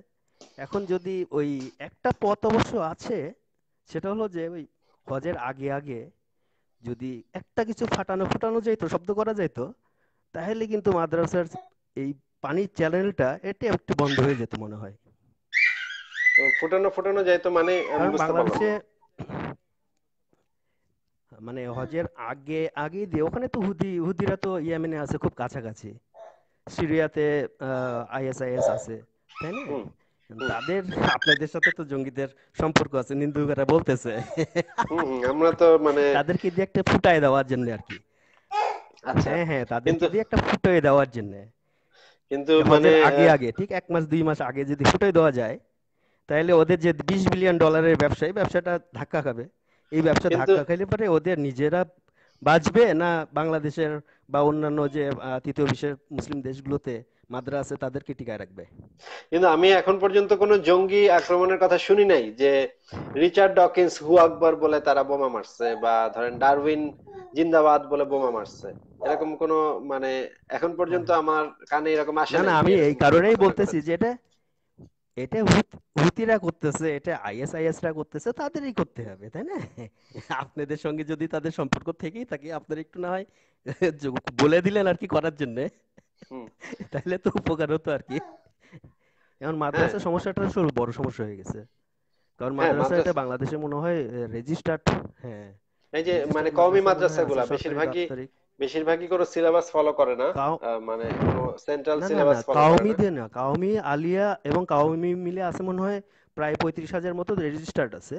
এখন যদি ওই একটা পথ অবশ্য আছে সেটা হলো যে ওই হজের আগে আগে যদি একটা কিছু ফাটানো ফুটানো যাইতো শব্দ করা যাইতো তাহলে কিন্তু মাদ্রাসার এই পানির চ্যানেলটা এটা একটু বন্ধ হয়ে যেত মনে হয় ফুটানো ফুটানো যাইতো মানে বাংলাদেশে মানে হজের আগে আগে দিয়ে ওখানে তো হুদি হুদিরা তো ইয়ামেনে আছে খুব কাছাকাছি সিরিয়াতে আইএসআইএস আছে তাই না তাদের আপনাদের সাথে তো জঙ্গিদের সম্পর্ক আছে নিন্দুকেরা বলতেছে আমরা তো মানে তাদেরকে দিয়ে একটা ফুটায় দেওয়ার জন্য আর কি আচ্ছা হ্যাঁ হ্যাঁ তাদেরকে দিয়ে একটা ফুটাই দেওয়ার জন্য কিন্তু মানে আগে আগে ঠিক এক মাস দুই মাস আগে যদি ফুটাই দেওয়া যায় তাহলে ওদের যে বিশ বিলিয়ন ডলারের ব্যবসা এই ব্যবসাটা ধাক্কা খাবে এই ব্যবসা ধাক্কা খাইলে পরে ওদের নিজেরা বাঁচবে না বাংলাদেশের বা অন্যান্য যে তৃতীয় বিশ্বের মুসলিম দেশগুলোতে মাদ্রাসে তাদেরকে টিকায় রাখবে কিন্তু আমি এখন পর্যন্ত কোনো জঙ্গি আক্রমণের কথা শুনি নাই যে রিচার্ড ডকিন্স হু আকবর বলে তারা বোমা মারছে বা ধরেন ডারউইন জিন্দাবাদ বলে বোমা মারছে এরকম কোনো মানে এখন পর্যন্ত আমার কানে এরকম আসে না আমি এই কারণেই বলতেছি যে এটা এটা হুতিরা করতেছে এটা আইএসআইএস রা করতেছে তাদেরই করতে হবে তাই না আপনাদের সঙ্গে যদি তাদের সম্পর্ক থেকেই থাকে আপনার একটু না হয় বলে দিলেন আর কি করার জন্য তাহলে তো উপকার হতো আর কি এখন মাদ্রাসা হ্যাঁ। সমস্যাটা শুরু বড় সমস্যা হয়ে গেছে কারণ হ্যাঁ, মাদ্রাসা এটা বাংলাদেশে মনে হয় রেজিস্টার্ড হ্যাঁ এই যে মানে কওমি মাদ্রাসাগুলো বেশিরভাগই বেশিরভাগই কোনো সিলেবাস ফলো করে না মানে কোনো সেন্ট্রাল সিলেবাস ফলো করে না কাওমি দেন না কাওমি আলিয়া এবং কাওমি মিলে আছে মনে হয় প্রায় পঁয়ত্রিশ হাজার মতো রেজিস্টার্ড আছে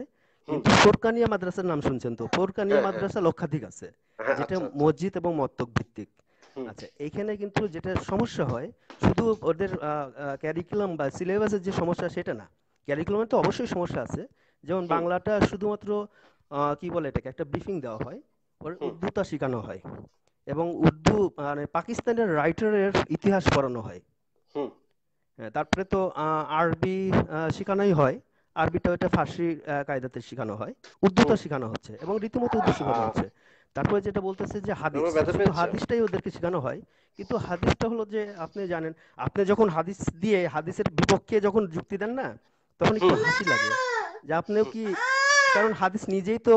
কিন্তু ফোরকানিয়া মাদ্রাসার নাম শুনছেন তো ফোরকানিয়া হ্যাঁ, হ্যাঁ। মাদ্রাসা লক্ষাধিক আছে হ্যাঁ, আচ্ছা, যেটা আচ্ছা। মসজিদ এবং মত্তক ভিত্তিক আচ্ছা এখানে কিন্তু যেটা সমস্যা হয় শুধু ওদের ক্যারিকুলাম বা সিলেবাসের যে সমস্যা সেটা না ক্যারিকুলামে তো অবশ্যই সমস্যা আছে যেমন বাংলাটা শুধুমাত্র কি বলে এটাকে একটা ব্রিফিং দেওয়া হয় ওর উর্দুটা শেখানো হয় এবং উর্দু মানে পাকিস্তানের রাইটারের ইতিহাস পড়ানো হয় হ্যাঁ, তারপরে তো আরবি শেখানোই হয় আরবিটা ওটা ফার্সি কায়দাতে শেখানো হয় উর্দু তো শেখানো হচ্ছে এবং রীতিমতো উর্দু শেখানো হ্যাঁ। হচ্ছে তারপরে যেটা বলতেছে যে হাদিস হাদিসটাই ওদেরকে শেখানো হয় কিন্তু হাদিসটা হলো যে আপনি জানেন আপনি যখন হাদিস দিয়ে হাদিসের বিপক্ষে যখন যুক্তি দেন না তখন একটু হাসি লাগে যে আপনিও কি কারণ হাদিস নিজেই তো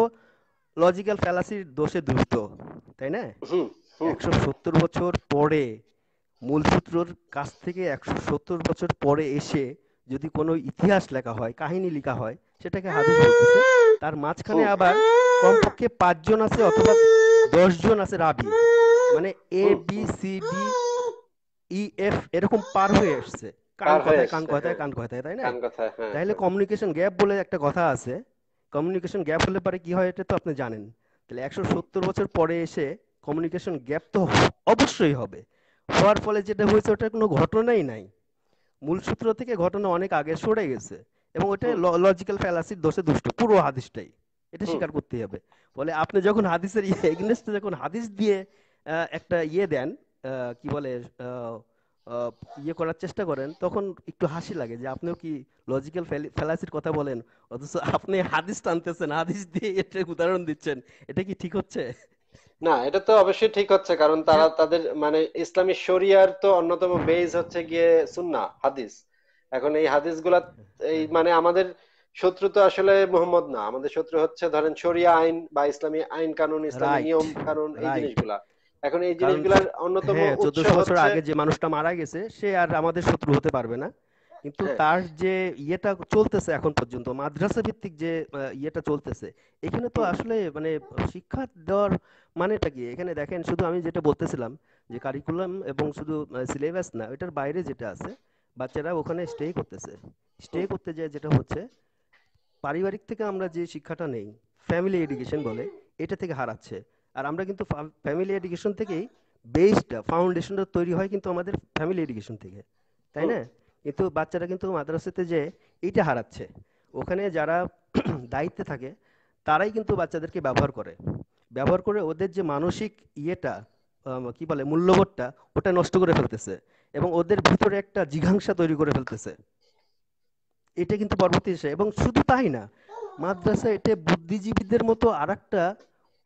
লজিক্যাল ফ্যালাসির দোষে দুষ্ট তাই না একশো সত্তর বছর পরে মূলসূত্রর কাছ থেকে একশো সত্তর বছর পরে এসে যদি কোনো ইতিহাস লেখা হয় কাহিনী লেখা হয় সেটাকে হাদিস বলতেছে তার মাঝখানে আবার কমপক্ষে পাঁচজন আছে অথবা দশজন আছে রাবি মানে A B C D E F এরকম পার হয়ে আসছে কান কথায় কান কথায় হ্যাঁ। কান কথায় তাই না হ্যাঁ, তাহলে কমিউনিকেশন গ্যাপ বলে একটা কথা আছে কমিউনিকেশন গ্যাপ হলে পরে কি হয় এটা তো আপনি জানেন তাহলে একশো সত্তর বছর পরে এসে কমিউনিকেশন গ্যাপ তো অবশ্যই হবে হওয়ার ফলে যেটা হয়েছে ওটা কোনো ঘটনাই নাই মূল সূত্র থেকে ঘটনা অনেক আগে সরে গেছে এবং ওটা লজিক্যাল ফ্যালাসির দোষে দুষ্ট পুরো হাদিসটাই এটা স্বীকার করতেই হবে বলে আপনি যখন হাদিসের এগেনস্টে ইয়ে যখন হাদিস দিয়ে একটা ইয়ে দেন কি বলে ইয়ে করার চেষ্টা করেন তখন একটু হাসি লাগে যে আপনিও কি লজিক্যাল ফ্যালাসির কথা বলেন অথচ আপনি হাদিস টানতেছেন হাদিস দিয়ে এটা উদাহরণ দিচ্ছেন এটা কি ঠিক হচ্ছে না এটা তো অবশ্যই ঠিক হচ্ছে কারণ তারা হ্যাঁ। তাদের মানে ইসলামী শরিয়ার তো অন্যতম বেজ হচ্ছে গিয়ে সুন্না হাদিস এখন এই হাদিস গুলা এই হ্যাঁ। মানে আমাদের শত্রু তো আসলে মোহাম্মদ না আমাদের শত্রু হচ্ছে ধরেন শরিয়া আইন বা ইসলামী আইন কানুন ইসলামী নিয়ম কানুন এই জিনিসগুলা এখন এই জিনিসগুলোর অন্যতম হ্যাঁ, উৎস বছর আগে যে মানুষটা মারা গেছে সে আর আমাদের শত্রু হতে পারবে না কিন্তু হ্যাঁ। তার যে ইয়েটা চলতেছে এখন পর্যন্ত মাদ্রাসা ভিত্তিক যে ইয়েটা চলতেছে এখানে তো আসলে মানে শিক্ষা দেওয়ার মানেটা কি এখানে দেখেন শুধু আমি যেটা বলতেছিলাম যে কারিকুলাম এবং শুধু সিলেবাস না ওইটার বাইরে যেটা আছে বাচ্চারা ওখানে স্টে করতেছে স্টে করতে যায় যেটা হচ্ছে পারিবারিক থেকে আমরা যে শিক্ষাটা নেই ফ্যামিলি এডুকেশন বলে এটা থেকে হারাচ্ছে আর আমরা কিন্তু ফ্যামিলি এডুকেশন থেকেই বেসটা ফাউন্ডেশনটা তৈরি হয় কিন্তু আমাদের ফ্যামিলি এডুকেশন থেকে তাই না কিন্তু বাচ্চারা কিন্তু মাদ্রাসাতে যে এইটা হারাচ্ছে ওখানে যারা দায়িত্বে থাকে তারাই কিন্তু বাচ্চাদেরকে ব্যবহার করে ব্যবহার করে ওদের যে মানসিক ইয়েটা কি বলে মূল্যবোধটা ওটা নষ্ট করে ফেলতেছে এবং ওদের ভিতরে একটা জিঘাংসা তৈরি করে ফেলতেছে এটা কিন্তু পরবর্তী এবং শুধু তাই না মাদ্রাসা এটা বুদ্ধিজীবীদের মতো আর একটা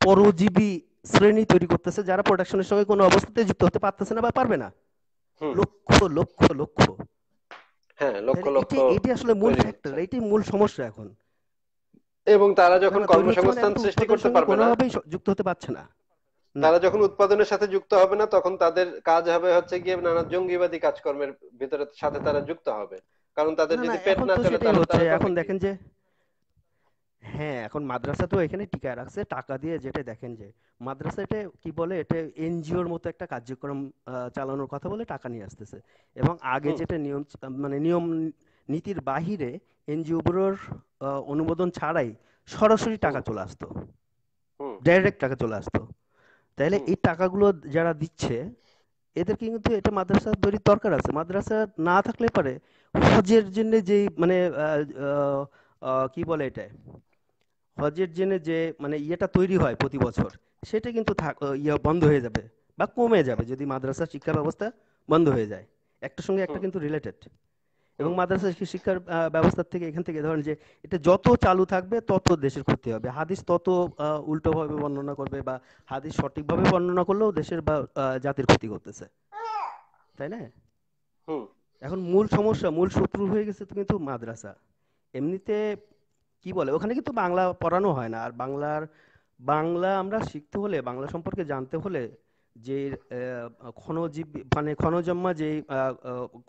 পরজীবী শ্রেণী তৈরি করতেছে যারা প্রোডাকশনের সঙ্গে কোনো অবস্থাতে যুক্ত হতে পারতেছে না বা পারবে না লক্ষ লক্ষ লক্ষ হ্যাঁ, এটি আসলে মূল ফ্যাক্টর এটি মূল সমস্যা এখন এবং তারা যখন কর্মসংস্থান সৃষ্টি করতে পারবে না যুক্ত হতে পারছে না তারা যখন উৎপাদনের সাথে যুক্ত হবে না তখন তাদের কাজ হবে হচ্ছে গিয়ে নানা জঙ্গিবাদী কাজকর্মের ভিতরে সাথে তারা যুক্ত হবে কারণ তাদের যদি পেট না চলে তাহলে এখন দেখেন যে হ্যাঁ এখন মাদ্রাসা তো এখানে টিকায় রাখছে টাকা দিয়ে যেটা দেখেন যে মাদ্রাসা এটা কি বলে এটা এনজিওর মতো একটা কার্যক্রম আহ, চালানোর কথা বলে টাকা নিয়ে আসতেছে এবং আগে যেটা নিয়ম মানে নিয়ম নীতির বাহিরে এনজিওগুলোর অনুমোদন ছাড়াই সরাসরি টাকা চলে আসতো ডাইরেক্ট টাকা চলে আসতো তাহলে এই টাকাগুলো যারা দিচ্ছে এদেরকে কিন্তু এটা মাদ্রাসা তৈরির দরকার আছে মাদ্রাসা না থাকলে পারে হজের জন্য যেই মানে আহ, আহ, আহ, কি বলে এটা হজের জন্য যে মানে ইয়েটা তৈরি হয় প্রতি বছর সেটা কিন্তু ইয়ে বন্ধ হয়ে যাবে বা কমে যাবে যদি মাদ্রাসা শিক্ষা ব্যবস্থা বন্ধ হয়ে যায় একটা সঙ্গে একটা কিন্তু রিলেটেড এবং মাদ্রাসা শিক্ষার ব্যবস্থা থেকে এখান থেকে ধরেন যে এটা যত চালু থাকবে তত দেশের ক্ষতি হবে হাদিস তত উল্টোভাবে বর্ণনা করবে বা হাদিস সঠিকভাবে বর্ণনা করলেও দেশের বা জাতির ক্ষতি করতেছে তাই না এখন মূল সমস্যা মূল শত্রু হয়ে গেছে কিন্তু মাদ্রাসা এমনিতে কি বলে ওখানে কিন্তু বাংলা পড়ানো হয় না আর বাংলার বাংলা আমরা শিখতে হলে বাংলা সম্পর্কে জানতে হলে যে খনজীব মানে খনজম্মা যে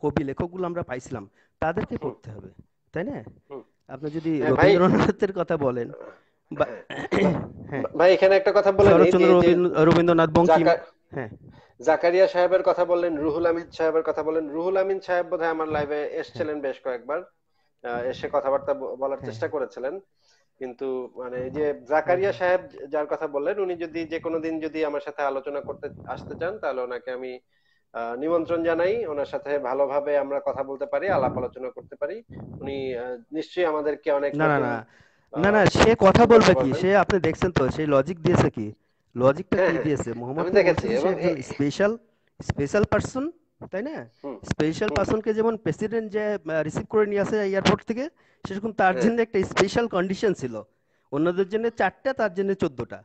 কবি লেখকগুলো আমরা পাইছিলাম তাদেরকে পড়তে হবে তাই না আপনি যদি হ্যাঁ, রবীন্দ্রনাথের কথা বলেন হ্যাঁ। ভাই এখানে একটা কথা বলেন রবীন্দ্রনাথ বঙ্কিম হ্যাঁ জাকারিয়া সাহেবের কথা বললেন রুহুল আমিন সাহেবের কথা বলেন রুহুল আমিন সাহেব বোধহয় আমার লাইভে হ্যাঁ। এসেছিলেন বেশ কয়েকবার এসে কথাবার্তা বলার হ্যাঁ। চেষ্টা করেছিলেন কিন্তু মানে এই যে জাকারিয়া সাহেব যার কথা বললেন উনি যদি যে কোনো দিন যদি আমার সাথে আলোচনা করতে আসতে চান তাহলে ওনাকে আমি নিমন্ত্রণ জানাই ওনার সাথে ভালোভাবে আমরা কথা বলতে পারি আলাপ আলোচনা করতে পারি উনি নিশ্চয়ই আমাদেরকে অনেক না না না না সে কথা বলবে কি সে আপনি দেখছেন তো সেই লজিক দিয়েছে কি লজিকটা হ্যাঁ, কি হ্যাঁ, দিয়েছে মোহাম্মদ স্পেশাল স্পেশাল পারসন তাই না স্পেশাল পার্সনকে যেমন প্রেসিডেন্ট যে রিসিভ করে নিয়ে আসে এয়ারপোর্ট থেকে সেরকম তার হ্যাঁ। জন্য একটা স্পেশাল কন্ডিশন ছিল অন্যদের জন্য চারটা তার জন্য চোদ্দটা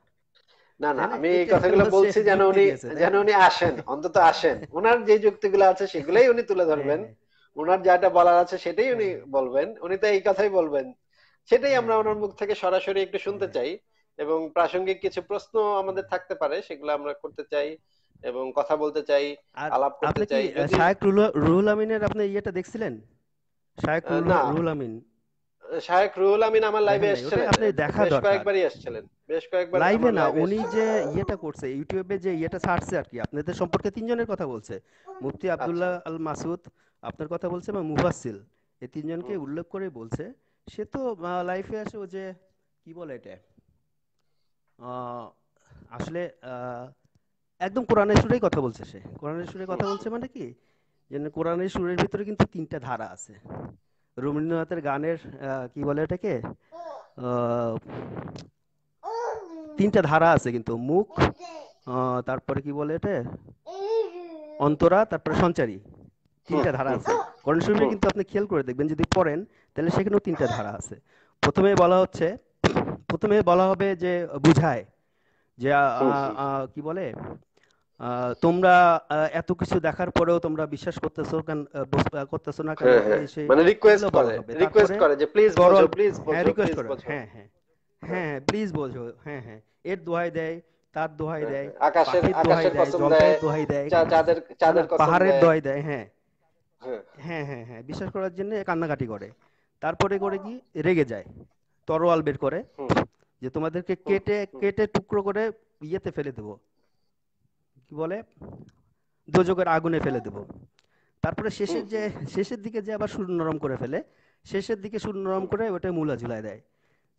না না আমি এই কথাগুলো বলছি যেন উনি যেন উনি আসেন অন্তত আসেন ওনার যে যুক্তিগুলো আছে সেগুলাই উনি তুলে ধরবেন ওনার হ্যাঁ। যেটা বলার আছে সেটাই উনি হ্যাঁ। বলবেন উনি তো এই কথাই বলবেন সেটাই আমরা ওনার মুখ থেকে সরাসরি একটু শুনতে চাই এবং প্রাসঙ্গিক কিছু প্রশ্ন আমাদের থাকতে পারে সেগুলো আমরা করতে চাই এবং কথা বলতে চাই আলাপ করতে চাই শায়েক রুহুল আমিনের আপনি ইয়েটা দেখছিলেন শায়েক রুহুল আমিন শায়েক রুহুল আমিন আমার লাইভে এসেছিলেন আপনি দেখা দরকার বেশ কয়েকবারই এসেছিলেন বেশ কয়েকবার লাইভে না উনি যে ইয়েটা করছে ইউটিউবে যে ইয়েটা ছাড়ছে আর কি আপনাদের সম্পর্কে তিনজনের কথা বলছে মুফতি আব্দুল্লাহ আচ্ছা। আল মাসুদ আপনার কথা বলছে বা মুফাসসিল এই তিনজনকে উল্লেখ করে বলছে সে তো লাইফে আসে ও যে কি বলে এটা আসলে একদম কোরআনের সুরেই কথা বলছে সে কোরআনের সুরে কথা বলছে মানে কি যে কোরআনের সুরের ভিতরে কিন্তু তিনটা ধারা আছে রবীন্দ্রনাথের গানের কি বলে এটাকে তিনটা ধারা আছে কিন্তু মুখ তারপরে কি বলে এটা অন্তরা তারপরে সঞ্চারী তিনটা ধারা আছে কোরআন সুরে কিন্তু আপনি খেয়াল করে দেখবেন যদি পড়েন তাহলে সেখানেও তিনটা ধারা আছে প্রথমে বলা হচ্ছে প্রথমে বলা হবে যে বুঝায় যে কি বলে তোমরা এত কিছু দেখার পরেও তোমরা বিশ্বাস করতেছো কেন করতেছো না কেন হ্যাঁ, হ্যাঁ। মানে রিকোয়েস্ট করে রিকোয়েস্ট করে যে প্লিজ বলো প্লিজ বলো হ্যাঁ রিকোয়েস্ট করে হ্যাঁ হ্যাঁ হ্যাঁ প্লিজ হ্যাঁ, বলো হ্যাঁ হ্যাঁ এর দোহাই দেয় তার দোহাই দেয় আকাশের আকাশের কসম দেয় দোহাই দেয় চাঁদের চাঁদের কসম পাহাড়ের দোহাই দেয় হ্যাঁ হ্যাঁ হ্যাঁ হ্যাঁ বিশ্বাস করার জন্য কান্নাকাটি করে তারপরে করে কি রেগে যায় তরোয়াল বের করে যে তোমাদেরকে কেটে কেটে টুকরো করে ইয়েতে ফেলে দেব কি বলে দোজকের আগুনে ফেলে দেব তারপরে শেষের যে শেষের দিকে যে আবার সুর নরম করে ফেলে শেষের দিকে সুর নরম করে ওটা মূলা ঝুলাই দেয়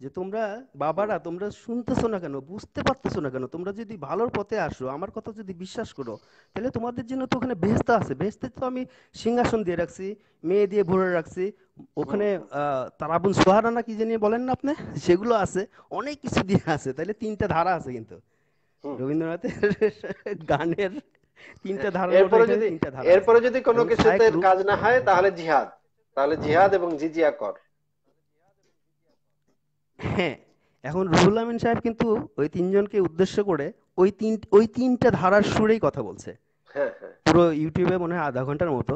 যে তোমরা বাবারা তোমরা শুনতেছো না কেন বুঝতে পারতেছো না কেন তোমরা যদি ভালোর পথে আসো আমার কথা যদি বিশ্বাস করো তাহলে তোমাদের জন্য তো ওখানে বেহেস্ত আছে বেহেস্তে তো আমি সিংহাসন দিয়ে রাখছি মেয়ে দিয়ে ভরে রাখছি ওখানে তারাবুন সোহারা না কি জানি বলেন না আপনি সেগুলো আছে অনেক কিছু দিয়ে আছে তাহলে তিনটা ধারা আছে কিন্তু রবীন্দ্রনাথের গানের তিনটা ধারা যদি এরপরে যদি কোনো কিছুতে কাজ না হয় তাহলে জিহাদ তাহলে জিহাদ এবং জিজিয়া কর হ্যাঁ এখন রুহুল আমিন সাহেব কিন্তু ওই তিনজনকে উদ্দেশ্য করে ওই তিন ওই তিনটা ধারার সুরেই কথা বলছে হ্যাঁ, হ্যাঁ। পুরো ইউটিউবে মনে হয় আধা ঘন্টার মতো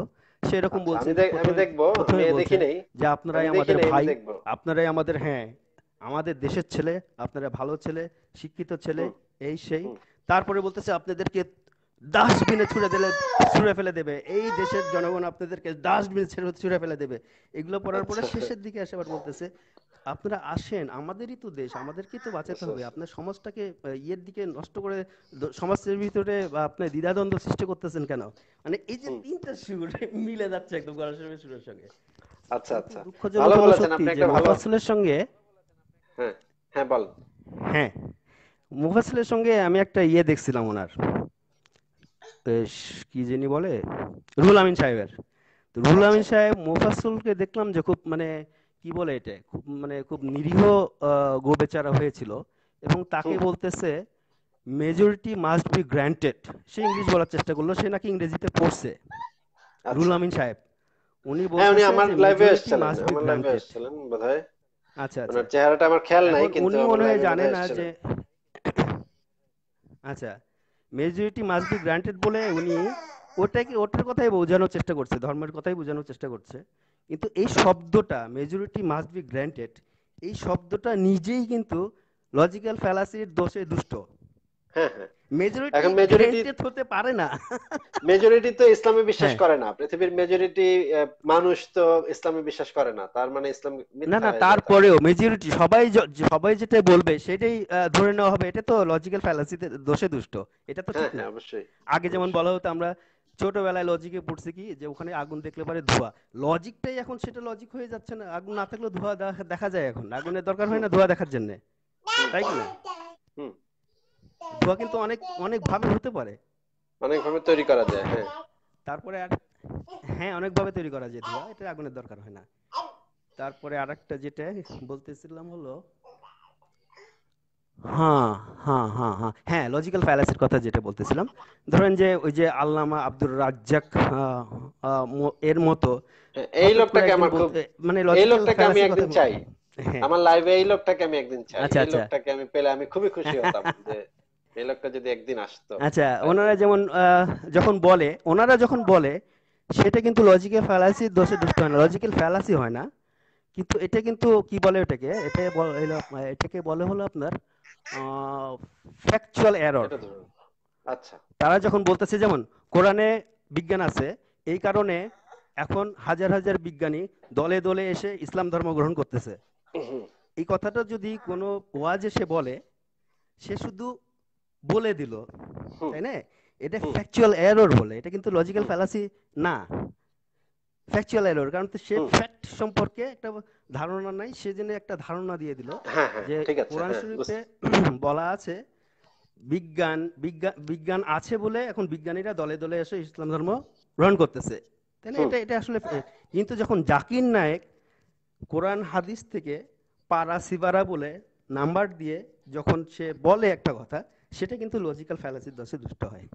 সেরকম আচ্ছা, বলছে আমি দেখবো দেখি নাই যে আপনারাই আমাদের ভাই আপনারাই আমাদের হ্যাঁ আমাদের দেশের ছেলে আপনারা ভালো ছেলে শিক্ষিত ছেলে এই সেই তারপরে বলতেছে আপনাদেরকে ডাস্টবিনে ছুঁড়ে দিলে ছুঁড়ে ফেলে দেবে এই দেশের জনগণ আপনাদেরকে ডাস্টবিন ছেড়ে ছুঁড়ে ফেলে দেবে এগুলো পড়ার পরে আচ্ছা। শেষের দিকে এসে আবার বলতেছে আপনারা আসেন আমাদেরই তো দেশ আমাদেরকে তো বাঁচাতে হবে আপনার সমাজটাকে ইয়ের দিকে নষ্ট করে সমাজের ভিতরে বা আপনি দ্বিধাদ্বন্দ্ব সৃষ্টি করতেছেন কেন মানে এই যে তিনটা সুর মিলে যাচ্ছে একদম গলা সুরের সঙ্গে আচ্ছা আচ্ছা ভালো বলেছেন আপনি একটা ভালো সঙ্গে হ্যাঁ হ্যাঁ বল হ্যাঁ মুফাসলের সঙ্গে আমি একটা ইয়ে দেখছিলাম ওনার কি যিনি বলে রুহুল আমিন সাহেবের তো রুহুল আমিন আচ্ছা। সাহেব মোফাসুলকে দেখলাম যে খুব মানে কি বলে এটা খুব মানে খুব নিরীহ গোবেচারা হয়েছিল এবং তাকে বলতেছে মেজরিটি মাস্ট বি গ্র্যান্টেড সে ইংলিশ বলার চেষ্টা করলো সে নাকি ইংরেজিতে পড়ছে আচ্ছা। রুহুল আমিন সাহেব উনি হ্যাঁ, উনি আমার লাইভে এসেছিলেন আমার এসেছিলেন বোধহয় আচ্ছা, আচ্ছা চেহারাটা আমার খেয়াল নাই কিন্তু উনি মনে হয় জানে না যে আচ্ছা মেজরিটি মাস্ট বি গ্রান্টেড বলে উনি ওটাকে ওটার কথাই বোঝানোর চেষ্টা করছে ধর্মের কথাই বোঝানোর চেষ্টা করছে কিন্তু এই শব্দটা মেজরিটি মাস্ট বি গ্রান্টেড এই শব্দটা নিজেই কিন্তু লজিক্যাল ফ্যালাসির দোষে দুষ্ট হ্যাঁ হ্যাঁ মেজরিটি এখন মেজরিটি হতে পারে না মেজরিটি তো ইসলামে বিশ্বাস হ্যাঁ। করে না পৃথিবীর মেজরিটি মানুষ তো ইসলামে বিশ্বাস করে না তার মানে ইসলাম না না তারপরেও মেজরিটি সবাই সবাই যেটা বলবে সেটাই ধরে নেওয়া হবে এটা তো লজিক্যাল ফ্যালাসিতে দোষে দুষ্ট এটা তো হ্যাঁ, ঠিক হ্যাঁ, অবশ্যই আগে যেমন বলা হতো আমরা ছোটবেলায় লজিকে পড়ছে কি যে ওখানে আগুন দেখলে পারে ধোয়া লজিকটাই এখন সেটা লজিক হয়ে যাচ্ছে না আগুন না থাকলে ধোয়া দেখা যায় এখন আগুনের দরকার হয় না ধোয়া দেখার জন্য তাই কি না হুম ধোঁয়া কিন্তু অনেক অনেক ভাবে হতে পারে ভাবে তৈরি করা যায় হ্যাঁ তারপরে আর হ্যাঁ ভাবে তৈরি করা যায় ধোঁয়া এটা আগুনের দরকার হয় না তারপরে আরেকটা যেটা বলতেছিলাম হলো হ্যাঁ হ্যাঁ হ্যাঁ হ্যাঁ হ্যাঁ লজিক্যাল ফ্যালাসির কথা যেটা বলতেছিলাম ধরেন যে ওই যে আল্লামা আব্দুর রাজ্জাক এর মতো মানে এই লোকটাকে হ্যাঁ। আমার খুব মানে এই লোকটাকে আমি একদিন চাই আমার আচ্ছা, লাইভে এই লোকটাকে আমি একদিন চাই এই লোকটাকে আমি পেলে আমি খুবই খুশি হতাম যে এই লোকটা যদি একদিন আসতো আচ্ছা ওনারা যেমন যখন বলে ওনারা যখন বলে সেটা কিন্তু লজিক্যাল ফ্যালাসি দোষে দুষ্ট হয় না লজিক্যাল ফ্যালাসি হয় না কিন্তু এটা কিন্তু কি বলে ওটাকে এটা এটাকে বলে হলো আপনার ফ্যাকচুয়াল এরর আচ্ছা তারা যখন বলতেছে যেমন কোরআনে বিজ্ঞান আছে এই কারণে এখন হাজার হাজার বিজ্ঞানী দলে দলে এসে ইসলাম ধর্ম গ্রহণ করতেছে এই কথাটা যদি কোনো ওয়াজে সে বলে সে শুধু বলে দিল তাই না এটা ফ্যাকচুয়াল এরর বলে এটা কিন্তু লজিক্যাল ফ্যালাসি না ফ্যাকচুয়াল এরর কারণ সে ফ্যাক্ট সম্পর্কে একটা ধারণা নাই সে জন্য একটা ধারণা দিয়ে দিল হ্যাঁ, হ্যাঁ, হ্যাঁ, যে কোরআন শরীফে বলা আছে বিজ্ঞান বিজ্ঞান বিজ্ঞান আছে বলে এখন বিজ্ঞানীরা দলে দলে এসে ইসলাম ধর্ম গ্রহণ করতেছে তাই না এটা এটা আসলে কিন্তু যখন জাকির নায়েক কোরআন হাদিস থেকে পারা সিবারা বলে নাম্বার দিয়ে যখন সে বলে একটা কথা সেটা কিন্তু লজিক্যাল ফ্যালাসির দশে দুষ্ট হয়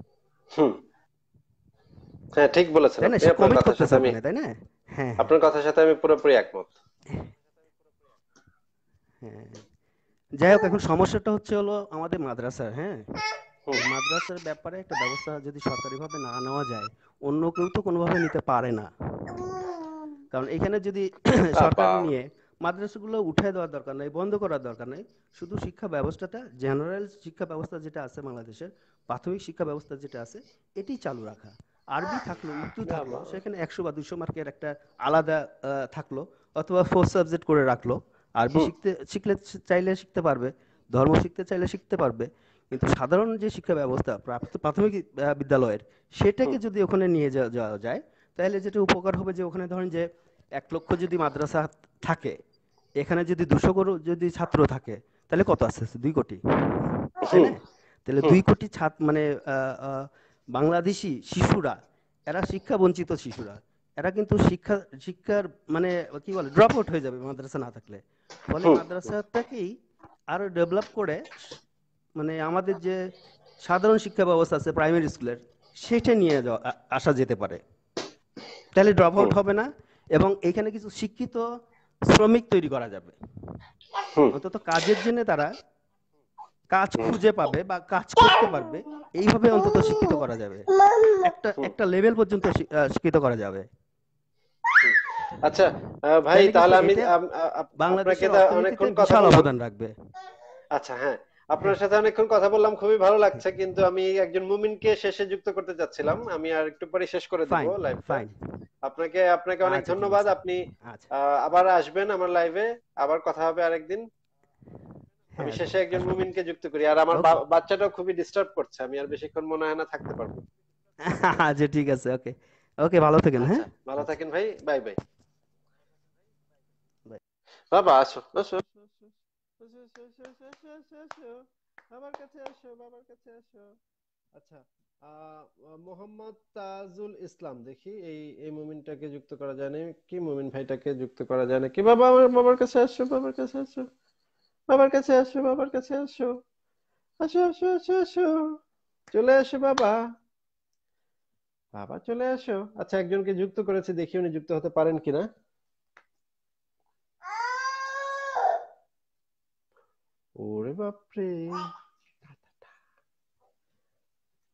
হ্যাঁ ঠিক বলেছেন আপনার কথার সাথে আমি তাই না হ্যাঁ, হ্যাঁ আপনার কথার সাথে আমি পুরোপুরি একমত হ্যাঁ। যাই হোক এখন সমস্যাটা হচ্ছে হলো আমাদের মাদ্রাসা হ্যাঁ মাদ্রাসার ব্যাপারে একটা ব্যবস্থা যদি সরকারি ভাবে না নেওয়া যায় অন্য কেউ তো কোনোভাবে নিতে পারে না কারণ এখানে যদি সরকার নিয়ে মাদ্রাসাগুলো উঠে দেওয়ার দরকার নাই বন্ধ করার দরকার নাই শুধু শিক্ষা ব্যবস্থাটা জেনারেল শিক্ষা ব্যবস্থা যেটা আছে বাংলাদেশের প্রাথমিক শিক্ষা ব্যবস্থা যেটা আছে এটি চালু রাখা আরবি থাকলো উর্দু থাকলো সেখানে একশো বা দুশো মার্কের একটা আলাদা থাকলো অথবা ফোর সাবজেক্ট করে রাখলো আরবি শিখতে শিখলে চাইলে শিখতে পারবে ধর্ম শিখতে চাইলে শিখতে পারবে কিন্তু সাধারণ যে শিক্ষা ব্যবস্থা প্রাথমিক বিদ্যালয়ের সেটাকে যদি ওখানে নিয়ে যাওয়া যায় তাহলে যেটা উপকার হবে যে ওখানে ধরেন যে এক লক্ষ যদি মাদ্রাসা থাকে এখানে যদি দুশো করে যদি ছাত্র থাকে তাহলে কত আসতেছে দুই কোটি তাহলে দুই কোটি ছাত্র মানে বাংলাদেশি শিশুরা এরা শিক্ষা বঞ্চিত শিশুরা এরা কিন্তু শিক্ষা শিক্ষার মানে কি বলে ড্রপ আউট হয়ে যাবে মাদ্রাসা না থাকলে ফলে মাদ্রাসাটাকেই আরো ডেভেলপ করে মানে আমাদের যে সাধারণ শিক্ষা ব্যবস্থা আছে প্রাইমারি স্কুলের সেটা নিয়ে আসা যেতে পারে তাহলে ড্রপ আউট হবে না এবং এখানে কিছু শিক্ষিত শ্রমিক তৈরি করা যাবে অন্তত কাজের জন্য তারা কাজ খুঁজে পাবে বা কাজ করতে পারবে এইভাবে অন্তত শিক্ষিত করা যাবে একটা একটা লেভেল পর্যন্ত শিক্ষিত করা যাবে আচ্ছা ভাই তাহলে আমি বাংলাদেশের অনেকক্ষণ কথা অবদান রাখবে আচ্ছা হ্যাঁ আপনার হ্যাঁ। সাথে অনেকক্ষণ কথা বললাম খুবই ভালো লাগছে কিন্তু আমি একজন মুমিনকে শেষে যুক্ত করতে চাচ্ছিলাম আমি আর একটু পরে শেষ করে দেবো লাইভ আপনাকে আপনাকে অনেক আচ্ছা, ধন্যবাদ আপনি আচ্ছা। আবার আসবেন আমার লাইভে আবার কথা হবে আরেকদিন আমি হ্যাঁ। শেষে একজন মুমিনকে যুক্ত করি আর আমার বাচ্চাটাও খুবই ডিস্টার্ব করছে আমি আর বেশিক্ষণ মনে হয় না থাকতে পারবো আচ্ছা ঠিক আছে ওকে ওকে ভালো থাকেন হ্যাঁ আচ্ছা, ভালো থাকেন ভাই বাই বাই বাবা আসো আসো এসো এসো এসো এসো এসো এসো এসো বাবার কাছে এসো বাবার কাছে এসো আচ্ছা মোহাম্মদ তাজুল ইসলাম দেখি এই এই মুমিনটাকে যুক্ত করা যায় না কি মুমিন ভাইটাকে যুক্ত করা যায় না কি বাবা আমার বাবার কাছে আসো বাবার কাছে আসো বাবার কাছে আসো বাবার কাছে আসো আসো আসো আসো আসো চলে আসো বাবা বাবা চলে আসো আচ্ছা একজনকে যুক্ত করেছে দেখি উনি যুক্ত হতে পারেন কিনা ওরে বাপরে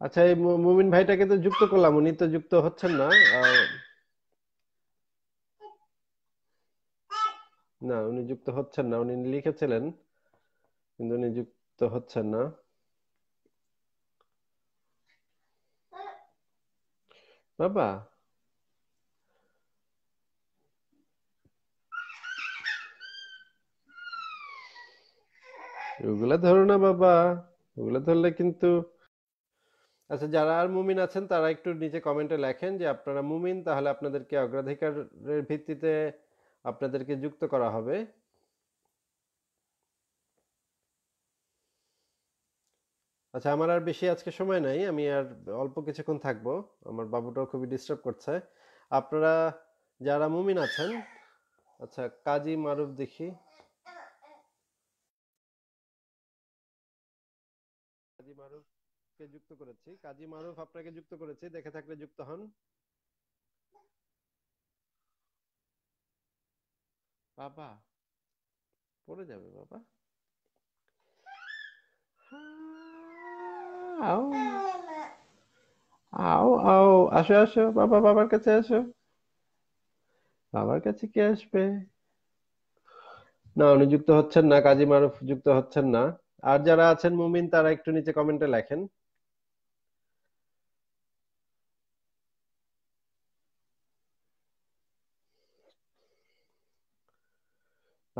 আচ্ছা এই মুমিন ভাইটাকে তো যুক্ত করলাম উনি তো যুক্ত হচ্ছেন না না উনি যুক্ত হচ্ছেন না উনি লিখেছিলেন কিন্তু উনি যুক্ত হচ্ছেন না বাবা ওগুলা ধরো না বাবা ওগুলা ধরলে কিন্তু আচ্ছা যারা আর মুমিন আছেন তারা একটু নিচে কমেন্টে লেখেন যে আপনারা মুমিন তাহলে আপনাদেরকে অগ্রাধিকারের ভিত্তিতে আপনাদেরকে যুক্ত করা হবে আচ্ছা আমার আর বেশি আজকে সময় নাই আমি আর অল্প কিছুক্ষণ থাকবো আমার বাবুটাও খুবই ডিস্টার্ব করছে আপনারা যারা মুমিন আছেন আচ্ছা কাজী মারুফ দেখি কে যুক্ত করেছি কাজী মারুফ আপনাকে যুক্ত করেছি দেখে থাকলে যুক্ত হন বাবা পড়ে যাবে বাবা আও আও আও আসো আসো বাবা বাবার কাছে আসো বাবার কাছে কে আসবে না উনি যুক্ত হচ্ছেন না কাজী মারুফ যুক্ত হচ্ছেন না আর যারা আছেন মুমিন তারা একটু নিচে কমেন্টে লেখেন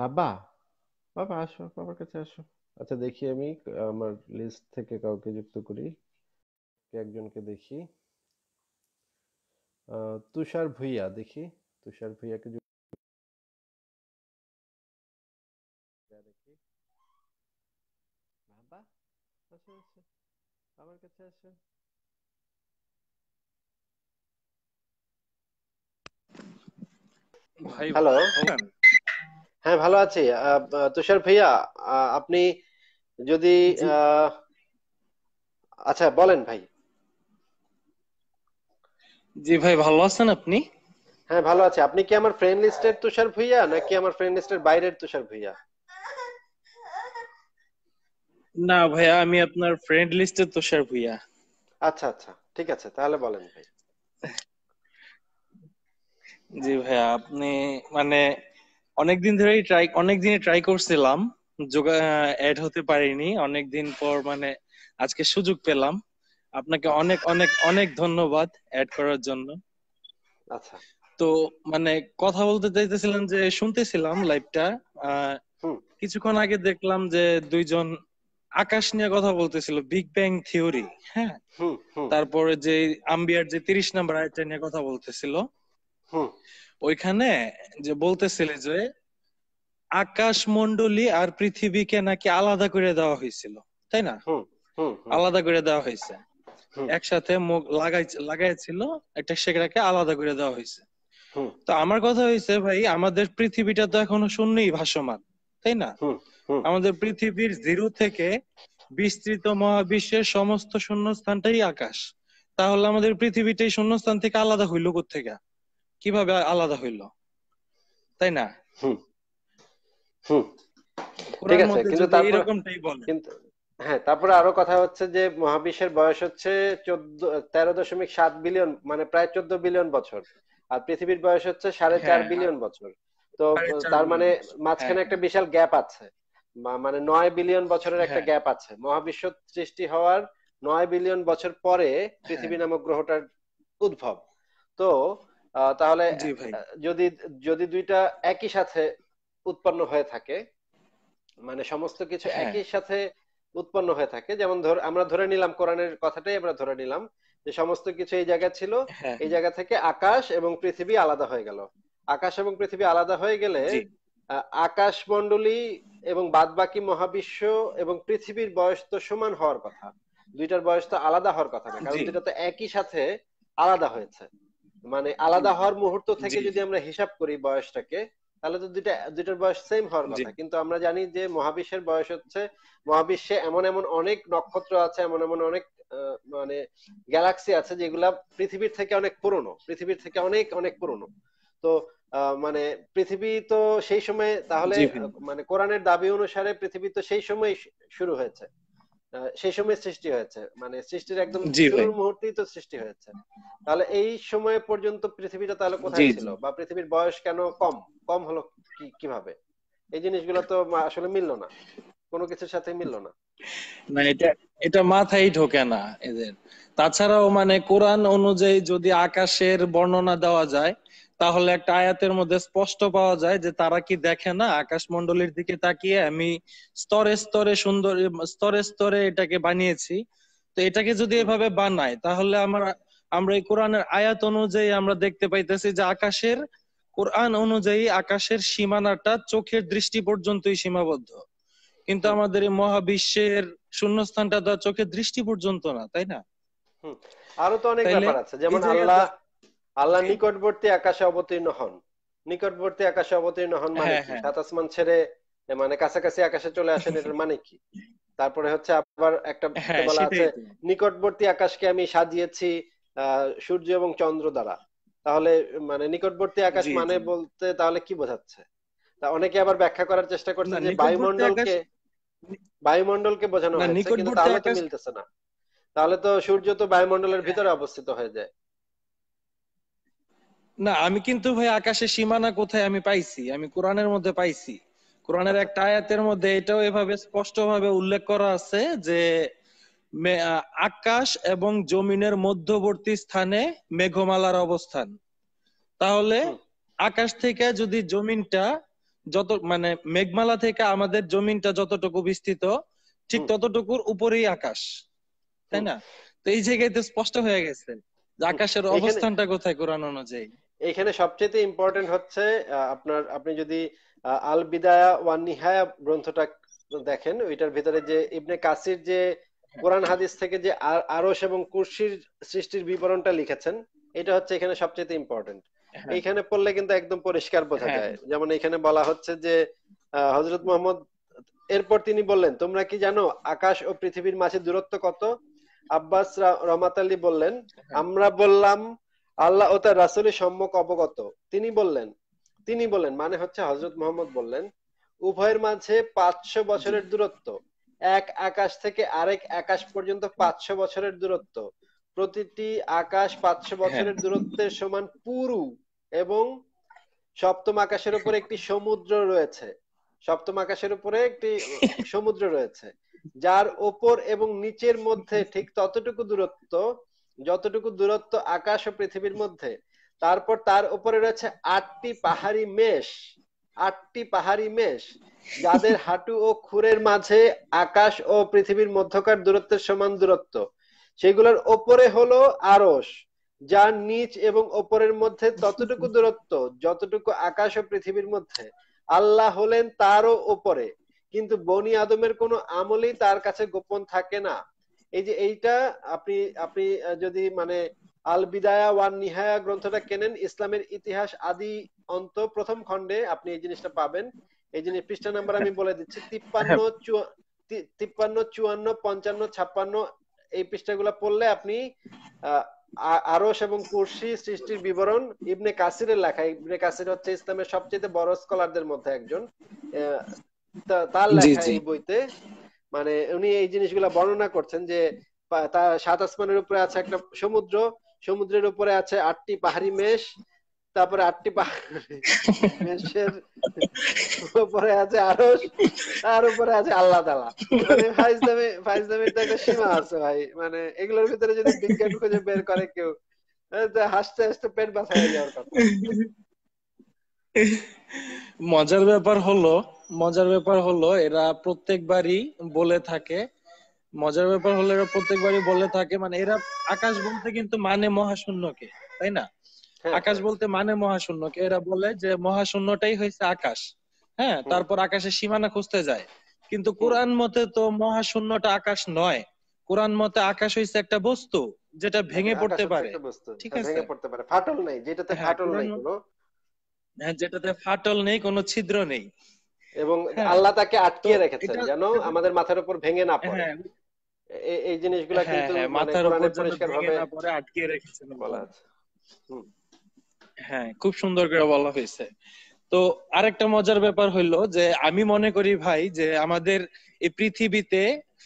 বাবা বাবা আসো বাবার কাছে আসো আচ্ছা দেখি আমি আমার লিস্ট থেকে কাউকে যুক্ত করি একজনকে দেখি তুষার ভুইয়া দেখি তুষার ভুইয়াকে দেখি বাবা আসো আসো আমার কাছে আসো হ্যালো হ্যাঁ ভালো আছি তুষার ভাইয়া আপনি যদি আচ্ছা বলেন ভাই জি ভাই ভালো আছেন আপনি হ্যাঁ ভালো আছি আপনি কি আমার ফ্রেন্ড লিস্টের তুষার ভাইয়া নাকি আমার ফ্রেন্ড লিস্টের বাইরের তুষার ভাইয়া না ভাইয়া আমি আপনার ফ্রেন্ড লিস্টের তুষার ভাইয়া আচ্ছা আচ্ছা ঠিক আছে তাহলে বলেন ভাই জি ভাইয়া আপনি মানে অনেকদিন ধরেই ট্রাই অনেকদিনই ট্রাই করছিলাম অ্যাড হতে পারিনি অনেকদিন পর মানে আজকে সুযোগ পেলাম আপনাকে অনেক অনেক অনেক ধন্যবাদ অ্যাড করার জন্য আচ্ছা তো মানে কথা বলতে চাইতেছিলাম যে শুনতেছিলাম লাইভটা কিছুক্ষণ আগে দেখলাম যে দুইজন আকাশ নিয়ে কথা বলতেছিল বিগ ব্যাং থিওরি হ্যাঁ তারপরে যে আম্বিয়ার যে তিরিশ নাম্বার আয়টা নিয়ে কথা বলতেছিল ওইখানে যে বলতেছিলে যে আকাশ মন্ডলী আর পৃথিবীকে নাকি আলাদা করে দেওয়া হয়েছিল তাই না আলাদা করে দেওয়া হয়েছে একসাথে মুখ লাগাই লাগাইছিল একটা সেগুলাকে আলাদা করে দেওয়া হয়েছে তো আমার কথা হয়েছে ভাই আমাদের পৃথিবীটা তো এখনো শূন্যই ভাসমান তাই না আমাদের পৃথিবীর জিরো থেকে বিস্তৃত মহাবিশ্বের সমস্ত শূন্য স্থানটাই আকাশ তাহলে আমাদের পৃথিবীটাই শূন্যস্থান থেকে আলাদা হইলো কোথেকে কিভাবে আলাদা হইল তাই না হ্যাঁ তারপরে আরো কথা হচ্ছে যে মহাবিশ্বের বয়স হচ্ছে চোদ্দ তেরো দশমিক সাত বিলিয়ন মানে প্রায় চোদ্দ বিলিয়ন বছর আর পৃথিবীর বয়স হচ্ছে সাড়ে চার হ্যাঁ, বিলিয়ন বছর তো তার মানে মাঝখানে হ্যাঁ। একটা বিশাল গ্যাপ আছে মানে নয় বিলিয়ন বছরের একটা হ্যাঁ। গ্যাপ আছে মহাবিশ্ব সৃষ্টি হওয়ার নয় বিলিয়ন বছর পরে পৃথিবী নামক গ্রহটার উদ্ভব তো তাহলে যদি যদি দুইটা একই সাথে উৎপন্ন হয়ে থাকে মানে সমস্ত কিছু হ্যাঁ। একই সাথে উৎপন্ন হয়ে থাকে যেমন ধর আমরা ধরে নিলাম কোরআনের কথাটাই আমরা ধরে নিলাম যে সমস্ত কিছু এই জায়গা ছিল হ্যাঁ। এই জায়গা থেকে আকাশ এবং পৃথিবী আলাদা হয়ে গেল আকাশ এবং পৃথিবী আলাদা হয়ে গেলে আকাশ মন্ডলী এবং বাদবাকি মহাবিশ্ব এবং পৃথিবীর বয়স তো সমান হওয়ার কথা দুইটার বয়স তো আলাদা হওয়ার কথা না কারণ দুইটা তো একই সাথে আলাদা হয়েছে মানে আলাদা হওয়ার মুহূর্ত থেকে যদি আমরা হিসাব করি বয়সটাকে তাহলে তো দুইটা দুইটার বয়স সেম হওয়ার কথা কিন্তু আমরা জানি যে মহাবিশ্বের বয়স হচ্ছে মহাবিশ্বে এমন এমন অনেক নক্ষত্র আছে এমন এমন অনেক মানে গ্যালাক্সি আছে যেগুলা পৃথিবীর থেকে অনেক পুরনো পৃথিবীর থেকে অনেক অনেক পুরনো তো মানে পৃথিবী তো সেই সময় তাহলে মানে কোরআনের দাবি অনুসারে পৃথিবী তো সেই সময় শুরু হয়েছে সেই সময় সৃষ্টি হয়েছে মানে সৃষ্টির একদম শুরুর মুহূর্তেই তো সৃষ্টি হয়েছে তাহলে এই সময় পর্যন্ত পৃথিবীটা তাহলে কোথায় ছিল বা পৃথিবীর বয়স কেন কম কম হলো কিভাবে এই জিনিসগুলো তো আসলে মিললো না কোনো কিছুর সাথে মিললো না না এটা এটা মাথায় ঢোকে না এদের তাছাড়াও মানে কোরআন অনুযায়ী যদি আকাশের বর্ণনা দেওয়া যায় তাহলে একটা আয়াতের মধ্যে স্পষ্ট পাওয়া যায় যে তারা কি দেখে না আকাশমন্ডলীর দিকে তাকিয়ে আমি স্তরে স্তরে সুন্দর স্তরে স্তরে এটাকে বানিয়েছি তো এটাকে যদি এভাবে বানায় তাহলে আমার আমরা এই কোরআনের আয়াত অনুযায়ী আমরা দেখতে পাইতেছি যে আকাশের কোরআন অনুযায়ী আকাশের সীমানাটা চোখের দৃষ্টি পর্যন্তই সীমাবদ্ধ কিন্তু আমাদের এই মহাবিশ্বের শূন্যস্থানটা তো চোখের দৃষ্টি পর্যন্ত না তাই না আরো তো অনেক ব্যাপার আছে যেমন আল্লাহ আল্লাহ নিকটবর্তী আকাশে অবতীর্ণ হন নিকটবর্তী আকাশে অবতীর্ণ হন মানে হ্যাঁ, কি হ্যাঁ। সাত আসমান ছেড়ে মানে কাছাকাছি আকাশে চলে আসেন এটার মানে কি তারপরে হচ্ছে আবার একটা হ্যাঁ, বলা আছে নিকটবর্তী আকাশকে আমি সাজিয়েছি সূর্য এবং চন্দ্র দ্বারা তাহলে মানে নিকটবর্তী আকাশ মানে বলতে তাহলে কি বোঝাচ্ছে তা অনেকে আবার ব্যাখ্যা করার চেষ্টা করছে যে বায়ুমন্ডলকে বায়ুমন্ডলকে বোঝানো হয়েছে কিন্তু তাহলে তো মিলতেছে না তাহলে তো সূর্য তো বায়ুমন্ডলের ভিতরে অবস্থিত হয়ে যায় না আমি কিন্তু ভাই আকাশে সীমানা কোথায় আমি পাইছি আমি কোরআনের মধ্যে পাইছি কোরআনের একটা আয়াতের মধ্যে এটাও এভাবে স্পষ্টভাবে উল্লেখ করা আছে যে আকাশ এবং জমিনের মধ্যবর্তী স্থানে মেঘমালার অবস্থান তাহলে আকাশ থেকে যদি জমিনটা যত মানে মেঘমালা থেকে আমাদের জমিনটা যতটুকু বিস্তৃত ঠিক ততটুকুর উপরেই আকাশ তাই না তো এই জায়গায় স্পষ্ট হয়ে গেছে আকাশের অবস্থানটা কোথায় কোরআন অনুযায়ী এখানে সবচেয়ে ইম্পর্টেন্ট হচ্ছে আপনার আপনি যদি আল বিদায়া ওয়ান নিহায়া গ্রন্থটা দেখেন ওইটার ভিতরে যে ইবনে কাসির যে কোরআন হাদিস থেকে যে আরস এবং কুরসির সৃষ্টির বিবরণটা লিখেছেন এটা হচ্ছে এখানে সবচেয়ে ইম্পর্টেন্ট হ্যাঁ। এইখানে পড়লে কিন্তু একদম পরিষ্কার বোঝা হ্যাঁ। যায় যেমন এখানে বলা হচ্ছে যে হজরত মোহাম্মদ এরপর তিনি বললেন তোমরা কি জানো আকাশ ও পৃথিবীর মাঝে দূরত্ব কত আব্বাস রমাতালি বললেন হ্যাঁ। আমরা বললাম আল্লাহ ও তার রাসুলের সম্মুখ অবগত তিনি বললেন তিনি বলেন মানে হচ্ছে হজরত মোহাম্মদ বললেন উভয়ের মাঝে পাঁচশো বছরের দূরত্ব এক আকাশ থেকে আরেক আকাশ পর্যন্ত পাঁচশো বছরের দূরত্ব প্রতিটি আকাশ পাঁচশো হ্যাঁ। বছরের দূরত্বের সমান পুরু এবং সপ্তম আকাশের উপরে একটি সমুদ্র রয়েছে সপ্তম আকাশের উপরে একটি সমুদ্র রয়েছে যার ওপর এবং নিচের মধ্যে ঠিক ততটুকু দূরত্ব যতটুকু দূরত্ব আকাশ ও পৃথিবীর মধ্যে তারপর তার উপরে রয়েছে আটটি পাহাড়ি মেষ আটটি পাহাড়ি মেষ যাদের হাঁটু ও খুরের মাঝে আকাশ ও পৃথিবীর মধ্যকার দূরত্বের সমান দূরত্ব সেগুলোর ওপরে হলো আরস যার নিচ এবং ওপরের মধ্যে ততটুকু দূরত্ব যতটুকু আকাশ ও পৃথিবীর মধ্যে আল্লাহ হলেন তারও ওপরে কিন্তু বনি আদমের কোনো আমলই তার কাছে গোপন থাকে না এই যে এইটা আপনি আপনি যদি মানে আল বিদায়া ওয়ান নিহায়া গ্রন্থটা কেনেন ইসলামের ইতিহাস আদি অন্ত প্রথম খণ্ডে আপনি এই জিনিসটা পাবেন এই জিনিস পৃষ্ঠা নাম্বার আমি বলে দিচ্ছি তিপ্পান্ন হ্যাঁ। তিপ্পান্ন চুয়ান্ন পঞ্চান্ন ছাপ্পান্ন এই পৃষ্ঠাগুলো পড়লে আপনি আরস এবং কুর্সি সৃষ্টির বিবরণ ইবনে কাসিরের লেখা ইবনে কাসির হচ্ছে ইসলামের সবচেয়ে বড় স্কলারদের মধ্যে একজন তার লেখা এই বইতে মানে উনি এই জিনিসগুলা বর্ণনা করছেন যে তার সাত আসমানের উপরে আছে একটা সমুদ্র সমুদ্রের উপরে আছে আটটি পাহাড়ি মেষ তারপরে আটটি মেষের উপরে আছে আরো তার উপরে আছে আল্লাহ তালা মানে ফাইজদামি ফাইজদামির তো একটা সীমা আছে ভাই মানে এগুলোর ভিতরে যদি বিজ্ঞান খুঁজে বের করে কেউ হ্যাঁ, হাসতে হাসতে পেট বাঁচা যাওয়ার কথা মজার ব্যাপার হলো মজার ব্যাপার হলো এরা প্রত্যেকবারই বলে থাকে মজার ব্যাপার হলো এরা প্রত্যেকবারই বলে থাকে মানে এরা আকাশ বলতে কিন্তু মানে মহাশূন্যকে তাই না হ্যাঁ, আকাশ হ্যাঁ। বলতে মানে মহাশূন্যকে এরা বলে যে মহাশূন্যটাই হয়েছে আকাশ হ্যাঁ তারপর আকাশের সীমানা খুঁজতে যায় কিন্তু কোরআন মতে তো মহাশূন্যটা আকাশ নয় কোরআন মতে আকাশ হইছে একটা বস্তু যেটা ভেঙে হ্যাঁ, পড়তে পারে ঠিক আছে ভেঙে পড়তে পারে ফাটল নাই যেটাতে ফাটল নাই হ্যাঁ, যেটাতে ফাটল নেই কোন ছিদ্র নেই এবং হ্যাঁ, আল্লাহ তাকে আটকিয়ে রেখেছেন যেন আমাদের মাথার উপর ভেঙে না পড়ে হ্যাঁ। এই জিনিসগুলা কিন্তু মানে মাথার উপর পরিষ্কার ভাবে আটকিয়ে রেখেছেন বলা আছে হ্যাঁ খুব সুন্দর করে বলা হয়েছে তো আরেকটা মজার ব্যাপার হইলো যে আমি মনে করি ভাই যে আমাদের এই পৃথিবীতে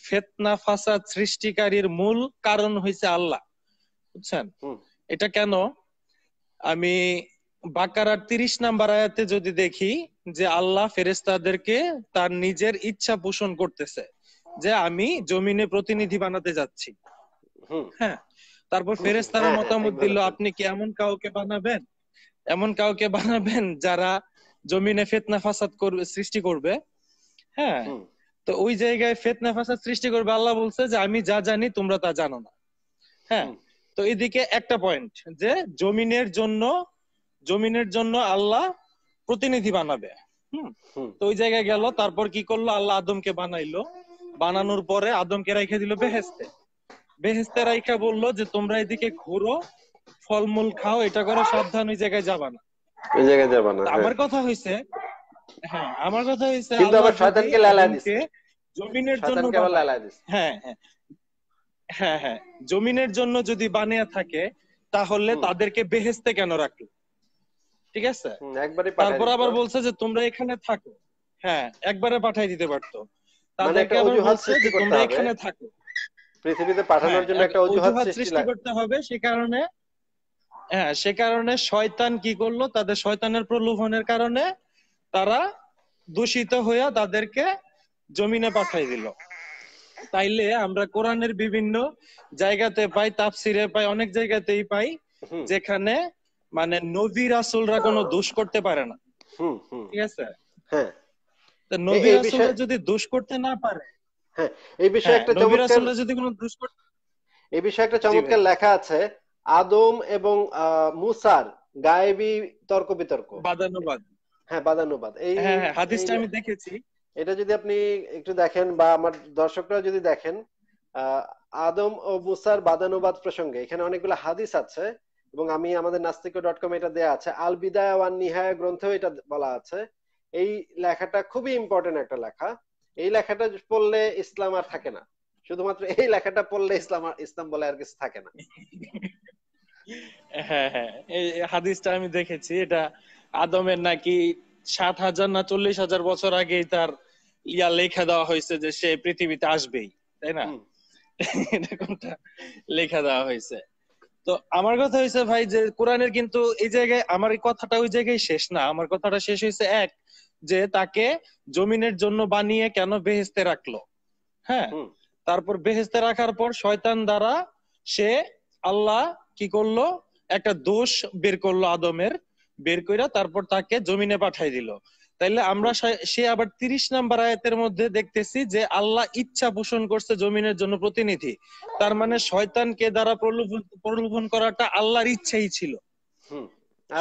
ফেতনা ফাসাদ সৃষ্টিকারীর মূল কারণ হইছে আল্লাহ বুঝছেন এটা কেন আমি বাকারার তিরিশ নাম্বার আয়াতে যদি দেখি যে আল্লাহ ফেরেস্তাদেরকে তার নিজের ইচ্ছা পোষণ করতেছে যে আমি জমিনে প্রতিনিধি বানাতে যাচ্ছি হ্যাঁ তারপর ফেরেস্তারা হ্যাঁ, মতামত দিল আপনি কি এমন কাউকে বানাবেন এমন কাউকে বানাবেন যারা জমিনে ফেতনা ফাসাদ করবে সৃষ্টি করবে হ্যাঁ তো ওই জায়গায় ফেতনা ফাসাদ সৃষ্টি করবে আল্লাহ বলছে যে আমি যা জানি তোমরা তা জানো না হ্যাঁ তো এদিকে একটা পয়েন্ট যে জমিনের জন্য জমিনের জন্য আল্লাহ প্রতিনিধি বানাবে তো ওই জায়গায় গেল তারপর কি করলো আল্লাহ আদমকে বানাইলো বানানোর পরে আদমকে রাইখে দিল বেহেস্তে বেহেস্তে রাইখা বললো যে তোমরা এদিকে ঘুরো ফলমূল খাও এটা করো সাবধান ওই জায়গায় যাবা না ওই জায়গায় যাবা না হ্যাঁ। আমার কথা হইছে হ্যাঁ আমার কথা হইছে কিন্তু আবার শয়তানকে লালা দিছে জমিনের জন্য হ্যাঁ হ্যাঁ হ্যাঁ হ্যাঁ জমিনের জন্য যদি বানিয়ে থাকে তাহলে তাদেরকে বেহেস্তে কেন রাখলো ঠিক আছে তারপর আবার বলছে যে তোমরা এখানে থাকো হ্যাঁ একবারে পাঠাই দিতে পারতো মানে তাদেরকে আবার বলছে যে তোমরা এখানে থাকো পৃথিবীতে পাঠানোর হ্যাঁ, জন্য একটা অজুহাত সৃষ্টি করতে হবে সে কারণে হ্যাঁ সে কারণে শয়তান কি করলো তাদের শয়তানের প্রলোভনের কারণে তারা দূষিত হইয়া তাদেরকে জমিনে পাঠাই দিল তাইলে আমরা কোরআনের বিভিন্ন জায়গাতে পাই তাফসিরে পাই অনেক জায়গাতেই পাই যেখানে মানে নবী রাসুলরা কোনো দোষ করতে পারে না ঠিক আছে হ্যাঁ নবী যদি দোষ করতে না পারে হ্যাঁ এই বিষয়ে হ্যাঁ, একটা রাসুলরা যদি কোনো দোষ করতে এই বিষয়ে একটা চমৎকার লেখা আছে আদম এবং মুসার গায়েবি তর্ক বিতর্ক বাদানুবাদ হ্যাঁ বাদানুবাদ এই হ্যাঁ, হ্যাঁ, হাদিসটা আমি দেখেছি এটা যদি আপনি একটু দেখেন বা আমার দর্শকরা যদি দেখেন আদম ও মুসার বাদানুবাদ প্রসঙ্গে এখানে অনেকগুলো হাদিস আছে এবং আমি আমাদের নাস্তিক ডট কম এটা দেয়া আছে আল বিদায় ওয়ান নিহায় গ্রন্থেও এটা বলা আছে এই লেখাটা খুবই ইম্পর্টেন্ট একটা লেখা এই লেখাটা পড়লে ইসলাম আর থাকে না শুধুমাত্র এই লেখাটা পড়লে ইসলাম ইসলাম বলে আর কিছু থাকে না হ্যাঁ হ্যাঁ এই হাদিসটা আমি দেখেছি এটা আদমের নাকি ষাট হাজার না চল্লিশ হাজার বছর আগে তার ইয়া লেখা দেওয়া হয়েছে যে সে পৃথিবীতে আসবেই তাই না এটা কোনটা লেখা দেওয়া হয়েছে তো আমার কথা হয়েছে ভাই যে কোরআনের কিন্তু এই জায়গায় আমার এই কথাটা ওই জায়গায় শেষ না আমার কথাটা শেষ হয়েছে এক যে তাকে জমিনের জন্য বানিয়ে কেন বেহেস্তে রাখলো হ্যাঁ তারপর বেহেস্তে রাখার পর শয়তান দ্বারা সে আল্লাহ কি করলো একটা দোষ বের করলো আদমের বের কইরা তারপর তাকে জমিনে পাঠাই দিল তাইলে আমরা সে আবার তিরিশ নাম্বার আয়াতের মধ্যে দেখতেছি যে আল্লাহ ইচ্ছা পোষণ করছে জমিনের জন্য প্রতিনিধি তার মানে শয়তানকে দ্বারা প্রলোভন করাটা আল্লাহর ইচ্ছাই ছিল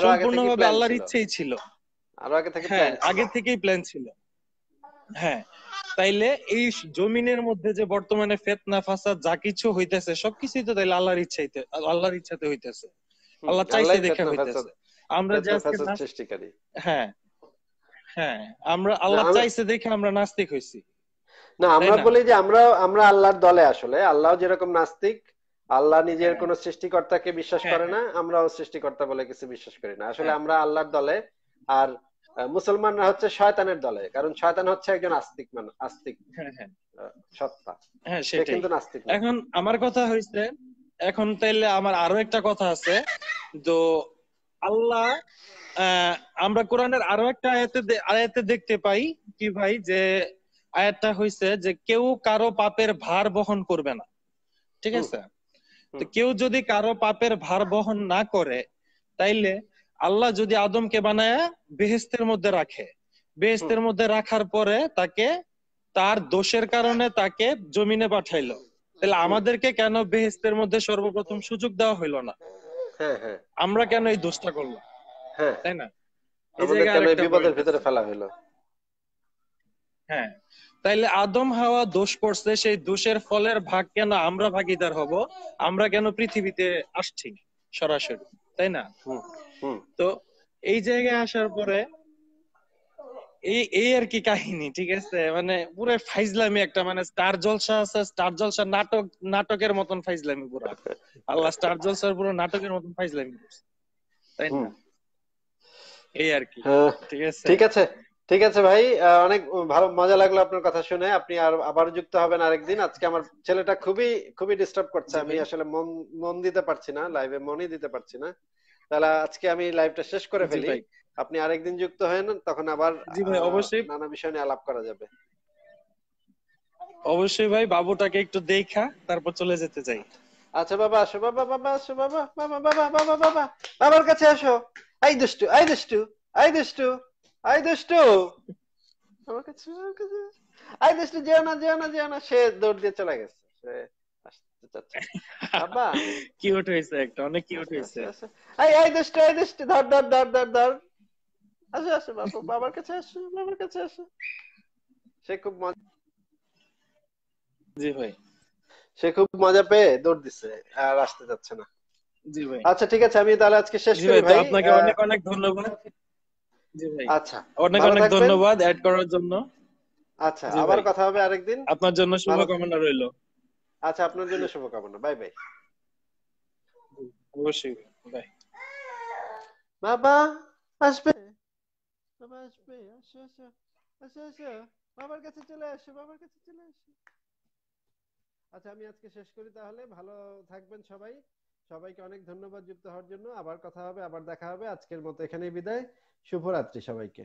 সম্পূর্ণভাবে আল্লাহর ইচ্ছাই ছিল হ্যাঁ আগে থেকেই প্ল্যান ছিল হ্যাঁ তাইলে এই জমিনের মধ্যে যে বর্তমানে ফেতনা ফাসাদ যা কিছু হইতেছে সবকিছুই তো তাইলে আল্লাহর ইচ্ছাইতে আল্লাহর ইচ্ছাতে হইতেছে আল্লাহ চাইতে দেখে হইতেছে আমরা যে হ্যাঁ হ্যাঁ, আমরা আল্লাহ চাইছে দেখে আমরা নাস্তিক হইছি না আমরা বলি যে আমরা আমরা আল্লাহর দলে আসলে আল্লাহ যেরকম নাস্তিক আল্লাহ নিজের হ্যাঁ। কোন সৃষ্টিকর্তাকে বিশ্বাস হ্যাঁ। করে না আমরাও সৃষ্টিকর্তা বলে কিছু বিশ্বাস করি না আসলে আমরা আল্লাহর দলে আর মুসলমানরা হচ্ছে শয়তানের দলে কারণ শয়তান হচ্ছে একজন আস্তিক মান আস্তিক সত্তা হ্যাঁ সেটাই কিন্তু নাস্তিক এখন আমার কথা হইছে এখন তাইলে আমার আরো একটা কথা আছে তো আল্লাহ আমরা কোরআনের আরো একটা আয়াতে আয়াতে দেখতে পাই কি ভাই যে আয়াতটা হইছে যে কেউ কারো পাপের ভার বহন করবে না ঠিক আছে তো কেউ যদি কারো পাপের ভার বহন না করে তাইলে আল্লাহ যদি আদমকে বানায় বেহেস্তের মধ্যে রাখে বেহেস্তের মধ্যে রাখার পরে তাকে তার দোষের কারণে তাকে জমিনে পাঠাইলো তাহলে আমাদেরকে কেন বেহেস্তের মধ্যে সর্বপ্রথম সুযোগ দেওয়া হইলো না হ্যাঁ, হ্যাঁ। আমরা কেন এই দোষটা করলাম হ্যাঁ তাই না হ্যাঁ তাইলে আদম হাওয়া দোষ করছে সেই দোষের ফলের ভাগ কেন আমরা ভাগিদার হব আমরা কেন পৃথিবীতে আসছি সরাসরি তাই না তো এই জায়গায় আসার পরে এই এই আর কি কাহিনী ঠিক আছে মানে পুরো ফাইজলামি একটা মানে স্টার জলসা আছে স্টার জলসা নাটক নাটকের মতন ফাইজলামি পুরো আল্লাহ স্টার জলসার পুরো নাটকের মতন ফাইজলামি তাই না এই আর কি হ্যাঁ। ঠিক আছে ঠিক আছে ঠিক আছে ভাই অনেক ভালো মজা লাগলো আপনার কথা শুনে আপনি আর আবার যুক্ত হবেন আরেকদিন আজকে আমার ছেলেটা খুবই খুবই ডিস্টার্ব করছে আমি আসলে মন মন দিতে পারছি না লাইভে মনই দিতে পারছি না তাহলে আজকে আমি লাইভটা শেষ করে ফেলি আপনি আরেকদিন যুক্ত হন তখন আবার জি ভাই অবশ্যই নানা বিষয় নিয়ে আলাপ করা যাবে অবশ্যই ভাই বাবুটাকে একটু দেখা তারপর চলে যেতে চাই আচ্ছা বাবা আসো বাবা বাবা আসো বাবা বাবা বাবা বাবা বাবা বাবার কাছে আসো ಐದಷ್ಟು ಐದಷ್ಟು ಐದಷ್ಟು ಐದಷ್ಟು ಐದಷ್ಟು ಜೀವನ ಜೀವನ ಜೀವನ ಶೇ ದೊಡ್ಡ সে বাবার কাছে আসো বাবার কাছে আসো সে খুব মজা জি ভাই সে খুব মজা পেয়ে দৌড় দিচ্ছে আর আসতে যাচ্ছে না আচ্ছা ঠিক আছে আমি তাহলে আজকে শেষ করি ভাই আপনাকে অনেক অনেক ধন্যবাদ জি ভাই আচ্ছা অনেক অনেক ধন্যবাদ অ্যাড করার জন্য আচ্ছা আবার কথা হবে আরেকদিন আপনার জন্য শুভকামনা রইল আচ্ছা আপনার জন্য শুভকামনা বাই বাই অবশ্যই বাই বাবা আসবে হ্যাঁ। বাবা আসবে আসো আসো আসো আসো বাবার কাছে চলে আসো বাবার কাছে চলে আসো আচ্ছা আমি আজকে শেষ করি তাহলে ভালো থাকবেন সবাই সবাইকে অনেক ধন্যবাদ যুক্ত হওয়ার জন্য আবার কথা হবে আবার দেখা হবে আজকের মতো এখানেই বিদায় শুভরাত্রি সবাইকে